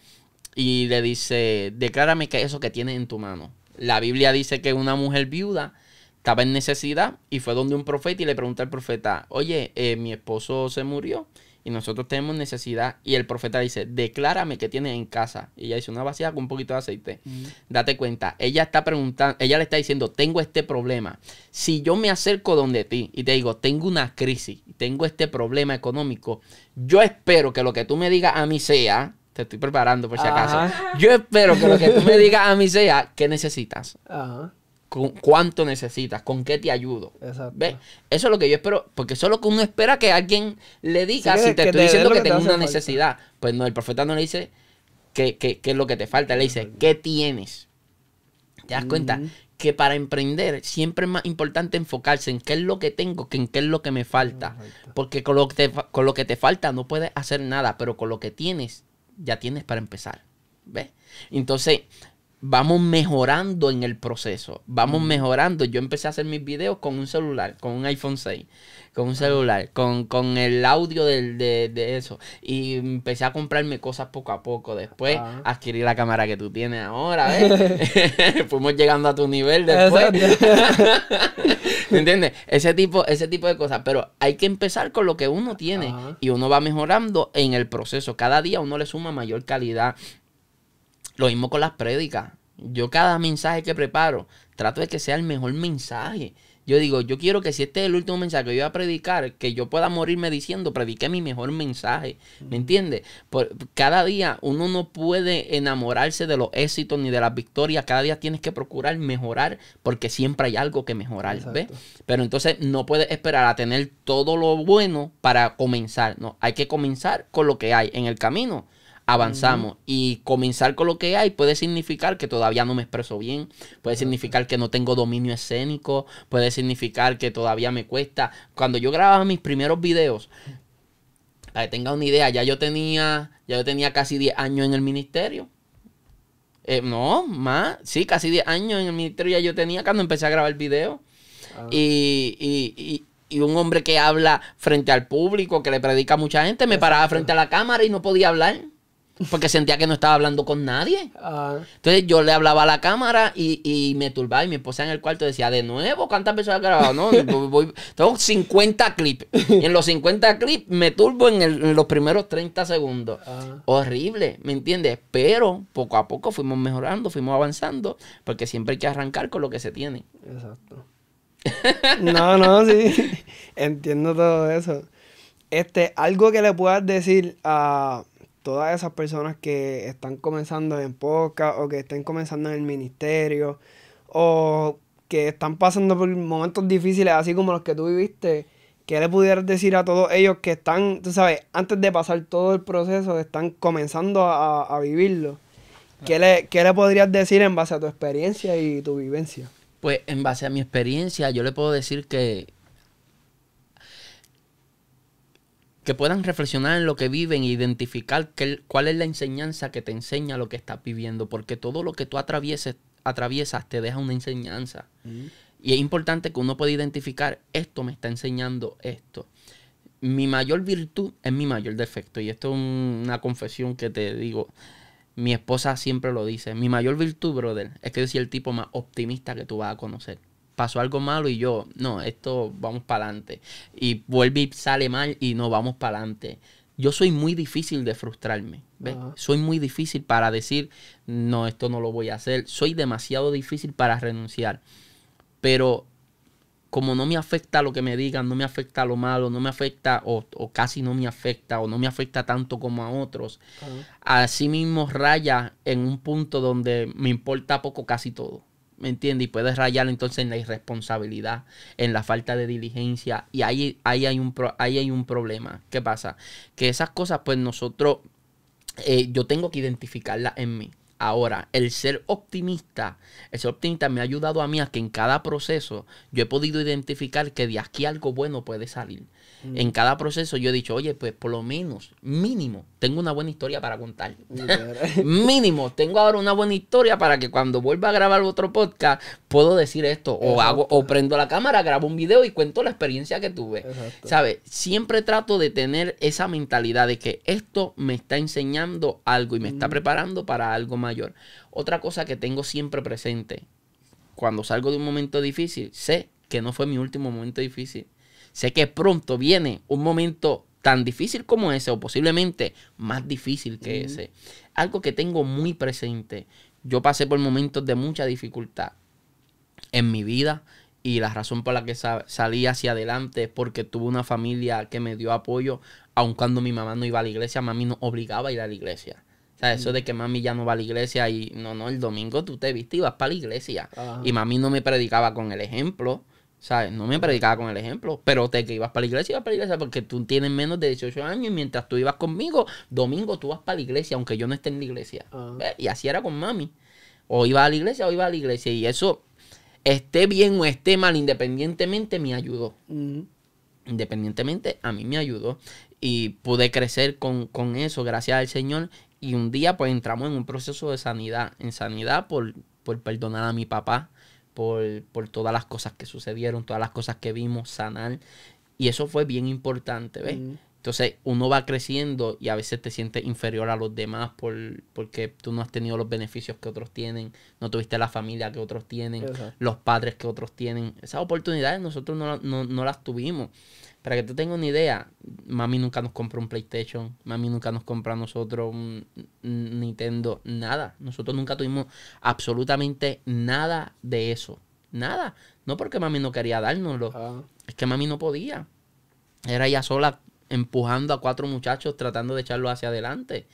y le dice, declárame que eso que tienes en tu mano. La Biblia dice que una mujer viuda estaba en necesidad y fue donde un profeta y le pregunta al profeta, oye, eh, mi esposo se murió y nosotros tenemos necesidad. Y el profeta dice, declárame que tienes en casa. Y ella dice, una vacía con un poquito de aceite. Mm. Date cuenta, ella está preguntando, ella le está diciendo, tengo este problema. Si yo me acerco donde ti y te digo, tengo una crisis, tengo este problema económico, yo espero que lo que tú me digas a mí sea, te estoy preparando por si acaso. Yo espero que lo que tú me digas a mí sea qué necesitas. cuánto necesitas, con qué te ayudo. Exacto. Eso es lo que yo espero, porque solo es lo que uno espera que alguien le diga si te estoy diciendo que, tengo una necesidad. Pues no, el profeta no le dice qué, es lo que te falta, le dice qué tienes. ¿Te das cuenta? Que para emprender siempre es más importante enfocarse en qué es lo que tengo que en qué es lo que me falta. Porque con lo con lo que te falta no puedes hacer nada, pero con lo que tienes ya tienes para empezar. ¿Ves? Entonces, vamos mejorando en el proceso, vamos mejorando. Yo empecé a hacer mis videos con un celular, con un iPhone 6, con un celular, con, el audio de, eso. Y empecé a comprarme cosas poco a poco. Después ah. adquirí la cámara que tú tienes ahora, Fuimos llegando a tu nivel después. ¿Me entiendes? Ese tipo, ese tipo de cosas. Pero hay que empezar con lo que uno tiene y uno va mejorando en el proceso. Cada día uno le suma mayor calidad lo mismo con las prédicas. Yo cada mensaje que preparo, trato de que sea el mejor mensaje. Yo digo, yo quiero que si este es el último mensaje que yo voy a predicar, que yo pueda morirme diciendo, prediqué mi mejor mensaje. ¿Me entiendes? Cada día uno no puede enamorarse de los éxitos ni de las victorias. Cada día tienes que procurar mejorar porque siempre hay algo que mejorar. Pero entonces no puedes esperar a tener todo lo bueno para comenzar. No, hay que comenzar con lo que hay en el camino avanzamos. Y comenzar con lo que hay puede significar que todavía no me expreso bien, puede significar que no tengo dominio escénico, puede significar que todavía me cuesta. Cuando yo grababa mis primeros videos, para que tenga una idea, ya yo tenía, ya yo tenía casi 10 años en el ministerio. Eh, no, más, sí, casi 10 años en el ministerio ya yo tenía cuando empecé a grabar videos. Ah. y un hombre que habla frente al público, que le predica a mucha gente, me paraba frente a la cámara y no podía hablar porque sentía que no estaba hablando con nadie. Ah. Entonces yo le hablaba a la cámara y, me turbaba y mi esposa en el cuarto decía, de nuevo, ¿cuántas veces has grabado? No, tengo 50 clips. Y en los 50 clips me turbo en, los primeros 30 segundos. Ah. Horrible, ¿me entiendes? Pero poco a poco fuimos mejorando, fuimos avanzando, porque siempre hay que arrancar con lo que se tiene. Exacto. no, no, sí. Entiendo todo eso. Este, algo que le puedas decir a todas esas personas que están comenzando en poca o que estén comenzando en el ministerio o que están pasando por momentos difíciles así como los que tú viviste, ¿qué le pudieras decir a todos ellos que están, tú sabes, antes de pasar todo el proceso, están comenzando a, vivirlo? ¿Qué le, ¿Qué le podrías decir en base a tu experiencia y tu vivencia? Pues en base a mi experiencia, yo le puedo decir que, que puedan reflexionar en lo que viven e identificar cuál es la enseñanza que te enseña lo que estás viviendo, porque todo lo que tú atraviesas te deja una enseñanza. Mm. Y es importante que uno pueda identificar, esto me está enseñando esto. Mi mayor virtud es mi mayor defecto, y esto es una confesión que te digo, mi esposa siempre lo dice, mi mayor virtud, brother, es que yo soy el tipo más optimista que tú vas a conocer pasó algo malo y yo, no, esto vamos para adelante. Y vuelve y sale mal y no, vamos para adelante. Yo soy muy difícil de frustrarme. Soy muy difícil para decir, no, esto no lo voy a hacer. Soy demasiado difícil para renunciar. Pero como no me afecta lo que me digan, no me afecta lo malo, no me afecta o, casi no me afecta o no me afecta tanto como a otros, así mismo raya en un punto donde me importa poco casi todo. ¿me entiendes? Y puedes rayar entonces en la irresponsabilidad, en la falta de diligencia, y ahí, ahí, hay, un ahí hay un problema. ¿Qué pasa? Que esas cosas, pues nosotros, eh, yo tengo que identificarlas en mí. Ahora, el ser optimista, el ser optimista me ha ayudado a mí a que en cada proceso yo he podido identificar que de aquí algo bueno puede salir. Mm. En cada proceso yo he dicho, oye, pues por lo menos, mínimo, tengo una buena historia para contar. mínimo, tengo ahora una buena historia para que cuando vuelva a grabar otro podcast, puedo decir esto. O hago, o prendo la cámara, grabo un video y cuento la experiencia que tuve. ¿Sabes? Siempre trato de tener esa mentalidad de que esto me está enseñando algo y me está mm. preparando para algo mayor. Otra cosa que tengo siempre presente, cuando salgo de un momento difícil, sé que no fue mi último momento difícil. Sé que pronto viene un momento tan difícil como ese, o posiblemente más difícil que ese. Algo que tengo muy presente. Yo pasé por momentos de mucha dificultad en mi vida y la razón por la que salí hacia adelante es porque tuve una familia que me dio apoyo, aun cuando mi mamá no iba a la iglesia, mami no obligaba a ir a la iglesia. O sea, eso de que mami ya no va a la iglesia y no, no, el domingo tú te viste y vas para la iglesia. Y mami no me predicaba con el ejemplo. ¿Sabes? No me predicaba con el ejemplo, pero te que ibas para la iglesia, ibas para la iglesia porque tú tienes menos de 18 años y mientras tú ibas conmigo, domingo tú vas para la iglesia, aunque yo no esté en la iglesia. Ah. Y así era con mami. O iba a la iglesia o iba a la iglesia. Y eso, esté bien o esté mal, independientemente, me ayudó. Independientemente, a mí me ayudó. Y pude crecer con, eso, gracias al Señor. Y un día, pues entramos en un proceso de sanidad. En sanidad por, por perdonar a mi papá por, todas las cosas que sucedieron, todas las cosas que vimos, sanar. Y eso fue bien importante, ¿ves? Mm. Entonces uno va creciendo y a veces te sientes inferior a los demás por, porque tú no has tenido los beneficios que otros tienen, no tuviste la familia que otros tienen, los padres que otros tienen. Esas oportunidades nosotros no, no, no las tuvimos. Para que tú tengas una idea, mami nunca nos compró un PlayStation, mami nunca nos compró a nosotros un Nintendo, nada. Nosotros nunca tuvimos absolutamente nada de eso. Nada. No porque mami no quería dárnoslo, ah. es que mami no podía. Era ella sola empujando a cuatro muchachos tratando de echarlo hacia adelante.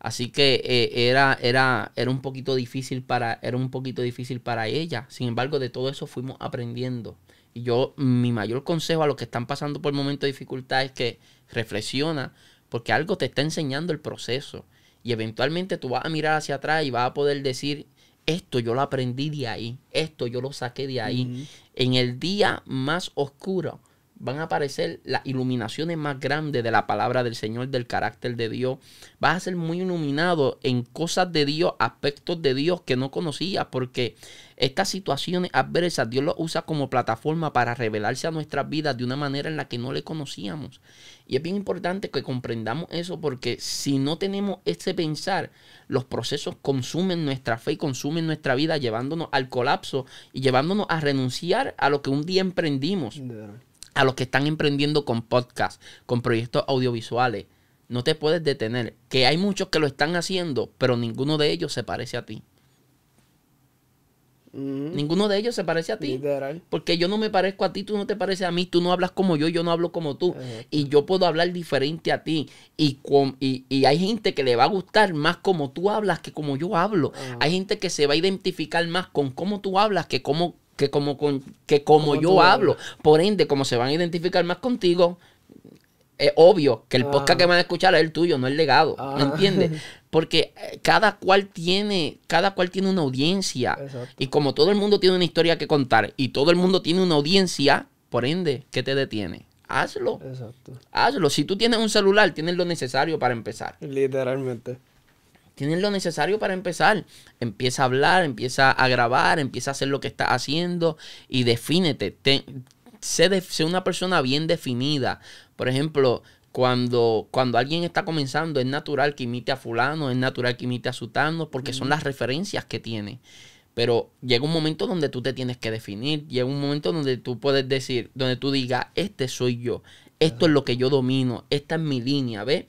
Así que eh, era, era, era un poquito difícil para, era un poquito difícil para ella. Sin embargo, de todo eso fuimos aprendiendo y yo, mi mayor consejo a los que están pasando por momentos de dificultad es que reflexiona, porque algo te está enseñando el proceso. Y eventualmente tú vas a mirar hacia atrás y vas a poder decir, esto yo lo aprendí de ahí, esto yo lo saqué de ahí. En el día más oscuro, van a aparecer las iluminaciones más grandes de la palabra del Señor, del carácter de Dios. Vas a ser muy iluminado en cosas de Dios, aspectos de Dios que no conocías, porque estas situaciones adversas Dios los usa como plataforma para revelarse a nuestras vidas de una manera en la que no le conocíamos. Y es bien importante que comprendamos eso porque si no tenemos ese pensar, los procesos consumen nuestra fe y consumen nuestra vida, llevándonos al colapso y llevándonos a renunciar a lo que un día emprendimos a los que están emprendiendo con podcast, con proyectos audiovisuales. No te puedes detener. Que hay muchos que lo están haciendo, pero ninguno de ellos se parece a ti. Mm. Ninguno de ellos se parece a ti. Porque yo no me parezco a ti, tú no te pareces a mí, tú no hablas como yo, yo no hablo como tú. Y yo puedo hablar diferente a ti. Y, con, y, hay gente que le va a gustar más como tú hablas que como yo hablo. Hay gente que se va a identificar más con cómo tú hablas que cómo, que como, con, que como, yo hablo. Por ende, como se van a identificar más contigo, es obvio que el podcast ah. que van a escuchar es el tuyo, no el legado. ¿Me ah. entiendes? Porque eh, cada cual tiene, cada cual tiene una audiencia. Y como todo el mundo tiene una historia que contar y todo el mundo tiene una audiencia, por ende, ¿qué te detiene? Hazlo. Hazlo. Si tú tienes un celular, tienes lo necesario para empezar. Literalmente. Tienes lo necesario para empezar. Empieza a hablar, empieza a grabar, empieza a hacer lo que estás haciendo y defínete. sé, una persona bien definida. Por ejemplo, cuando, cuando alguien está comenzando, es natural que imite a fulano, es natural que imite a sutano, porque son las referencias que tiene. Pero llega un momento donde tú te tienes que definir, llega un momento donde tú puedes decir, donde tú digas, este soy yo, esto es lo que yo domino, esta es mi línea, ¿ves?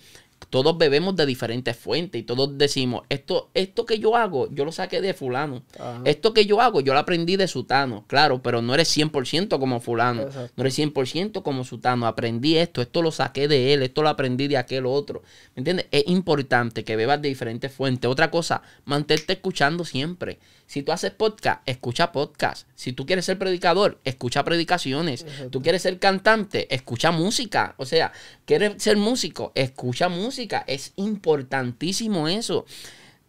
todos bebemos de diferentes fuentes y todos decimos, esto, esto que yo hago, yo lo saqué de fulano. Esto que yo hago, yo lo aprendí de sutano. Claro, pero no eres 100% como fulano. No eres 100% como sutano. Aprendí esto, esto lo saqué de él, esto lo aprendí de aquel otro. ¿Me entiendes? Es importante que bebas de diferentes fuentes. Otra cosa, mantente escuchando siempre. Si tú haces podcast, escucha podcast. Si tú quieres ser predicador, escucha predicaciones. Tú quieres ser cantante, escucha música. O sea, quieres ser músico, escucha música. Es importantísimo eso.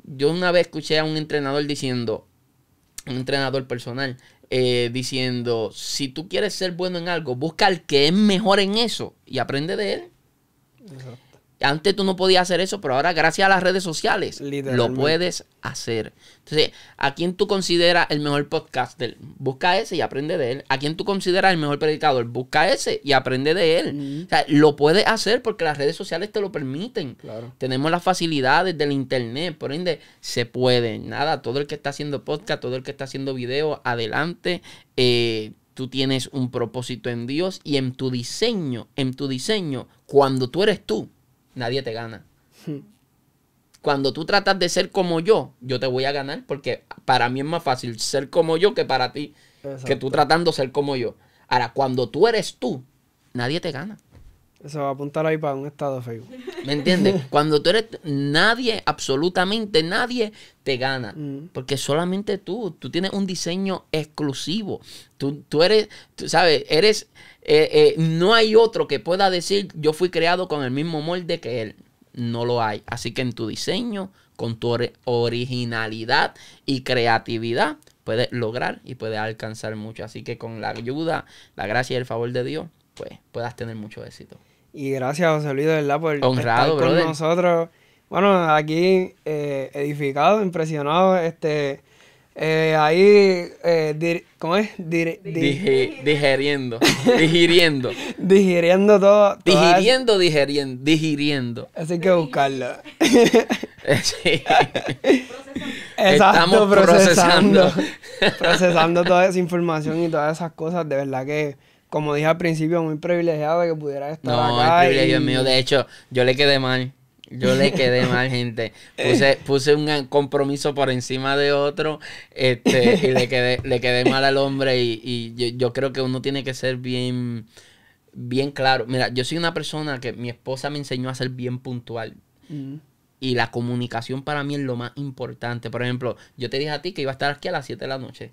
Yo una vez escuché a un entrenador diciendo, un entrenador personal, eh, diciendo, si tú quieres ser bueno en algo, busca al que es mejor en eso y aprende de él. Antes tú no podías hacer eso, pero ahora gracias a las redes sociales lo puedes hacer. Entonces, ¿a quién tú consideras el mejor podcaster? Busca ese y aprende de él. ¿A quién tú consideras el mejor predicador? Busca ese y aprende de él. O sea, lo puedes hacer porque las redes sociales te lo permiten. Tenemos las facilidades del internet, por ende, se puede. Nada, todo el que está haciendo podcast, todo el que está haciendo video, adelante. Eh, tú tienes un propósito en Dios y en tu diseño, en tu diseño, cuando tú eres tú nadie te gana. Hmm. Cuando tú tratas de ser como yo, yo te voy a ganar porque para mí es más fácil ser como yo que para ti, que tú tratando de ser como yo. Ahora, cuando tú eres tú, nadie te gana. Se va a apuntar ahí para un estado feo. ¿Me entiendes? Cuando tú eres nadie, absolutamente nadie te gana. Mm. Porque solamente tú, tú tienes un diseño exclusivo. Tú, eres, tú sabes, eres, eh, eh, no hay otro que pueda decir, yo fui creado con el mismo molde que él. No lo hay. Así que en tu diseño, con tu originalidad y creatividad, puedes lograr y puedes alcanzar mucho. Así que con la ayuda, la gracia y el favor de Dios, pues puedas tener mucho éxito. Y gracias, José Luis, verdad, por estar con nosotros. Bueno, aquí eh, edificado, impresionado, este... Eh, ahí, eh, ¿cómo es? Digiriendo. digeriendo, digiriendo. digiriendo todo. Digiriendo, digiriendo. Así que buscarlo. Estamos Procesando. procesando toda esa información y todas esas cosas, de verdad que como dije al principio, muy privilegiado de que pudiera estar no, el privilegio mío. De hecho, yo le quedé mal. Yo le quedé mal, gente. Puse, puse un compromiso por encima de otro este, y le quedé, le quedé mal al hombre. Y, y yo, creo que uno tiene que ser bien, bien claro. Mira, yo soy una persona que mi esposa me enseñó a ser bien puntual. Mm. Y la comunicación para mí es lo más importante. Por ejemplo, yo te dije a ti que iba a estar aquí a las 7 de la noche.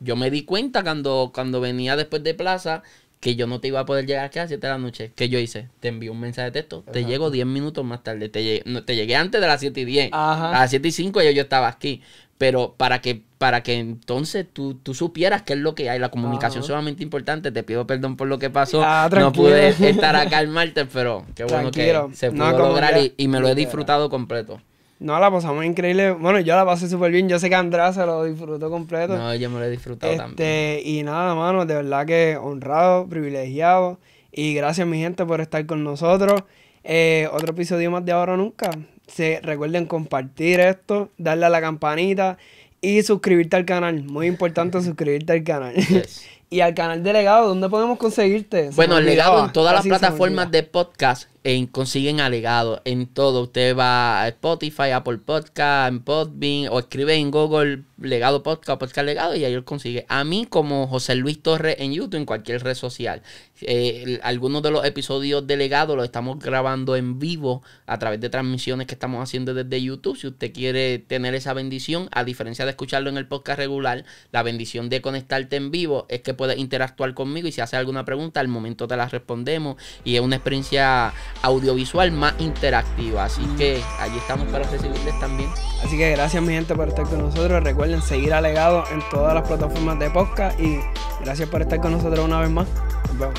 Yo me di cuenta cuando, cuando venía después de plaza que yo no te iba a poder llegar aquí a las 7 de la noche. ¿Qué yo hice? Te envié un mensaje de texto. Te llego 10 minutos más tarde. Te llegué, no, te llegué antes de las 7 y 10. A las 7 y 5 yo, yo estaba aquí. Pero para que, para que entonces tú, tú supieras qué es lo que hay, la comunicación es sumamente importante. Te pido perdón por lo que pasó. Ah, no pude estar acá el martes, pero qué bueno que se pudo lograr y, me lo he disfrutado completo. No, la pasamos increíble. Bueno, yo la pasé súper bien. Yo sé que Andrés se lo disfrutó completo. No, yo me lo he disfrutado este, también. Y nada, mano, de verdad que honrado, privilegiado. Y gracias, mi gente, por estar con nosotros. Eh, otro episodio más de Ahora Nunca. Se recuerden compartir esto, darle a la campanita y suscribirte al canal. Muy importante suscribirte al canal. y al canal delegado Legado, ¿dónde podemos conseguirte? bueno, delegado en todas las plataformas de podcast consiguen consiguen Legado en todo. Usted va a Spotify, Apple Podcast, en Podbean o escribe en Google legado podcast, podcast legado y ahí lo consigue. A mí como José Luis Torres en YouTube, en cualquier red social. Eh, algunos de los episodios de legado los estamos grabando en vivo a través de transmisiones que estamos haciendo desde YouTube. Si usted quiere tener esa bendición, a diferencia de escucharlo en el podcast regular, la bendición de conectarte en vivo es que puedes interactuar conmigo y si hace alguna pregunta, al momento te la respondemos y es una experiencia audiovisual más interactiva. Así que allí estamos para recibirles también. Así que gracias mi gente por estar con nosotros. Recuerden seguir alegado en todas las plataformas de podcast y gracias por estar con nosotros una vez más. Nos vemos.